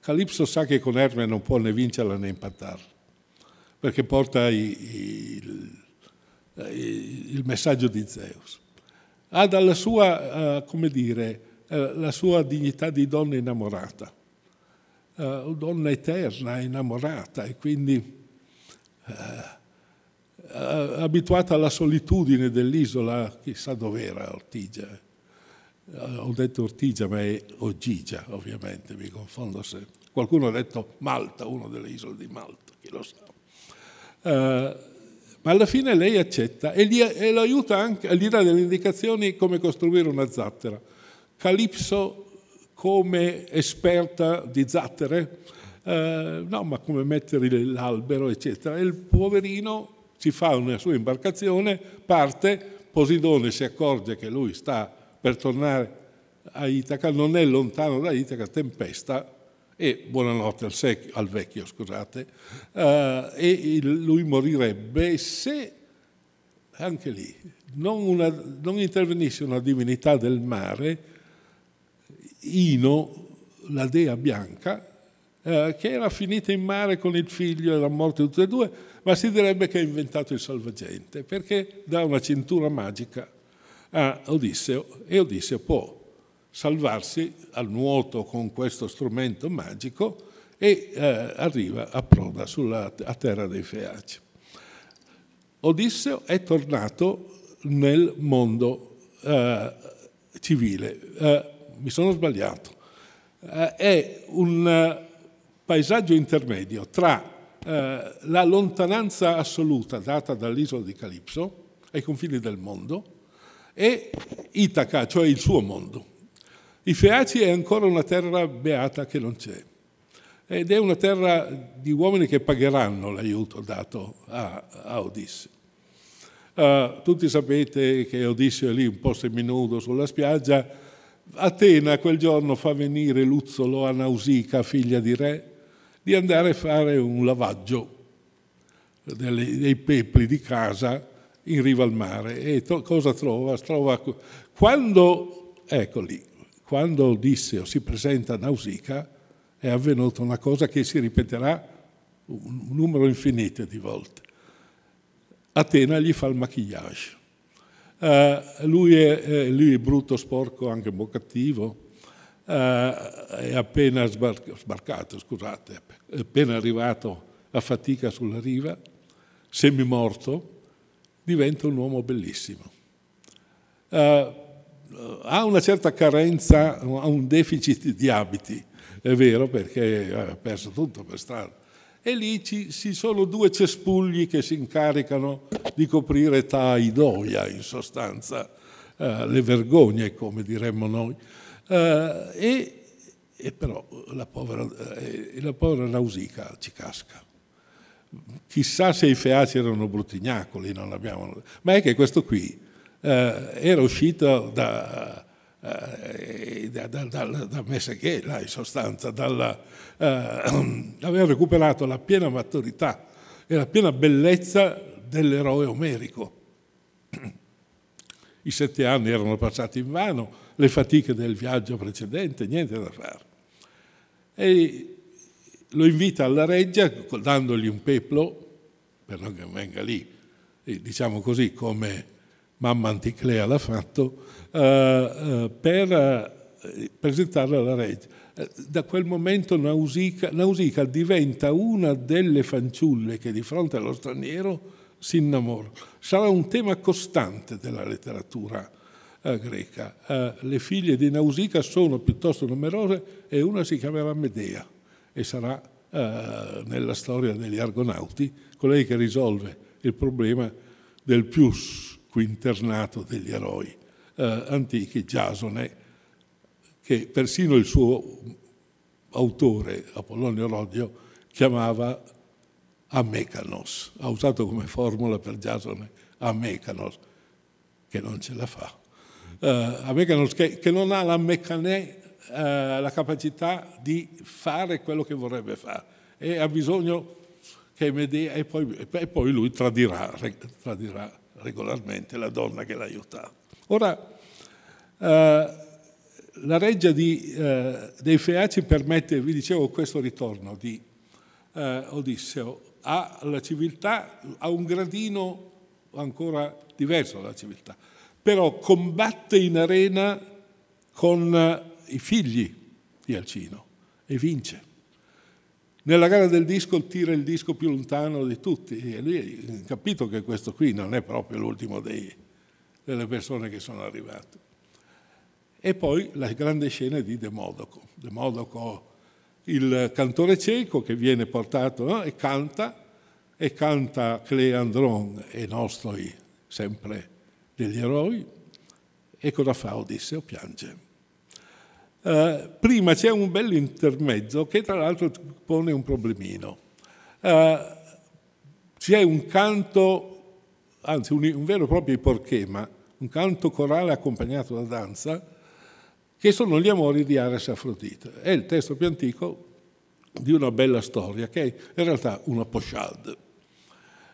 Calipso sa che con Hermes non può né vincerla né impattarla, perché porta i, i, il, eh, il, messaggio di Zeus. Ha dalla sua, eh, come dire, eh, la sua dignità di donna innamorata, eh, donna eterna, innamorata e quindi eh, abituata alla solitudine dell'isola, chissà dov'era Ortigia. Ho detto Ortigia, ma è Ogigia, ovviamente, mi confondo se... Qualcuno ha detto Malta, una delle isole di Malta, chi lo sa. Uh, ma alla fine lei accetta e, gli, e lo aiuta anche, gli dà delle indicazioni come costruire una zattera. Calipso come esperta di zattere, eh, no, ma come mettere l'albero, eccetera. E il poverino ci fa una sua imbarcazione, parte, Posidone si accorge che lui sta per tornare a Itaca, non è lontano da Itaca, tempesta e buonanotte al, secchio, al vecchio, scusate, eh, e lui morirebbe se anche lì non, una, non intervenisse una divinità del mare Ino, la dea bianca, eh, che era finita in mare con il figlio, e la morte di tutti e due, ma si direbbe che ha inventato il salvagente, perché dà una cintura magica a Odisseo e Odisseo può salvarsi al nuoto con questo strumento magico e eh, arriva a proda sulla, a terra dei Feaci. Odisseo è tornato nel mondo eh, civile. Eh, mi sono sbagliato, eh, è un eh, paesaggio intermedio tra eh, la lontananza assoluta data dall'isola di Calipso ai confini del mondo e Itaca, cioè il suo mondo. I Feaci è ancora una terra beata che non c'è ed è una terra di uomini che pagheranno l'aiuto dato a, a Odisse. Uh, tutti sapete che Odisseo è lì un po' seminudo sulla spiaggia, Atena quel giorno fa venire Luzzolo a Nausica, figlia di re, di andare a fare un lavaggio dei pepli di casa in riva al mare. E cosa trova? trova quando, ecco lì, quando Odisseo si presenta a Nausica è avvenuta una cosa che si ripeterà un numero infinito di volte. Atena gli fa il maquillage eh, lui, è, eh, lui, è, brutto, sporco, anche un po' cattivo, eh, è appena sbarcato, sbarcato, scusate, è appena arrivato a fatica sulla riva, semimorto, diventa un uomo bellissimo. Eh, ha una certa carenza, ha un deficit di abiti, è vero, perché ha perso tutto per strada. E lì ci, ci sono due cespugli che si incaricano di coprire Taidoia, in sostanza, eh, le vergogne, come diremmo noi. Eh, e, e, però la povera, eh, la povera Nausica ci casca. Chissà se i feaci erano bruttignacoli, non abbiamo... Ma è che questo qui era uscito da, da, da, da, da Messeghella, in sostanza, dalla, eh, aveva recuperato la piena maturità e la piena bellezza dell'eroe omerico. I sette anni erano passati in vano, le fatiche del viaggio precedente, niente da fare. E lo invita alla reggia dandogli un peplo, per non che venga lì, diciamo così, come mamma Anticlea l'ha fatto, eh, eh, per eh, presentarlo alla reggia. Da quel momento Nausica, Nausica diventa una delle fanciulle che di fronte allo straniero si innamorano. Sarà un tema costante della letteratura eh, greca. Eh, le figlie di Nausicaa sono piuttosto numerose e una si chiamerà Medea e sarà eh, nella storia degli Argonauti colei che risolve il problema del più quinternato degli eroi eh, antichi, Giasone, che persino il suo autore, Apollonio Rodio, chiamava Amecanos, ha usato come formula per Giasone Amecanos, che non ce la fa. Uh, Amecanos che, che, non ha la, meccanè, uh, eh, la capacità di fare quello che vorrebbe fare e ha bisogno che Medea e poi, e poi lui tradirà, tradirà, regolarmente la donna che l'ha aiutato. Ora, uh, la reggia di, eh, dei Feaci permette, vi dicevo, questo ritorno di eh, Odisseo alla civiltà, a un gradino ancora diverso dalla civiltà, però combatte in arena con eh, i figli di Alcino e vince. Nella gara del disco tira il disco più lontano di tutti e lui ha capito che questo qui non è proprio l'ultimo dei, delle persone che sono arrivate. E poi la grande scena di Demodoco. Demodoco il cantore cieco che viene portato no? e canta, e canta Cleandron e Nostoi, sempre degli eroi, e cosa fa Odisseo? Piange. Eh, prima c'è un bello intermezzo che tra l'altro pone un problemino. Eh, c'è un canto, anzi un, un vero e proprio iporchema, un canto corale accompagnato da danza, che sono gli amori di Ares e Afrodite. È il testo più antico di una bella storia, che è in realtà una poshad.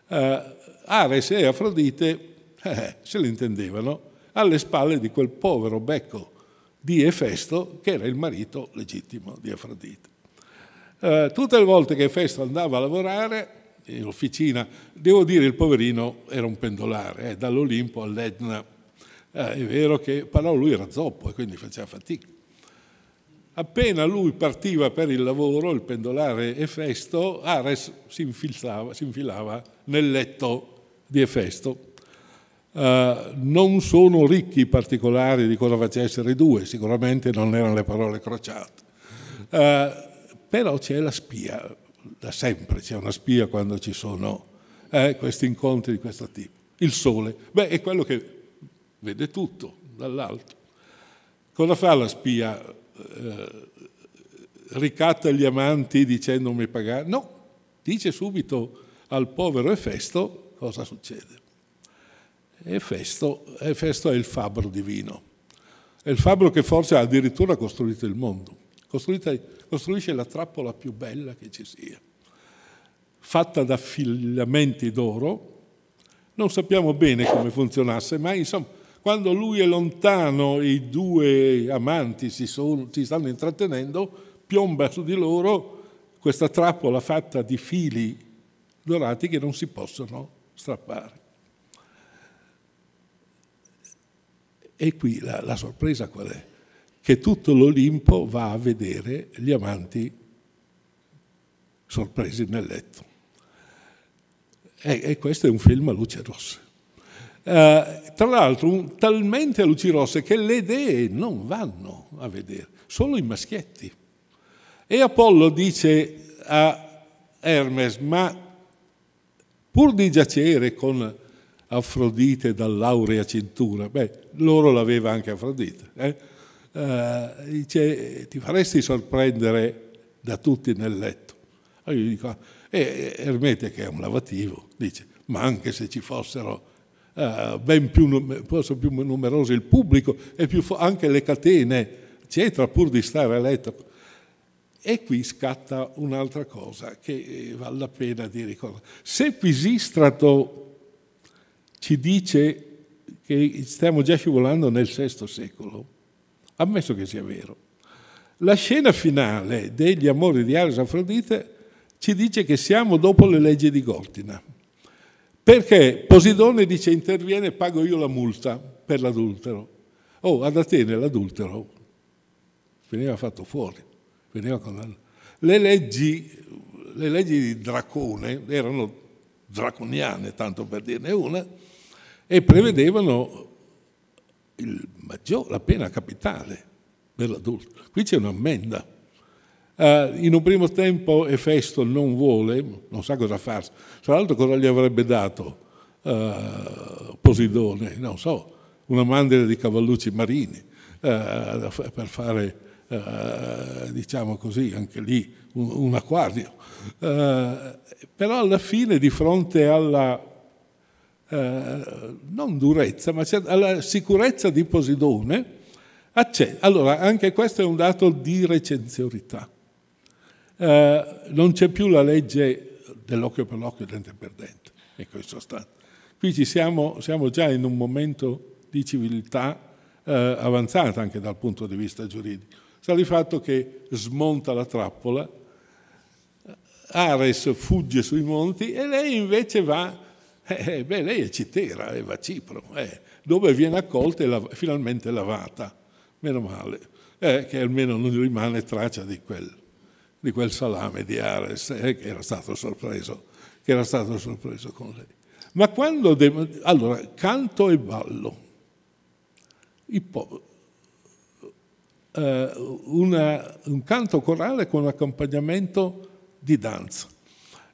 Eh, Ares e Afrodite eh, eh, se le intendevano alle spalle di quel povero becco di Efesto, che era il marito legittimo di Afrodite. Eh, tutte le volte che Efesto andava a lavorare in officina, devo dire il poverino era un pendolare, eh, dall'Olimpo all'Etna Ah, è vero che, però lui era zoppo e quindi faceva fatica. Appena lui partiva per il lavoro, il pendolare Efesto, Ares si, si infilava nel letto di Efesto. Uh, non sono ricchi i particolari di cosa facessero i due, sicuramente non erano le parole crociate. Uh, però c'è la spia, da sempre c'è una spia quando ci sono eh, questi incontri di questo tipo. Il sole, beh, è quello che vede tutto dall'alto. Cosa fa la spia? Eh, ricatta gli amanti dicendomi pagare? No, dice subito al povero Efesto cosa succede. Efesto, Efesto è il fabbro divino, è il fabbro che forse ha addirittura costruito il mondo, costruisce la trappola più bella che ci sia, fatta da filamenti d'oro, non sappiamo bene come funzionasse, ma insomma quando lui è lontano e i due amanti si, sono, si stanno intrattenendo, piomba su di loro questa trappola fatta di fili dorati che non si possono strappare. E qui la, la sorpresa qual è? Che tutto l'Olimpo va a vedere gli amanti sorpresi nel letto. E, e questo è un film a luce rossa. Eh, tra l'altro talmente a luci rosse che le dee non vanno a vedere, solo i maschietti. E Apollo dice a Hermes, ma pur di giacere con Afrodite dall'aurea cintura, beh, loro l'aveva anche Afrodite, eh? eh, dice, ti faresti sorprendere da tutti nel letto. Allora io dico, e eh, Ermete che è un lavativo, dice, ma anche se ci fossero eh, ben più, più, numeroso il pubblico e più anche le catene, eccetera, pur di stare a letto. E qui scatta un'altra cosa che eh, vale la pena di ricordare. Se Pisistrato ci dice che stiamo già scivolando nel VI secolo, ammesso che sia vero, la scena finale degli amori di Ares Afrodite ci dice che siamo dopo le leggi di Gortina. Perché Posidone dice interviene pago io la multa per l'adultero. Oh, ad Atene l'adultero veniva fatto fuori, veniva condannato. Le leggi, le leggi di Dracone erano draconiane, tanto per dirne una, e prevedevano il, la pena capitale per l'adultero. Qui c'è un'ammenda Uh, in un primo tempo Efesto non vuole, non sa cosa farsi. Tra l'altro cosa gli avrebbe dato uh, Posidone? Non so, una mandria di cavallucci marini uh, per fare, diciamo così, anche lì un, un acquario. però alla fine di fronte alla, non durezza, ma alla sicurezza di Posidone, accetta. Allora, anche questo è un dato di recensiorità. Eh, non c'è più la legge dell'occhio per l'occhio e dente per dente. Ecco, in stato. Qui ci siamo, siamo già in un momento di civiltà eh, avanzata anche dal punto di vista giuridico. Sta di fatto che smonta la trappola, Ares fugge sui monti e lei invece va, eh, eh beh, lei è Citera, e eh, a Cipro, eh, dove viene accolta e la, finalmente lavata. Meno male, che almeno non rimane traccia di quello di quel salame di Ares eh, che, era stato sorpreso, che era stato sorpreso con lei. Ma quando... De... allora, canto e ballo. Eh, una, un canto corale con accompagnamento di danza.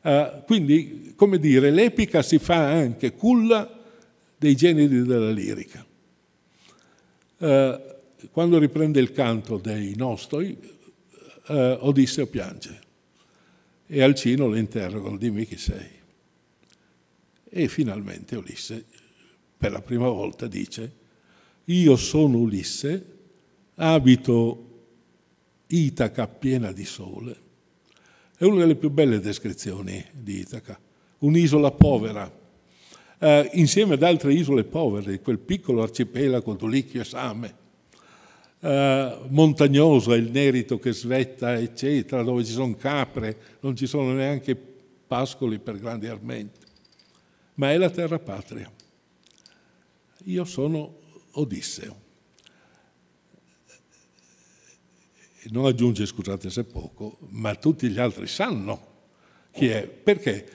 Uh, quindi, come dire, l'epica si fa anche culla dei generi della lirica. Uh, quando riprende il canto dei nostri, eh, Odisseo piange e Alcino lo interroga, dimmi chi sei. E finalmente Ulisse, per la prima volta, dice, io sono Ulisse, abito Itaca piena di sole. È una delle più belle descrizioni di Itaca, un'isola povera, eh, insieme ad altre isole povere, quel piccolo arcipelago d'Ulicchio e Same, eh, montagnoso, è il Nerito che svetta, eccetera, dove ci sono capre, non ci sono neanche pascoli per grandi armenti, ma è la terra patria. Io sono Odisseo. Non aggiunge, scusate se poco, ma tutti gli altri sanno chi è, perché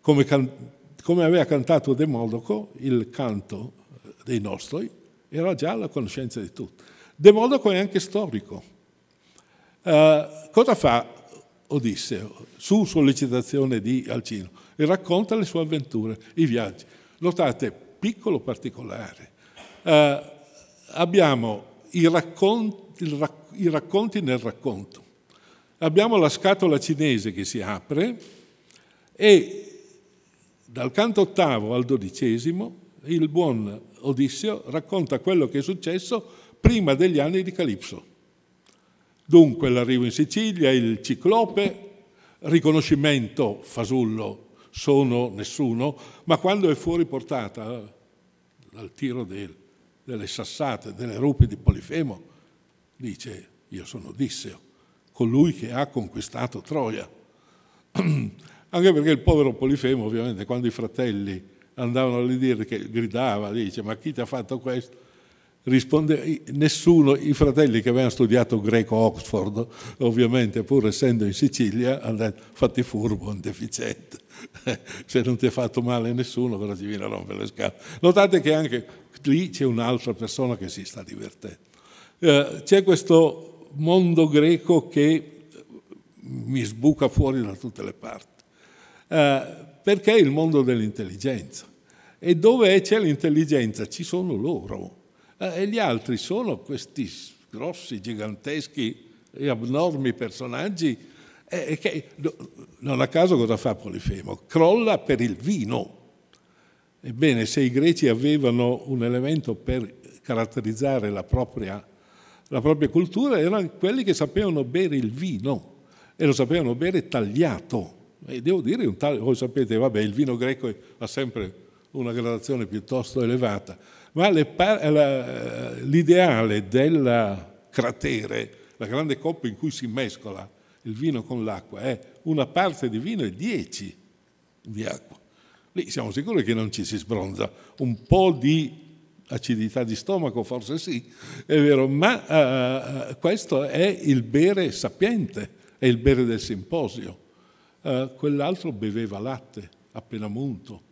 come, come aveva cantato De il canto dei nostri era già alla conoscenza di tutti. De modo è anche storico. Eh, cosa fa Odisseo su sollecitazione di Alcino? E racconta le sue avventure, i viaggi. Notate, piccolo particolare. Eh, abbiamo i racconti, rac, i racconti nel racconto. Abbiamo la scatola cinese che si apre e dal canto ottavo al dodicesimo il buon Odisseo racconta quello che è successo prima degli anni di Calipso. Dunque l'arrivo in Sicilia, il ciclope, riconoscimento fasullo, sono nessuno, ma quando è fuori portata dal tiro del, delle sassate, delle rupi di Polifemo, dice io sono Odisseo, colui che ha conquistato Troia. Anche perché il povero Polifemo ovviamente quando i fratelli andavano a dire che gridava, dice ma chi ti ha fatto questo? risponde nessuno, i fratelli che avevano studiato greco a Oxford, ovviamente pur essendo in Sicilia, hanno detto fatti furbo, un deficiente, se non ti ha fatto male nessuno cosa ci viene a rompere le scale. Notate che anche lì c'è un'altra persona che si sta divertendo. Eh, c'è questo mondo greco che eh, mi sbuca fuori da tutte le parti, eh, perché è il mondo dell'intelligenza. E dove c'è l'intelligenza ci sono loro eh, e gli altri sono questi grossi, giganteschi e abnormi personaggi eh, che non a caso cosa fa Polifemo? Crolla per il vino. Ebbene, se i greci avevano un elemento per caratterizzare la propria, la propria cultura, erano quelli che sapevano bere il vino e lo sapevano bere tagliato. E devo dire, un taglio, voi sapete, vabbè, il vino greco ha sempre una gradazione piuttosto elevata, ma eh, l'ideale del cratere, la grande coppa in cui si mescola il vino con l'acqua, è una parte di vino e dieci di acqua. Lì siamo sicuri che non ci si sbronza, un po' di acidità di stomaco, forse sì, è vero, ma uh, questo è il bere sapiente, è il bere del simposio. Uh, quell'altro beveva latte appena munto,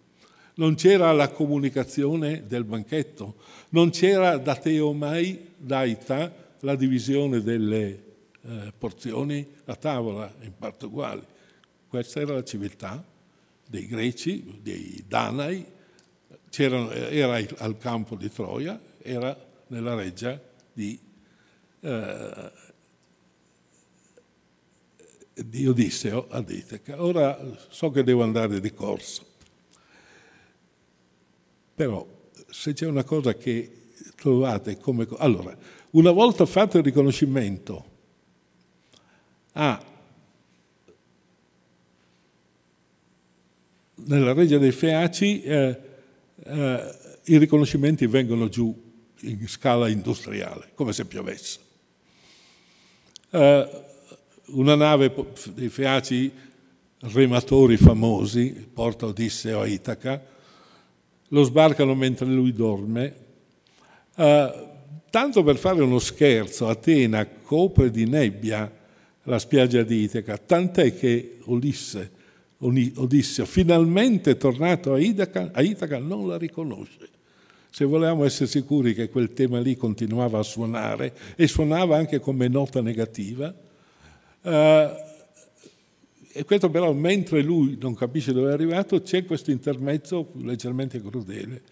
non c'era la comunicazione del banchetto, non c'era da teomai daita la divisione delle eh, porzioni a tavola in parte uguali. Questa era la civiltà dei greci, dei danai, era al campo di Troia, era nella reggia di, eh, di Odisseo ad Iteca. Ora so che devo andare di corso. Però se c'è una cosa che trovate come... Allora, una volta fatto il riconoscimento a... nella regia dei feaci eh, eh, i riconoscimenti vengono giù in scala industriale, come se piovesse. Eh, una nave dei feaci rematori famosi, porta Odisseo a Itaca, lo sbarcano mentre lui dorme. Eh, tanto per fare uno scherzo, Atena copre di nebbia la spiaggia di Itaca, tant'è che Ulisse, Odisseo, finalmente tornato a Itaca, a Itaca, non la riconosce. Se volevamo essere sicuri che quel tema lì continuava a suonare, e suonava anche come nota negativa, eh, e questo però, mentre lui non capisce dove è arrivato, c'è questo intermezzo leggermente crudele.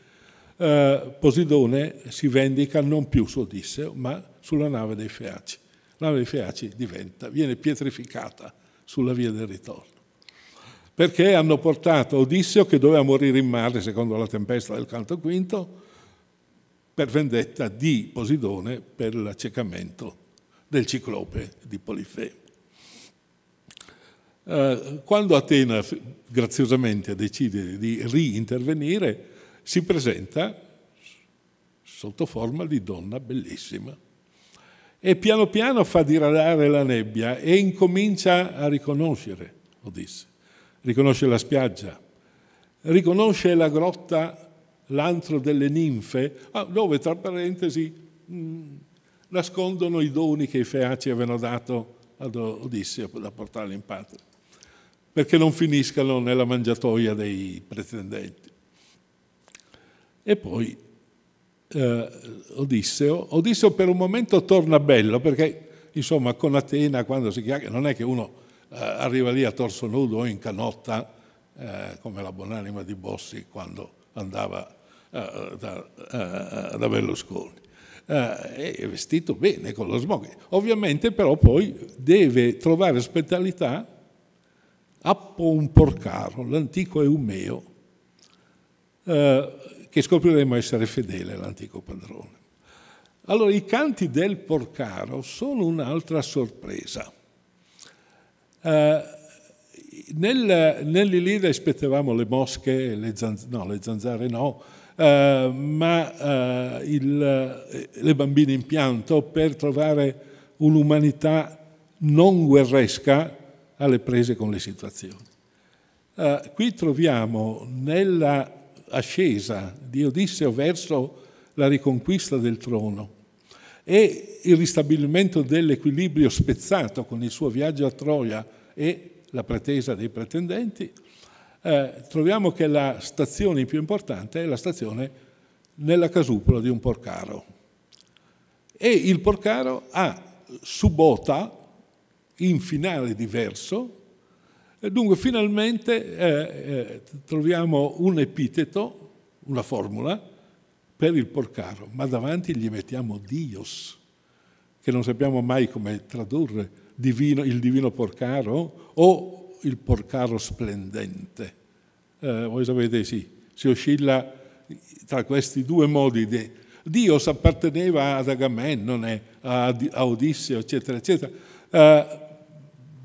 Eh, Posidone si vendica non più su Odisseo, ma sulla nave dei Feaci. La nave dei Feaci diventa, viene pietrificata sulla via del ritorno. Perché hanno portato Odisseo, che doveva morire in mare, secondo la tempesta del canto quinto, per vendetta di Posidone per l'accecamento del ciclope di Polifemo. Eh, quando Atena graziosamente decide di riintervenire, si presenta sotto forma di donna bellissima e piano piano fa diradare la nebbia e incomincia a riconoscere Odisse. Riconosce la spiaggia, riconosce la grotta, l'antro delle ninfe, ah, dove tra parentesi mm, nascondono i doni che i Feaci avevano dato ad Odisseo da portarlo in patria perché non finiscano nella mangiatoia dei pretendenti. E poi eh, Odisseo, Odisseo per un momento torna bello perché insomma con Atena quando si chiacchiera non è che uno eh, arriva lì a torso nudo o in canotta eh, come la buonanima di Bossi quando andava eh, da, eh, da, Berlusconi. è eh, vestito bene con lo smog. Ovviamente però poi deve trovare ospitalità Appo un porcaro, l'antico Eumeo, eh, che scopriremo essere fedele all'antico padrone. Allora, i canti del porcaro sono un'altra sorpresa. Eh, nel, aspettavamo le mosche, le zanzare, no, le zanzare no, eh, ma eh, il, le bambine in pianto per trovare un'umanità non guerresca, alle prese con le situazioni. Uh, qui troviamo nella ascesa di Odisseo verso la riconquista del trono e il ristabilimento dell'equilibrio spezzato con il suo viaggio a Troia e la pretesa dei pretendenti, eh, troviamo che la stazione più importante è la stazione nella casupola di un porcaro. E il porcaro ha subota in finale diverso, dunque finalmente eh, eh, troviamo un epiteto, una formula per il porcaro, ma davanti gli mettiamo Dios, che non sappiamo mai come tradurre, divino, il divino porcaro o il porcaro splendente. Eh, voi sapete sì, si oscilla tra questi due modi. Di, Dios apparteneva ad Agamennone, a, a Odisseo, eccetera, eccetera. Eh,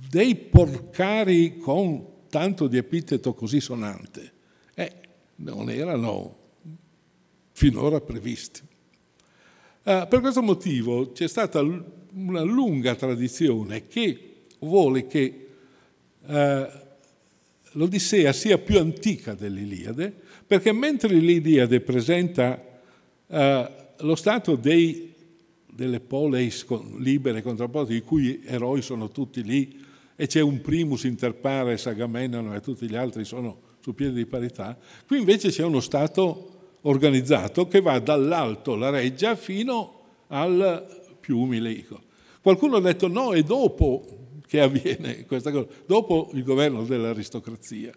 dei porcari con tanto di epiteto così sonante eh, non erano finora previsti. Eh, per questo motivo c'è stata una lunga tradizione che vuole che eh, l'Odissea sia più antica dell'Iliade, perché mentre l'Iliade presenta eh, lo stato dei, delle poleis libere contrapposte, i cui eroi sono tutti lì e c'è un primus inter pares Agamennano e tutti gli altri sono su piedi di parità, qui invece c'è uno Stato organizzato che va dall'alto, la reggia, fino al più umile Qualcuno ha detto no, è dopo che avviene questa cosa, dopo il governo dell'aristocrazia.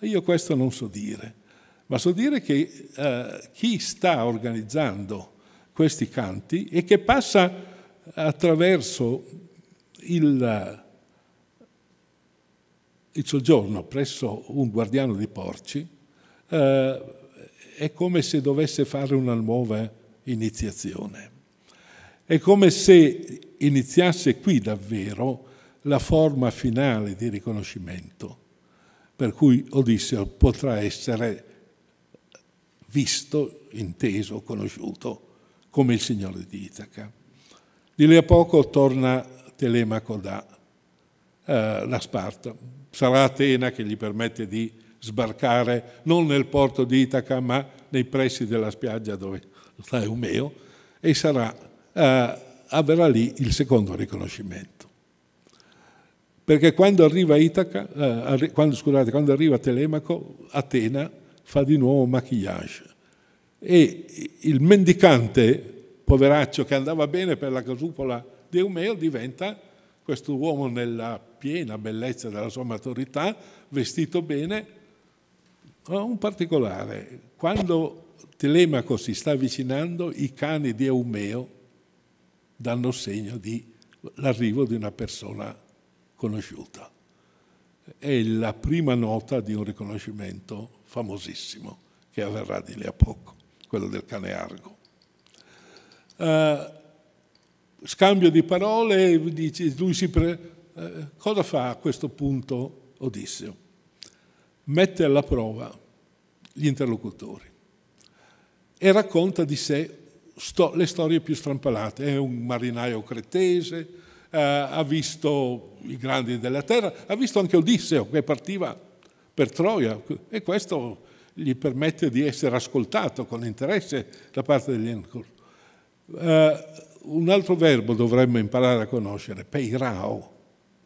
Io questo non so dire, ma so dire che eh, chi sta organizzando questi canti e che passa attraverso il il soggiorno presso un guardiano di porci eh, è come se dovesse fare una nuova iniziazione. È come se iniziasse qui davvero la forma finale di riconoscimento, per cui Odisseo potrà essere visto, inteso, conosciuto come il signore di Itaca. Di lì a poco torna Telemaco da, eh, da Sparta, Sarà Atena che gli permette di sbarcare non nel porto di Itaca ma nei pressi della spiaggia dove sta Eumeo e sarà, eh, avrà lì il secondo riconoscimento. Perché quando arriva, Itaca, eh, quando, scusate, quando arriva Telemaco, Atena fa di nuovo maquillage e il mendicante poveraccio che andava bene per la casupola di Eumeo diventa questo uomo nella piena bellezza della sua maturità, vestito bene, ha un particolare. Quando Telemaco si sta avvicinando, i cani di Eumeo danno segno dell'arrivo di una persona conosciuta. È la prima nota di un riconoscimento famosissimo che avverrà di lì a poco, quello del cane Argo. Uh, scambio di parole, dice, lui si pre... Eh, cosa fa a questo punto Odisseo? Mette alla prova gli interlocutori e racconta di sé sto... le storie più strampalate. È un marinaio cretese, eh, ha visto i grandi della terra, ha visto anche Odisseo che partiva per Troia e questo gli permette di essere ascoltato con interesse da parte degli interlocutori. Eh, un altro verbo dovremmo imparare a conoscere, peirao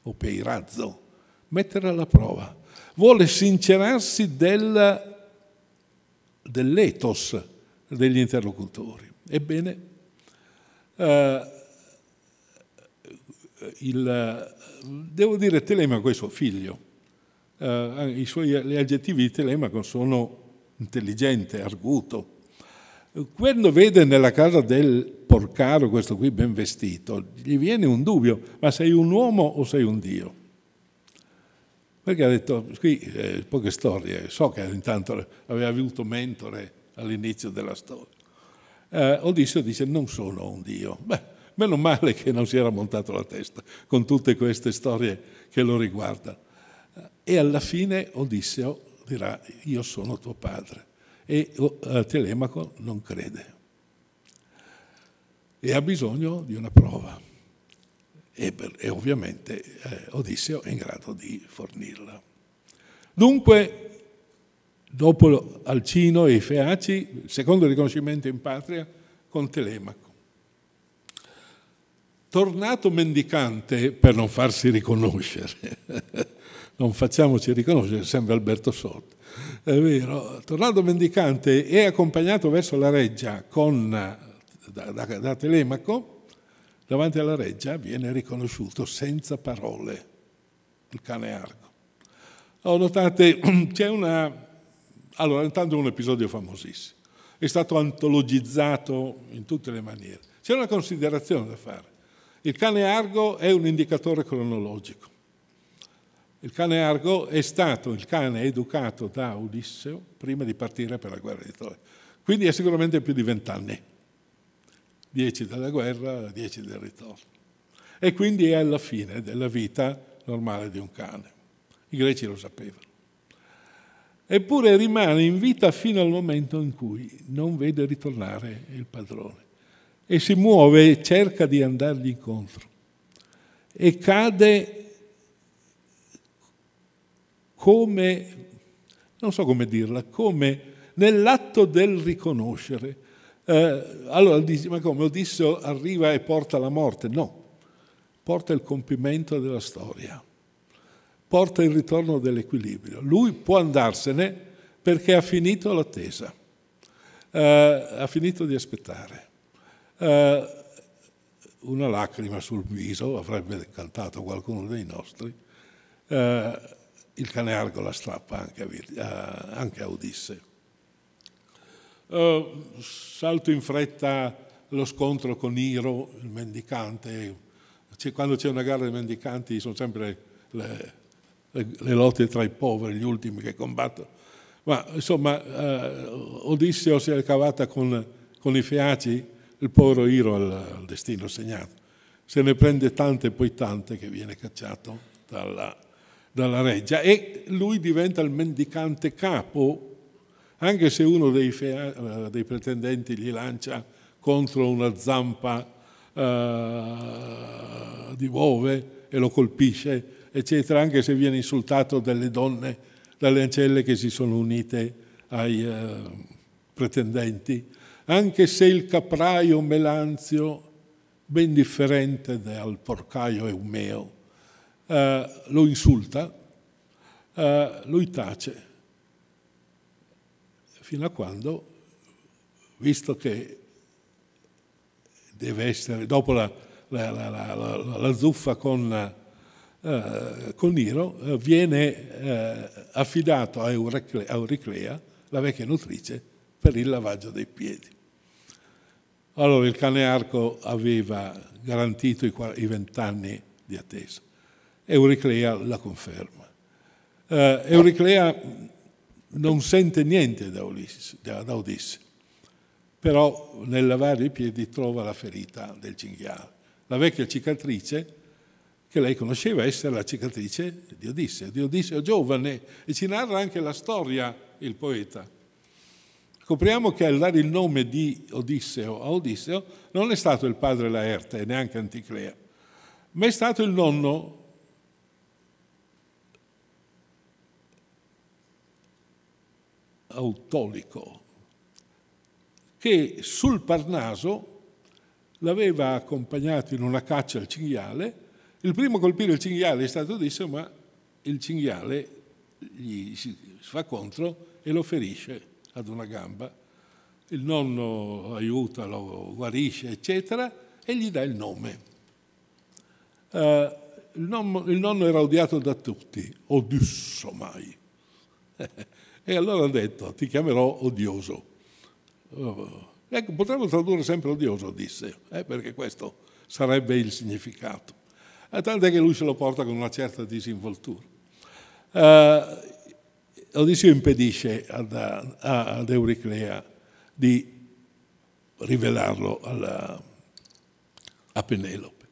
o peirazzo, mettere alla prova. Vuole sincerarsi del, dell'etos degli interlocutori. Ebbene, eh, il, devo dire Telemaco è suo figlio. Eh, i suoi, gli aggettivi di Telemaco sono intelligente, arguto. Quando vede nella casa del porcaro questo qui ben vestito, gli viene un dubbio, ma sei un uomo o sei un Dio? Perché ha detto, qui eh, poche storie, so che intanto aveva avuto mentore all'inizio della storia. Eh, Odisseo dice non sono un Dio. Beh, meno male che non si era montato la testa con tutte queste storie che lo riguardano. E alla fine Odisseo oh, dirà io sono tuo padre e oh, eh, Telemaco non crede e ha bisogno di una prova. E, e ovviamente eh, Odisseo è in grado di fornirla. Dunque, dopo Alcino e i Feaci, secondo riconoscimento in patria con Telemaco. Tornato mendicante per non farsi riconoscere, non facciamoci riconoscere, sembra Alberto Sorte, è vero, tornato mendicante e accompagnato verso la reggia con da, da, da Telemaco, davanti alla reggia viene riconosciuto senza parole il cane argo. Oh, notate, c'è una... Allora, intanto un episodio famosissimo. È stato antologizzato in tutte le maniere. C'è una considerazione da fare. Il cane argo è un indicatore cronologico. Il cane argo è stato il cane educato da Odisseo prima di partire per la guerra di Troia. Quindi è sicuramente più di vent'anni 10 della guerra, 10 del ritorno. E quindi è alla fine della vita normale di un cane. I greci lo sapevano. Eppure rimane in vita fino al momento in cui non vede ritornare il padrone e si muove e cerca di andargli incontro e cade come, non so come dirla, come nell'atto del riconoscere eh, allora dici, ma come Odisseo arriva e porta la morte? No, porta il compimento della storia, porta il ritorno dell'equilibrio. Lui può andarsene perché ha finito l'attesa, eh, ha finito di aspettare. Eh, una lacrima sul viso, avrebbe cantato qualcuno dei nostri, eh, il cane Argo la strappa anche a, eh, anche a Odisse eh, salto in fretta lo scontro con Iro, il mendicante. C'è, quando c'è una gara di mendicanti sono sempre le, le, le, lotte tra i poveri, gli ultimi che combattono. Ma insomma, uh, Odisseo si è cavata con, con, i feaci, il povero Iro al, destino segnato. Se ne prende tante e poi tante che viene cacciato dalla, dalla reggia e lui diventa il mendicante capo anche se uno dei, eh, dei pretendenti gli lancia contro una zampa eh, di bove e lo colpisce, eccetera, anche se viene insultato dalle donne, dalle ancelle che si sono unite ai eh, pretendenti, anche se il capraio Melanzio, ben differente dal porcaio Eumeo, eh, lo insulta, eh, lui tace fino a quando, visto che deve essere, dopo la, la, la, la zuffa con, eh, con Niro, eh, viene eh, affidato a Euriclea, la vecchia nutrice, per il lavaggio dei piedi. Allora il cane arco aveva garantito i vent'anni di attesa. Euriclea la conferma. Eh, Euriclea non sente niente da, Ulisse, da Odisse, però nel lavare i piedi trova la ferita del cinghiale, la vecchia cicatrice che lei conosceva essere la cicatrice di Odisseo, di Odisseo giovane, e ci narra anche la storia il poeta. Scopriamo che al dare il nome di Odisseo a Odisseo non è stato il padre Laerte, neanche Anticlea, ma è stato il nonno Autolico, che sul Parnaso l'aveva accompagnato in una caccia al cinghiale. Il primo a colpire il cinghiale è stato Odisseo, ma il cinghiale gli si fa contro e lo ferisce ad una gamba. Il nonno aiuta, lo guarisce, eccetera, e gli dà il nome. Uh, il, nonno, il, nonno, era odiato da tutti, Odisso mai. E allora ha detto, ti chiamerò odioso. Eh, ecco, potremmo tradurre sempre odioso, disse, eh, perché questo sarebbe il significato. Eh, tant'è che lui se lo porta con una certa disinvoltura. Eh, Odisseo impedisce ad, ad, Euriclea di rivelarlo alla, a Penelope.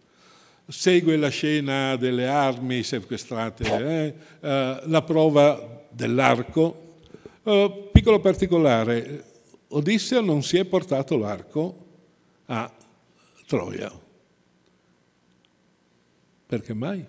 Segue la scena delle armi sequestrate, eh, eh la prova dell'arco eh, piccolo particolare, Odisseo non si è portato l'arco a Troia. Perché mai?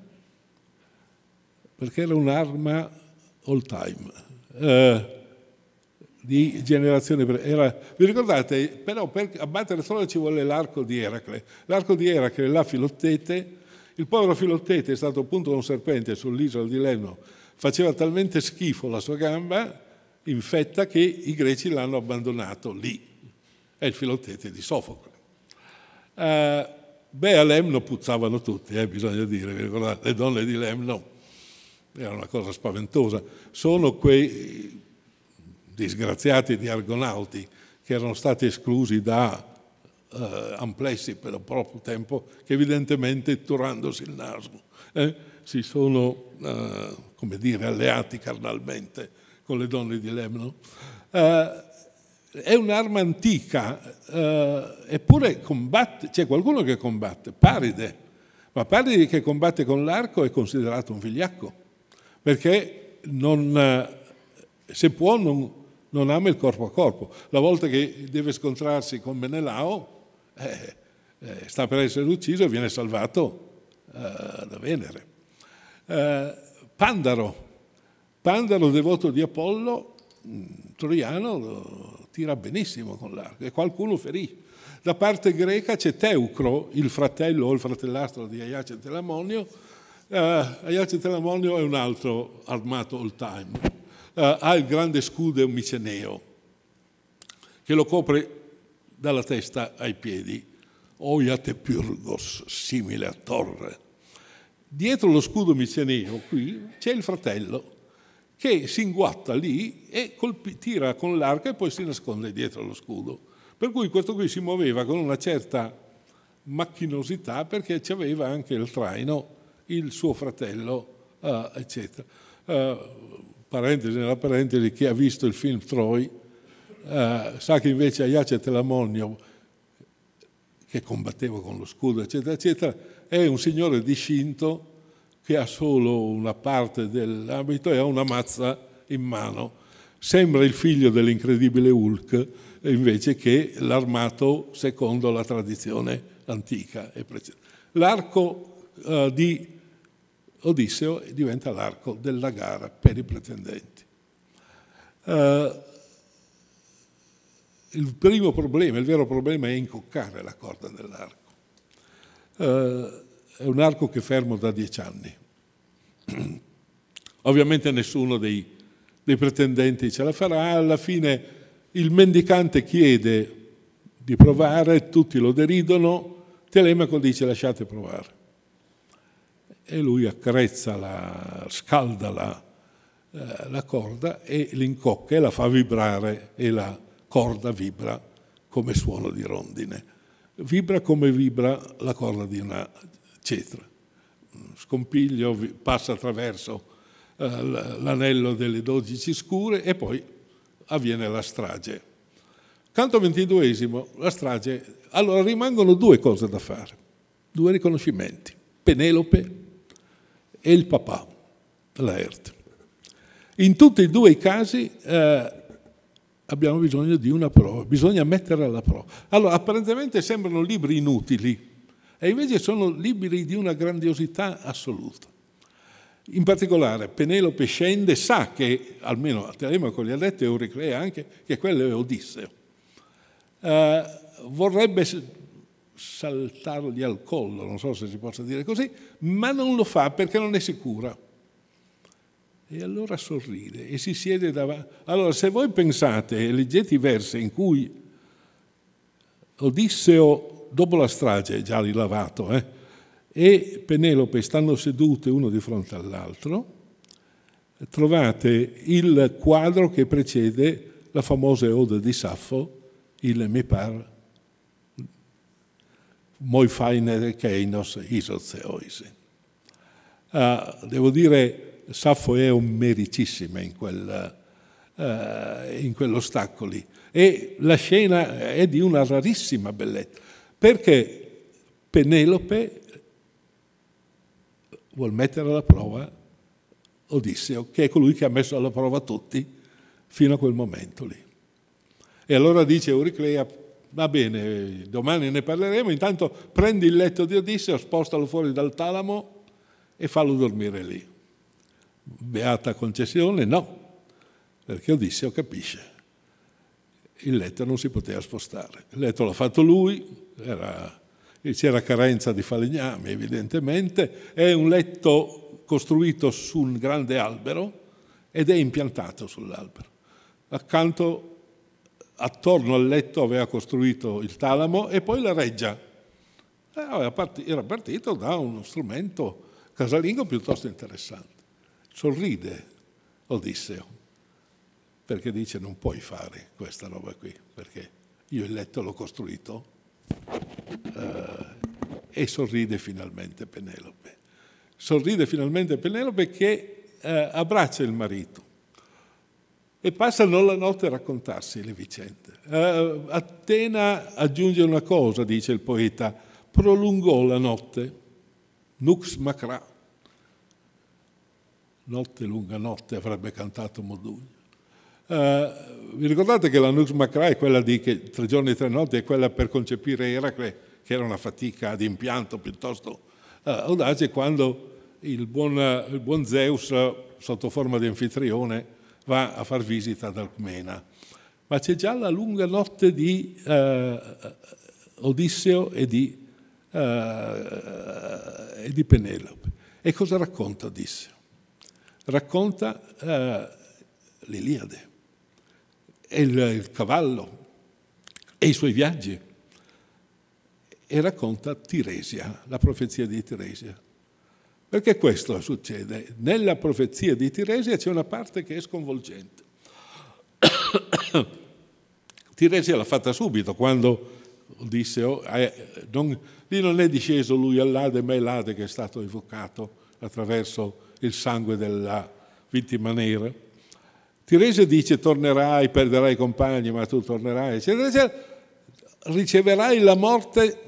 Perché era un'arma all time, uh, di generazione. Era, vi ricordate, però per abbattere Troia ci vuole l'arco di Eracle. L'arco di Eracle, la filottete, il povero filottete è stato appunto un serpente sull'isola di Leno, faceva talmente schifo la sua gamba infetta che i greci l'hanno abbandonato lì. È il filotete di Sofocle. Eh, beh, a Lemno puzzavano tutti, eh, bisogna dire, le donne di Lemno era una cosa spaventosa. Sono quei disgraziati di argonauti che erano stati esclusi da eh, amplessi per un proprio tempo, che evidentemente turandosi il naso eh, si sono, eh, come dire, alleati carnalmente con le donne di Lebno. Eh, è un'arma antica, eh, eppure combatte, c'è qualcuno che combatte, Paride, ma Paride che combatte con l'arco è considerato un vigliacco, perché non, eh, se può non, non, ama il corpo a corpo. La volta che deve scontrarsi con Menelao, eh, eh, sta per essere ucciso e viene salvato eh, da Venere. Eh, Pandaro, Pandalo, devoto di Apollo, mm, Troiano tira benissimo con l'arco e qualcuno ferì. Da parte greca c'è Teucro, il fratello o il fratellastro di Aiace Telamonio. Uh, Aiace Telamonio è un altro armato all time. Uh, ha il grande scudo miceneo che lo copre dalla testa ai piedi. Oiate Pyrgos, simile a torre. Dietro lo scudo miceneo, qui, c'è il fratello che si inguatta lì e tira con l'arca e poi si nasconde dietro lo scudo. Per cui questo qui si muoveva con una certa macchinosità perché ci aveva anche il traino, il suo fratello, uh, eccetera. Uh, parentesi nella parentesi, chi ha visto il film Troy uh, sa che invece Aiace Telamonio, che combatteva con lo scudo, eccetera, eccetera, è un signore discinto che ha solo una parte dell'abito e ha una mazza in mano. Sembra il figlio dell'incredibile Hulk, invece che l'armato secondo la tradizione antica. e precedente. L'arco eh, di Odisseo diventa l'arco della gara per i pretendenti. Eh, il primo problema, il vero problema è incoccare la corda dell'arco. Eh, è un arco che fermo da dieci anni. Ovviamente nessuno dei, dei pretendenti ce la farà, alla fine il mendicante chiede di provare, tutti lo deridono, Telemaco dice lasciate provare. E lui acrezzala, scaldala eh, la corda e l'incocca e la fa vibrare e la corda vibra come suono di rondine. Vibra come vibra la corda di una, eccetera. Scompiglio passa attraverso eh, l'anello delle dodici scure e poi avviene la strage. Canto ventiduesimo, la strage. Allora rimangono due cose da fare, due riconoscimenti, Penelope e il papà, Laerte. In tutti e due i casi eh, abbiamo bisogno di una prova, bisogna mettere alla prova. Allora, apparentemente sembrano libri inutili, e invece sono liberi di una grandiosità assoluta. In particolare Penelope scende, sa che, almeno a Telemaco gli ha detto e Euriclea anche, che quello è Odisseo. Eh, vorrebbe saltargli al collo, non so se si possa dire così, ma non lo fa perché non è sicura. E allora sorride e si siede davanti. Allora, se voi pensate leggete i versi in cui Odisseo dopo la strage già rilavato, eh, e Penelope stanno sedute uno di fronte all'altro, trovate il quadro che precede la famosa Ode di Saffo, il Me par moi fainere keinos isozeoise. Uh, ah, devo dire, Saffo è un mericissima in, quel, uh, in quell'ostacolo e la scena è di una rarissima bellezza perché Penelope vuol mettere alla prova Odisseo, che è colui che ha messo alla prova tutti fino a quel momento lì. E allora dice Euriclea, va bene, domani ne parleremo, intanto prendi il letto di Odisseo, spostalo fuori dal talamo e fallo dormire lì. Beata concessione? No, perché Odisseo capisce. Il letto non si poteva spostare. Il letto l'ha fatto lui, era, c'era carenza di falegname evidentemente, è un letto costruito su un grande albero ed è impiantato sull'albero. Accanto, attorno al letto aveva costruito il talamo e poi la reggia. Eh, era partito da uno strumento casalingo piuttosto interessante. Sorride Odisseo perché dice non puoi fare questa roba qui, perché io il letto l'ho costruito uh, e sorride finalmente Penelope. Sorride finalmente Penelope che uh, abbraccia il marito e passano la notte a raccontarsi le vicende. Uh, Atena aggiunge una cosa, dice il poeta, prolungò la notte, nux macra, notte lunga notte avrebbe cantato Modugno eh, vi ricordate che la Nux Macrae, quella di che, tre giorni e tre notti, è quella per concepire Eracle, che era una fatica di impianto piuttosto eh, audace, quando il buon, il buon, Zeus, sotto forma di anfitrione, va a far visita ad Alcmena. Ma c'è già la lunga notte di eh, Odisseo e di, eh, e di, Penelope. E cosa racconta Odisseo? Racconta eh, l'Iliade e il, il cavallo e i suoi viaggi. E racconta Tiresia, la profezia di Tiresia. Perché questo succede? Nella profezia di Tiresia c'è una parte che è sconvolgente. Tiresia l'ha fatta subito quando disse, oh, eh, non, lì non è disceso lui all'Ade, ma è l'Ade che è stato evocato attraverso il sangue della vittima nera Tiresio dice tornerai, perderai i compagni, ma tu tornerai, eccetera, eccetera. Riceverai la morte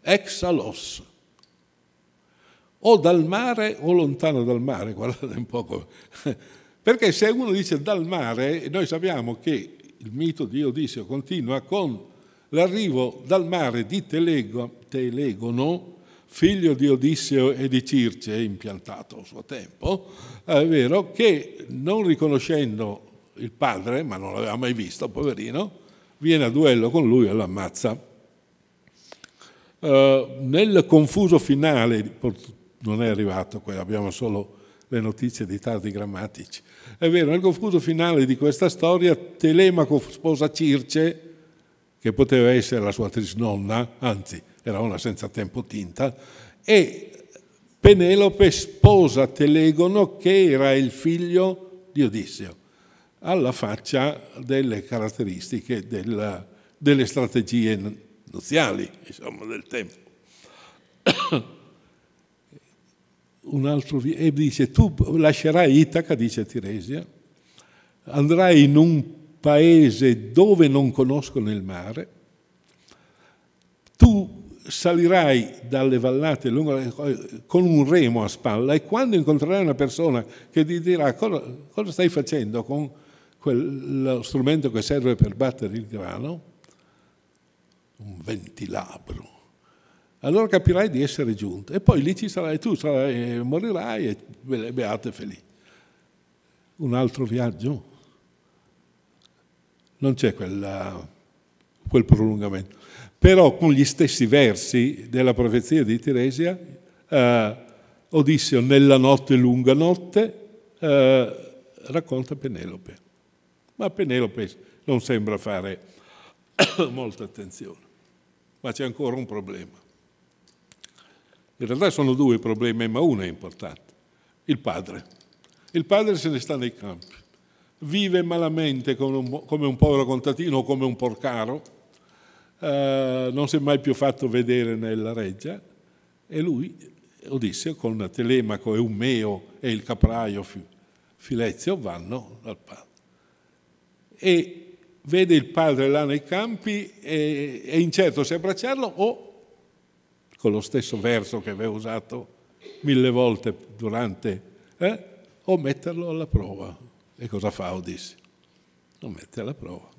ex alos, o dal mare o lontano dal mare, guardate un po'. Perché se uno dice dal mare, noi sappiamo che il mito di Odisseo continua con l'arrivo dal mare di Telegono, figlio di Odisseo e di Circe, impiantato a suo tempo, eh, è vero che non riconoscendo il padre, ma non l'aveva mai visto, poverino, viene a duello con lui e lo ammazza. Uh, eh, nel confuso finale, non è arrivato, abbiamo solo le notizie di tardi grammatici, è vero, nel confuso finale di questa storia Telemaco sposa Circe, che poteva essere la sua trisnonna, anzi era una senza tempo tinta, e Penelope sposa Telegono che era il figlio di Odisseo, alla faccia delle caratteristiche della, delle strategie nuziali, insomma, del tempo. Un altro, e dice, tu lascerai Itaca, dice Tiresia, andrai in un paese dove non conoscono il mare, tu salirai dalle vallate lungo le, con un remo a spalla e quando incontrerai una persona che ti dirà cosa, cosa stai facendo con quello strumento che serve per battere il grano, un ventilabro, allora capirai di essere giunto e poi lì ci sarai tu, sarai, morirai e beate e felice. Un altro viaggio? Non c'è quel prolungamento però con gli stessi versi della profezia di Tiresia, eh, Odisseo nella notte lunga notte eh, racconta Penelope. Ma Penelope non sembra fare molta attenzione. Ma c'è ancora un problema. In realtà sono due problemi, ma uno è importante. Il padre. Il padre se ne sta nei campi. Vive malamente come un, come un povero contadino o come un porcaro, eh, non si è mai più fatto vedere nella reggia e lui, Odisseo, con Telemaco e Ummeo e il capraio Filezio vanno al padre. E vede il padre là nei campi e è incerto se abbracciarlo o con lo stesso verso che aveva usato mille volte durante, eh, o metterlo alla prova. E cosa fa Odisseo? Lo mette alla prova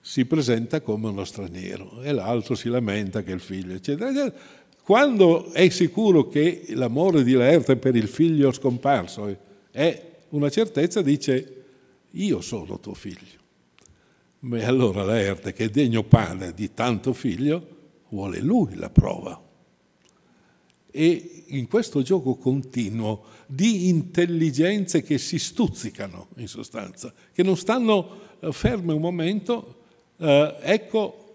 si presenta come uno straniero e l'altro si lamenta che è il figlio, eccetera. eccetera. Quando è sicuro che l'amore di Laerte per il figlio scomparso è una certezza, dice io sono tuo figlio. Ma allora Laerte, che è degno padre di tanto figlio, vuole lui la prova. E in questo gioco continuo di intelligenze che si stuzzicano, in sostanza, che non stanno eh, ferme un momento, eh, ecco,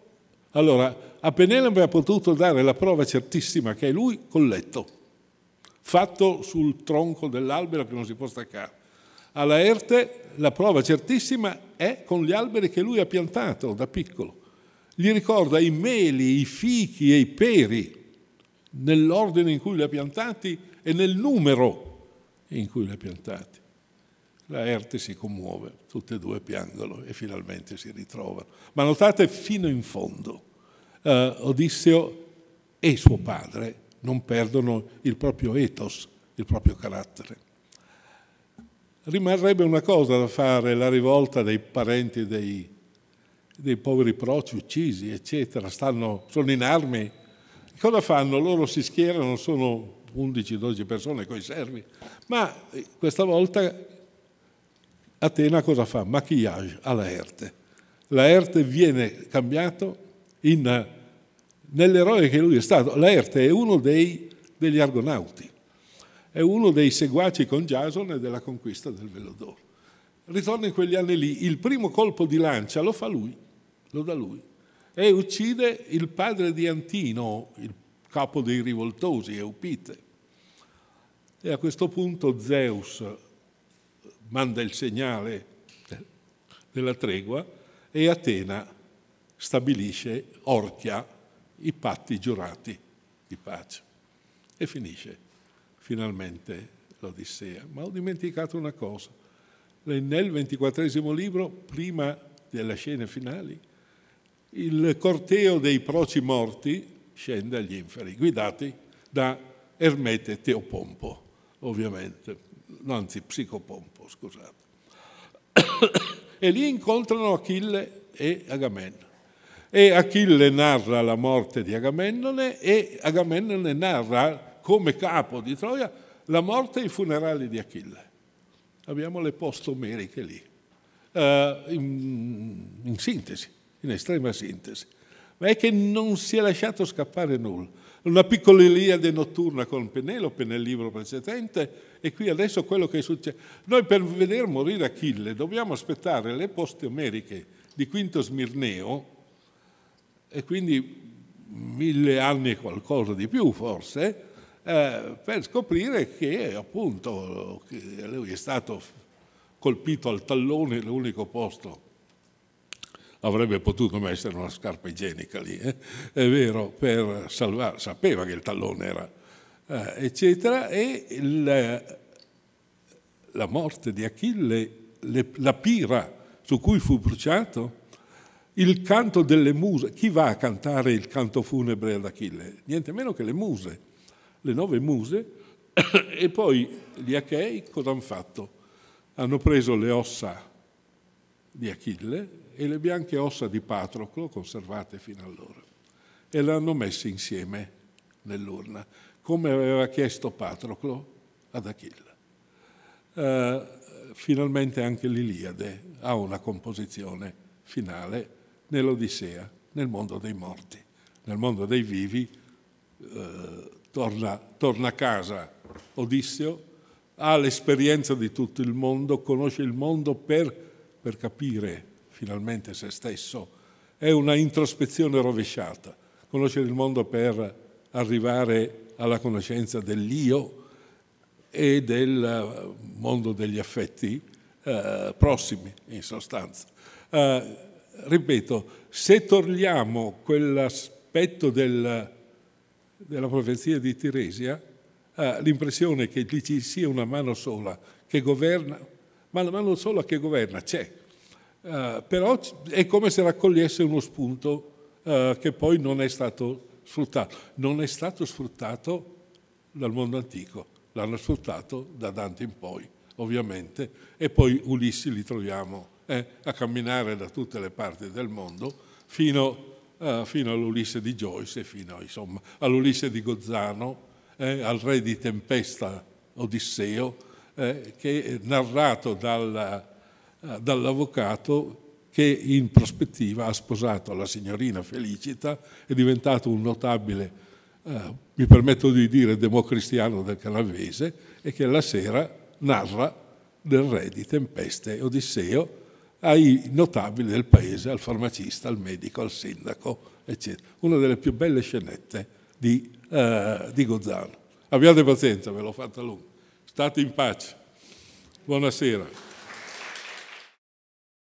allora, a Penelope ha potuto dare la prova certissima che è lui col letto, fatto sul tronco dell'albero che non si può staccare. Alla Erte la prova certissima è con gli alberi che lui ha piantato da piccolo. Gli ricorda i meli, i fichi e i peri nell'ordine in cui li ha piantati e nel numero in cui li ha piantati. La Erte si commuove, tutte e due piangono e finalmente si ritrovano. Ma notate fino in fondo, eh, Odisseo e suo padre non perdono il proprio ethos, il proprio carattere. Rimarrebbe una cosa da fare, la rivolta dei parenti dei, dei poveri proci uccisi, eccetera, Stanno, sono in armi. Cosa fanno? Loro si schierano, sono 11-12 persone coi servi, ma eh, questa volta Atena cosa fa? Maquillage a Laerte. Laerte viene cambiato in, nell'eroe che lui è stato. Laerte è uno dei, degli argonauti, è uno dei seguaci con Giasone della conquista del Velodoro. Ritorna in quegli anni lì, il primo colpo di lancia lo fa lui, lo dà lui, e uccide il padre di Antino, il capo dei rivoltosi, Eupite. E a questo punto Zeus manda il segnale eh, della tregua e Atena stabilisce, orchia i patti giurati di pace. E finisce finalmente l'Odissea. Ma ho dimenticato una cosa. Nel ventiquattresimo libro, prima delle scene finali, il corteo dei proci morti scende agli inferi, guidati da Ermete Teopompo, ovviamente, no, anzi psicopompo. Argo, oh, scusate. e lì incontrano Achille e Agamennone. E Achille narra la morte di Agamennone e Agamennone narra come capo di Troia la morte e i funerali di Achille. Abbiamo le postomeriche lì, uh, in, in sintesi, in estrema sintesi. Ma è che non si è lasciato scappare nulla una piccola Iliade notturna con Penelope nel libro precedente e qui adesso quello che succede. Noi per vedere morire Achille dobbiamo aspettare le poste omeriche di Quinto Smirneo e quindi mille anni e qualcosa di più forse, eh, per scoprire che appunto che lui è stato colpito al tallone, l'unico posto avrebbe potuto mettere una scarpa igienica lì, eh? è vero, per salvare, sapeva che il tallone era, eh, eccetera, e la, la morte di Achille, le, la pira su cui fu bruciato, il canto delle muse, chi va a cantare il canto funebre ad Achille? Niente meno che le muse, le nove muse, e poi gli Achei cosa hanno fatto? Hanno preso le ossa di Achille, e le bianche ossa di Patroclo, conservate fino allora, e le hanno messe insieme nell'urna, come aveva chiesto Patroclo ad Achille. Eh, finalmente anche l'Iliade ha una composizione finale nell'Odissea, nel mondo dei morti. Nel mondo dei vivi eh, torna, torna a casa Odisseo, ha l'esperienza di tutto il mondo, conosce il mondo per, per capire finalmente se stesso, è una introspezione rovesciata, conoscere il mondo per arrivare alla conoscenza dell'io e del eh, mondo degli affetti eh, prossimi, in sostanza. Eh, ripeto, se togliamo quell'aspetto del, della profezia di Tiresia, eh, l'impressione che ci sia una mano sola che governa, ma la mano sola che governa c'è, eh, però è come se raccogliesse uno spunto eh, che poi non è stato sfruttato. Non è stato sfruttato dal mondo antico, l'hanno sfruttato da Dante in poi, ovviamente, e poi Ulissi li troviamo eh, a camminare da tutte le parti del mondo fino, eh, fino all'Ulisse di Joyce fino all'Ulisse di Gozzano, eh, al re di Tempesta Odisseo, che è narrato dal eh, dall'avvocato che in prospettiva ha sposato la signorina Felicita, è diventato un notabile, eh, mi permetto di dire, democristiano del canavese e che la sera narra del re di Tempeste e Odisseo ai notabili del paese, al farmacista, al medico, al sindaco, eccetera. Una delle più belle scenette di, eh, di Gozzano. Abbiate pazienza, ve l'ho fatta lunga. State in pace. Buonasera.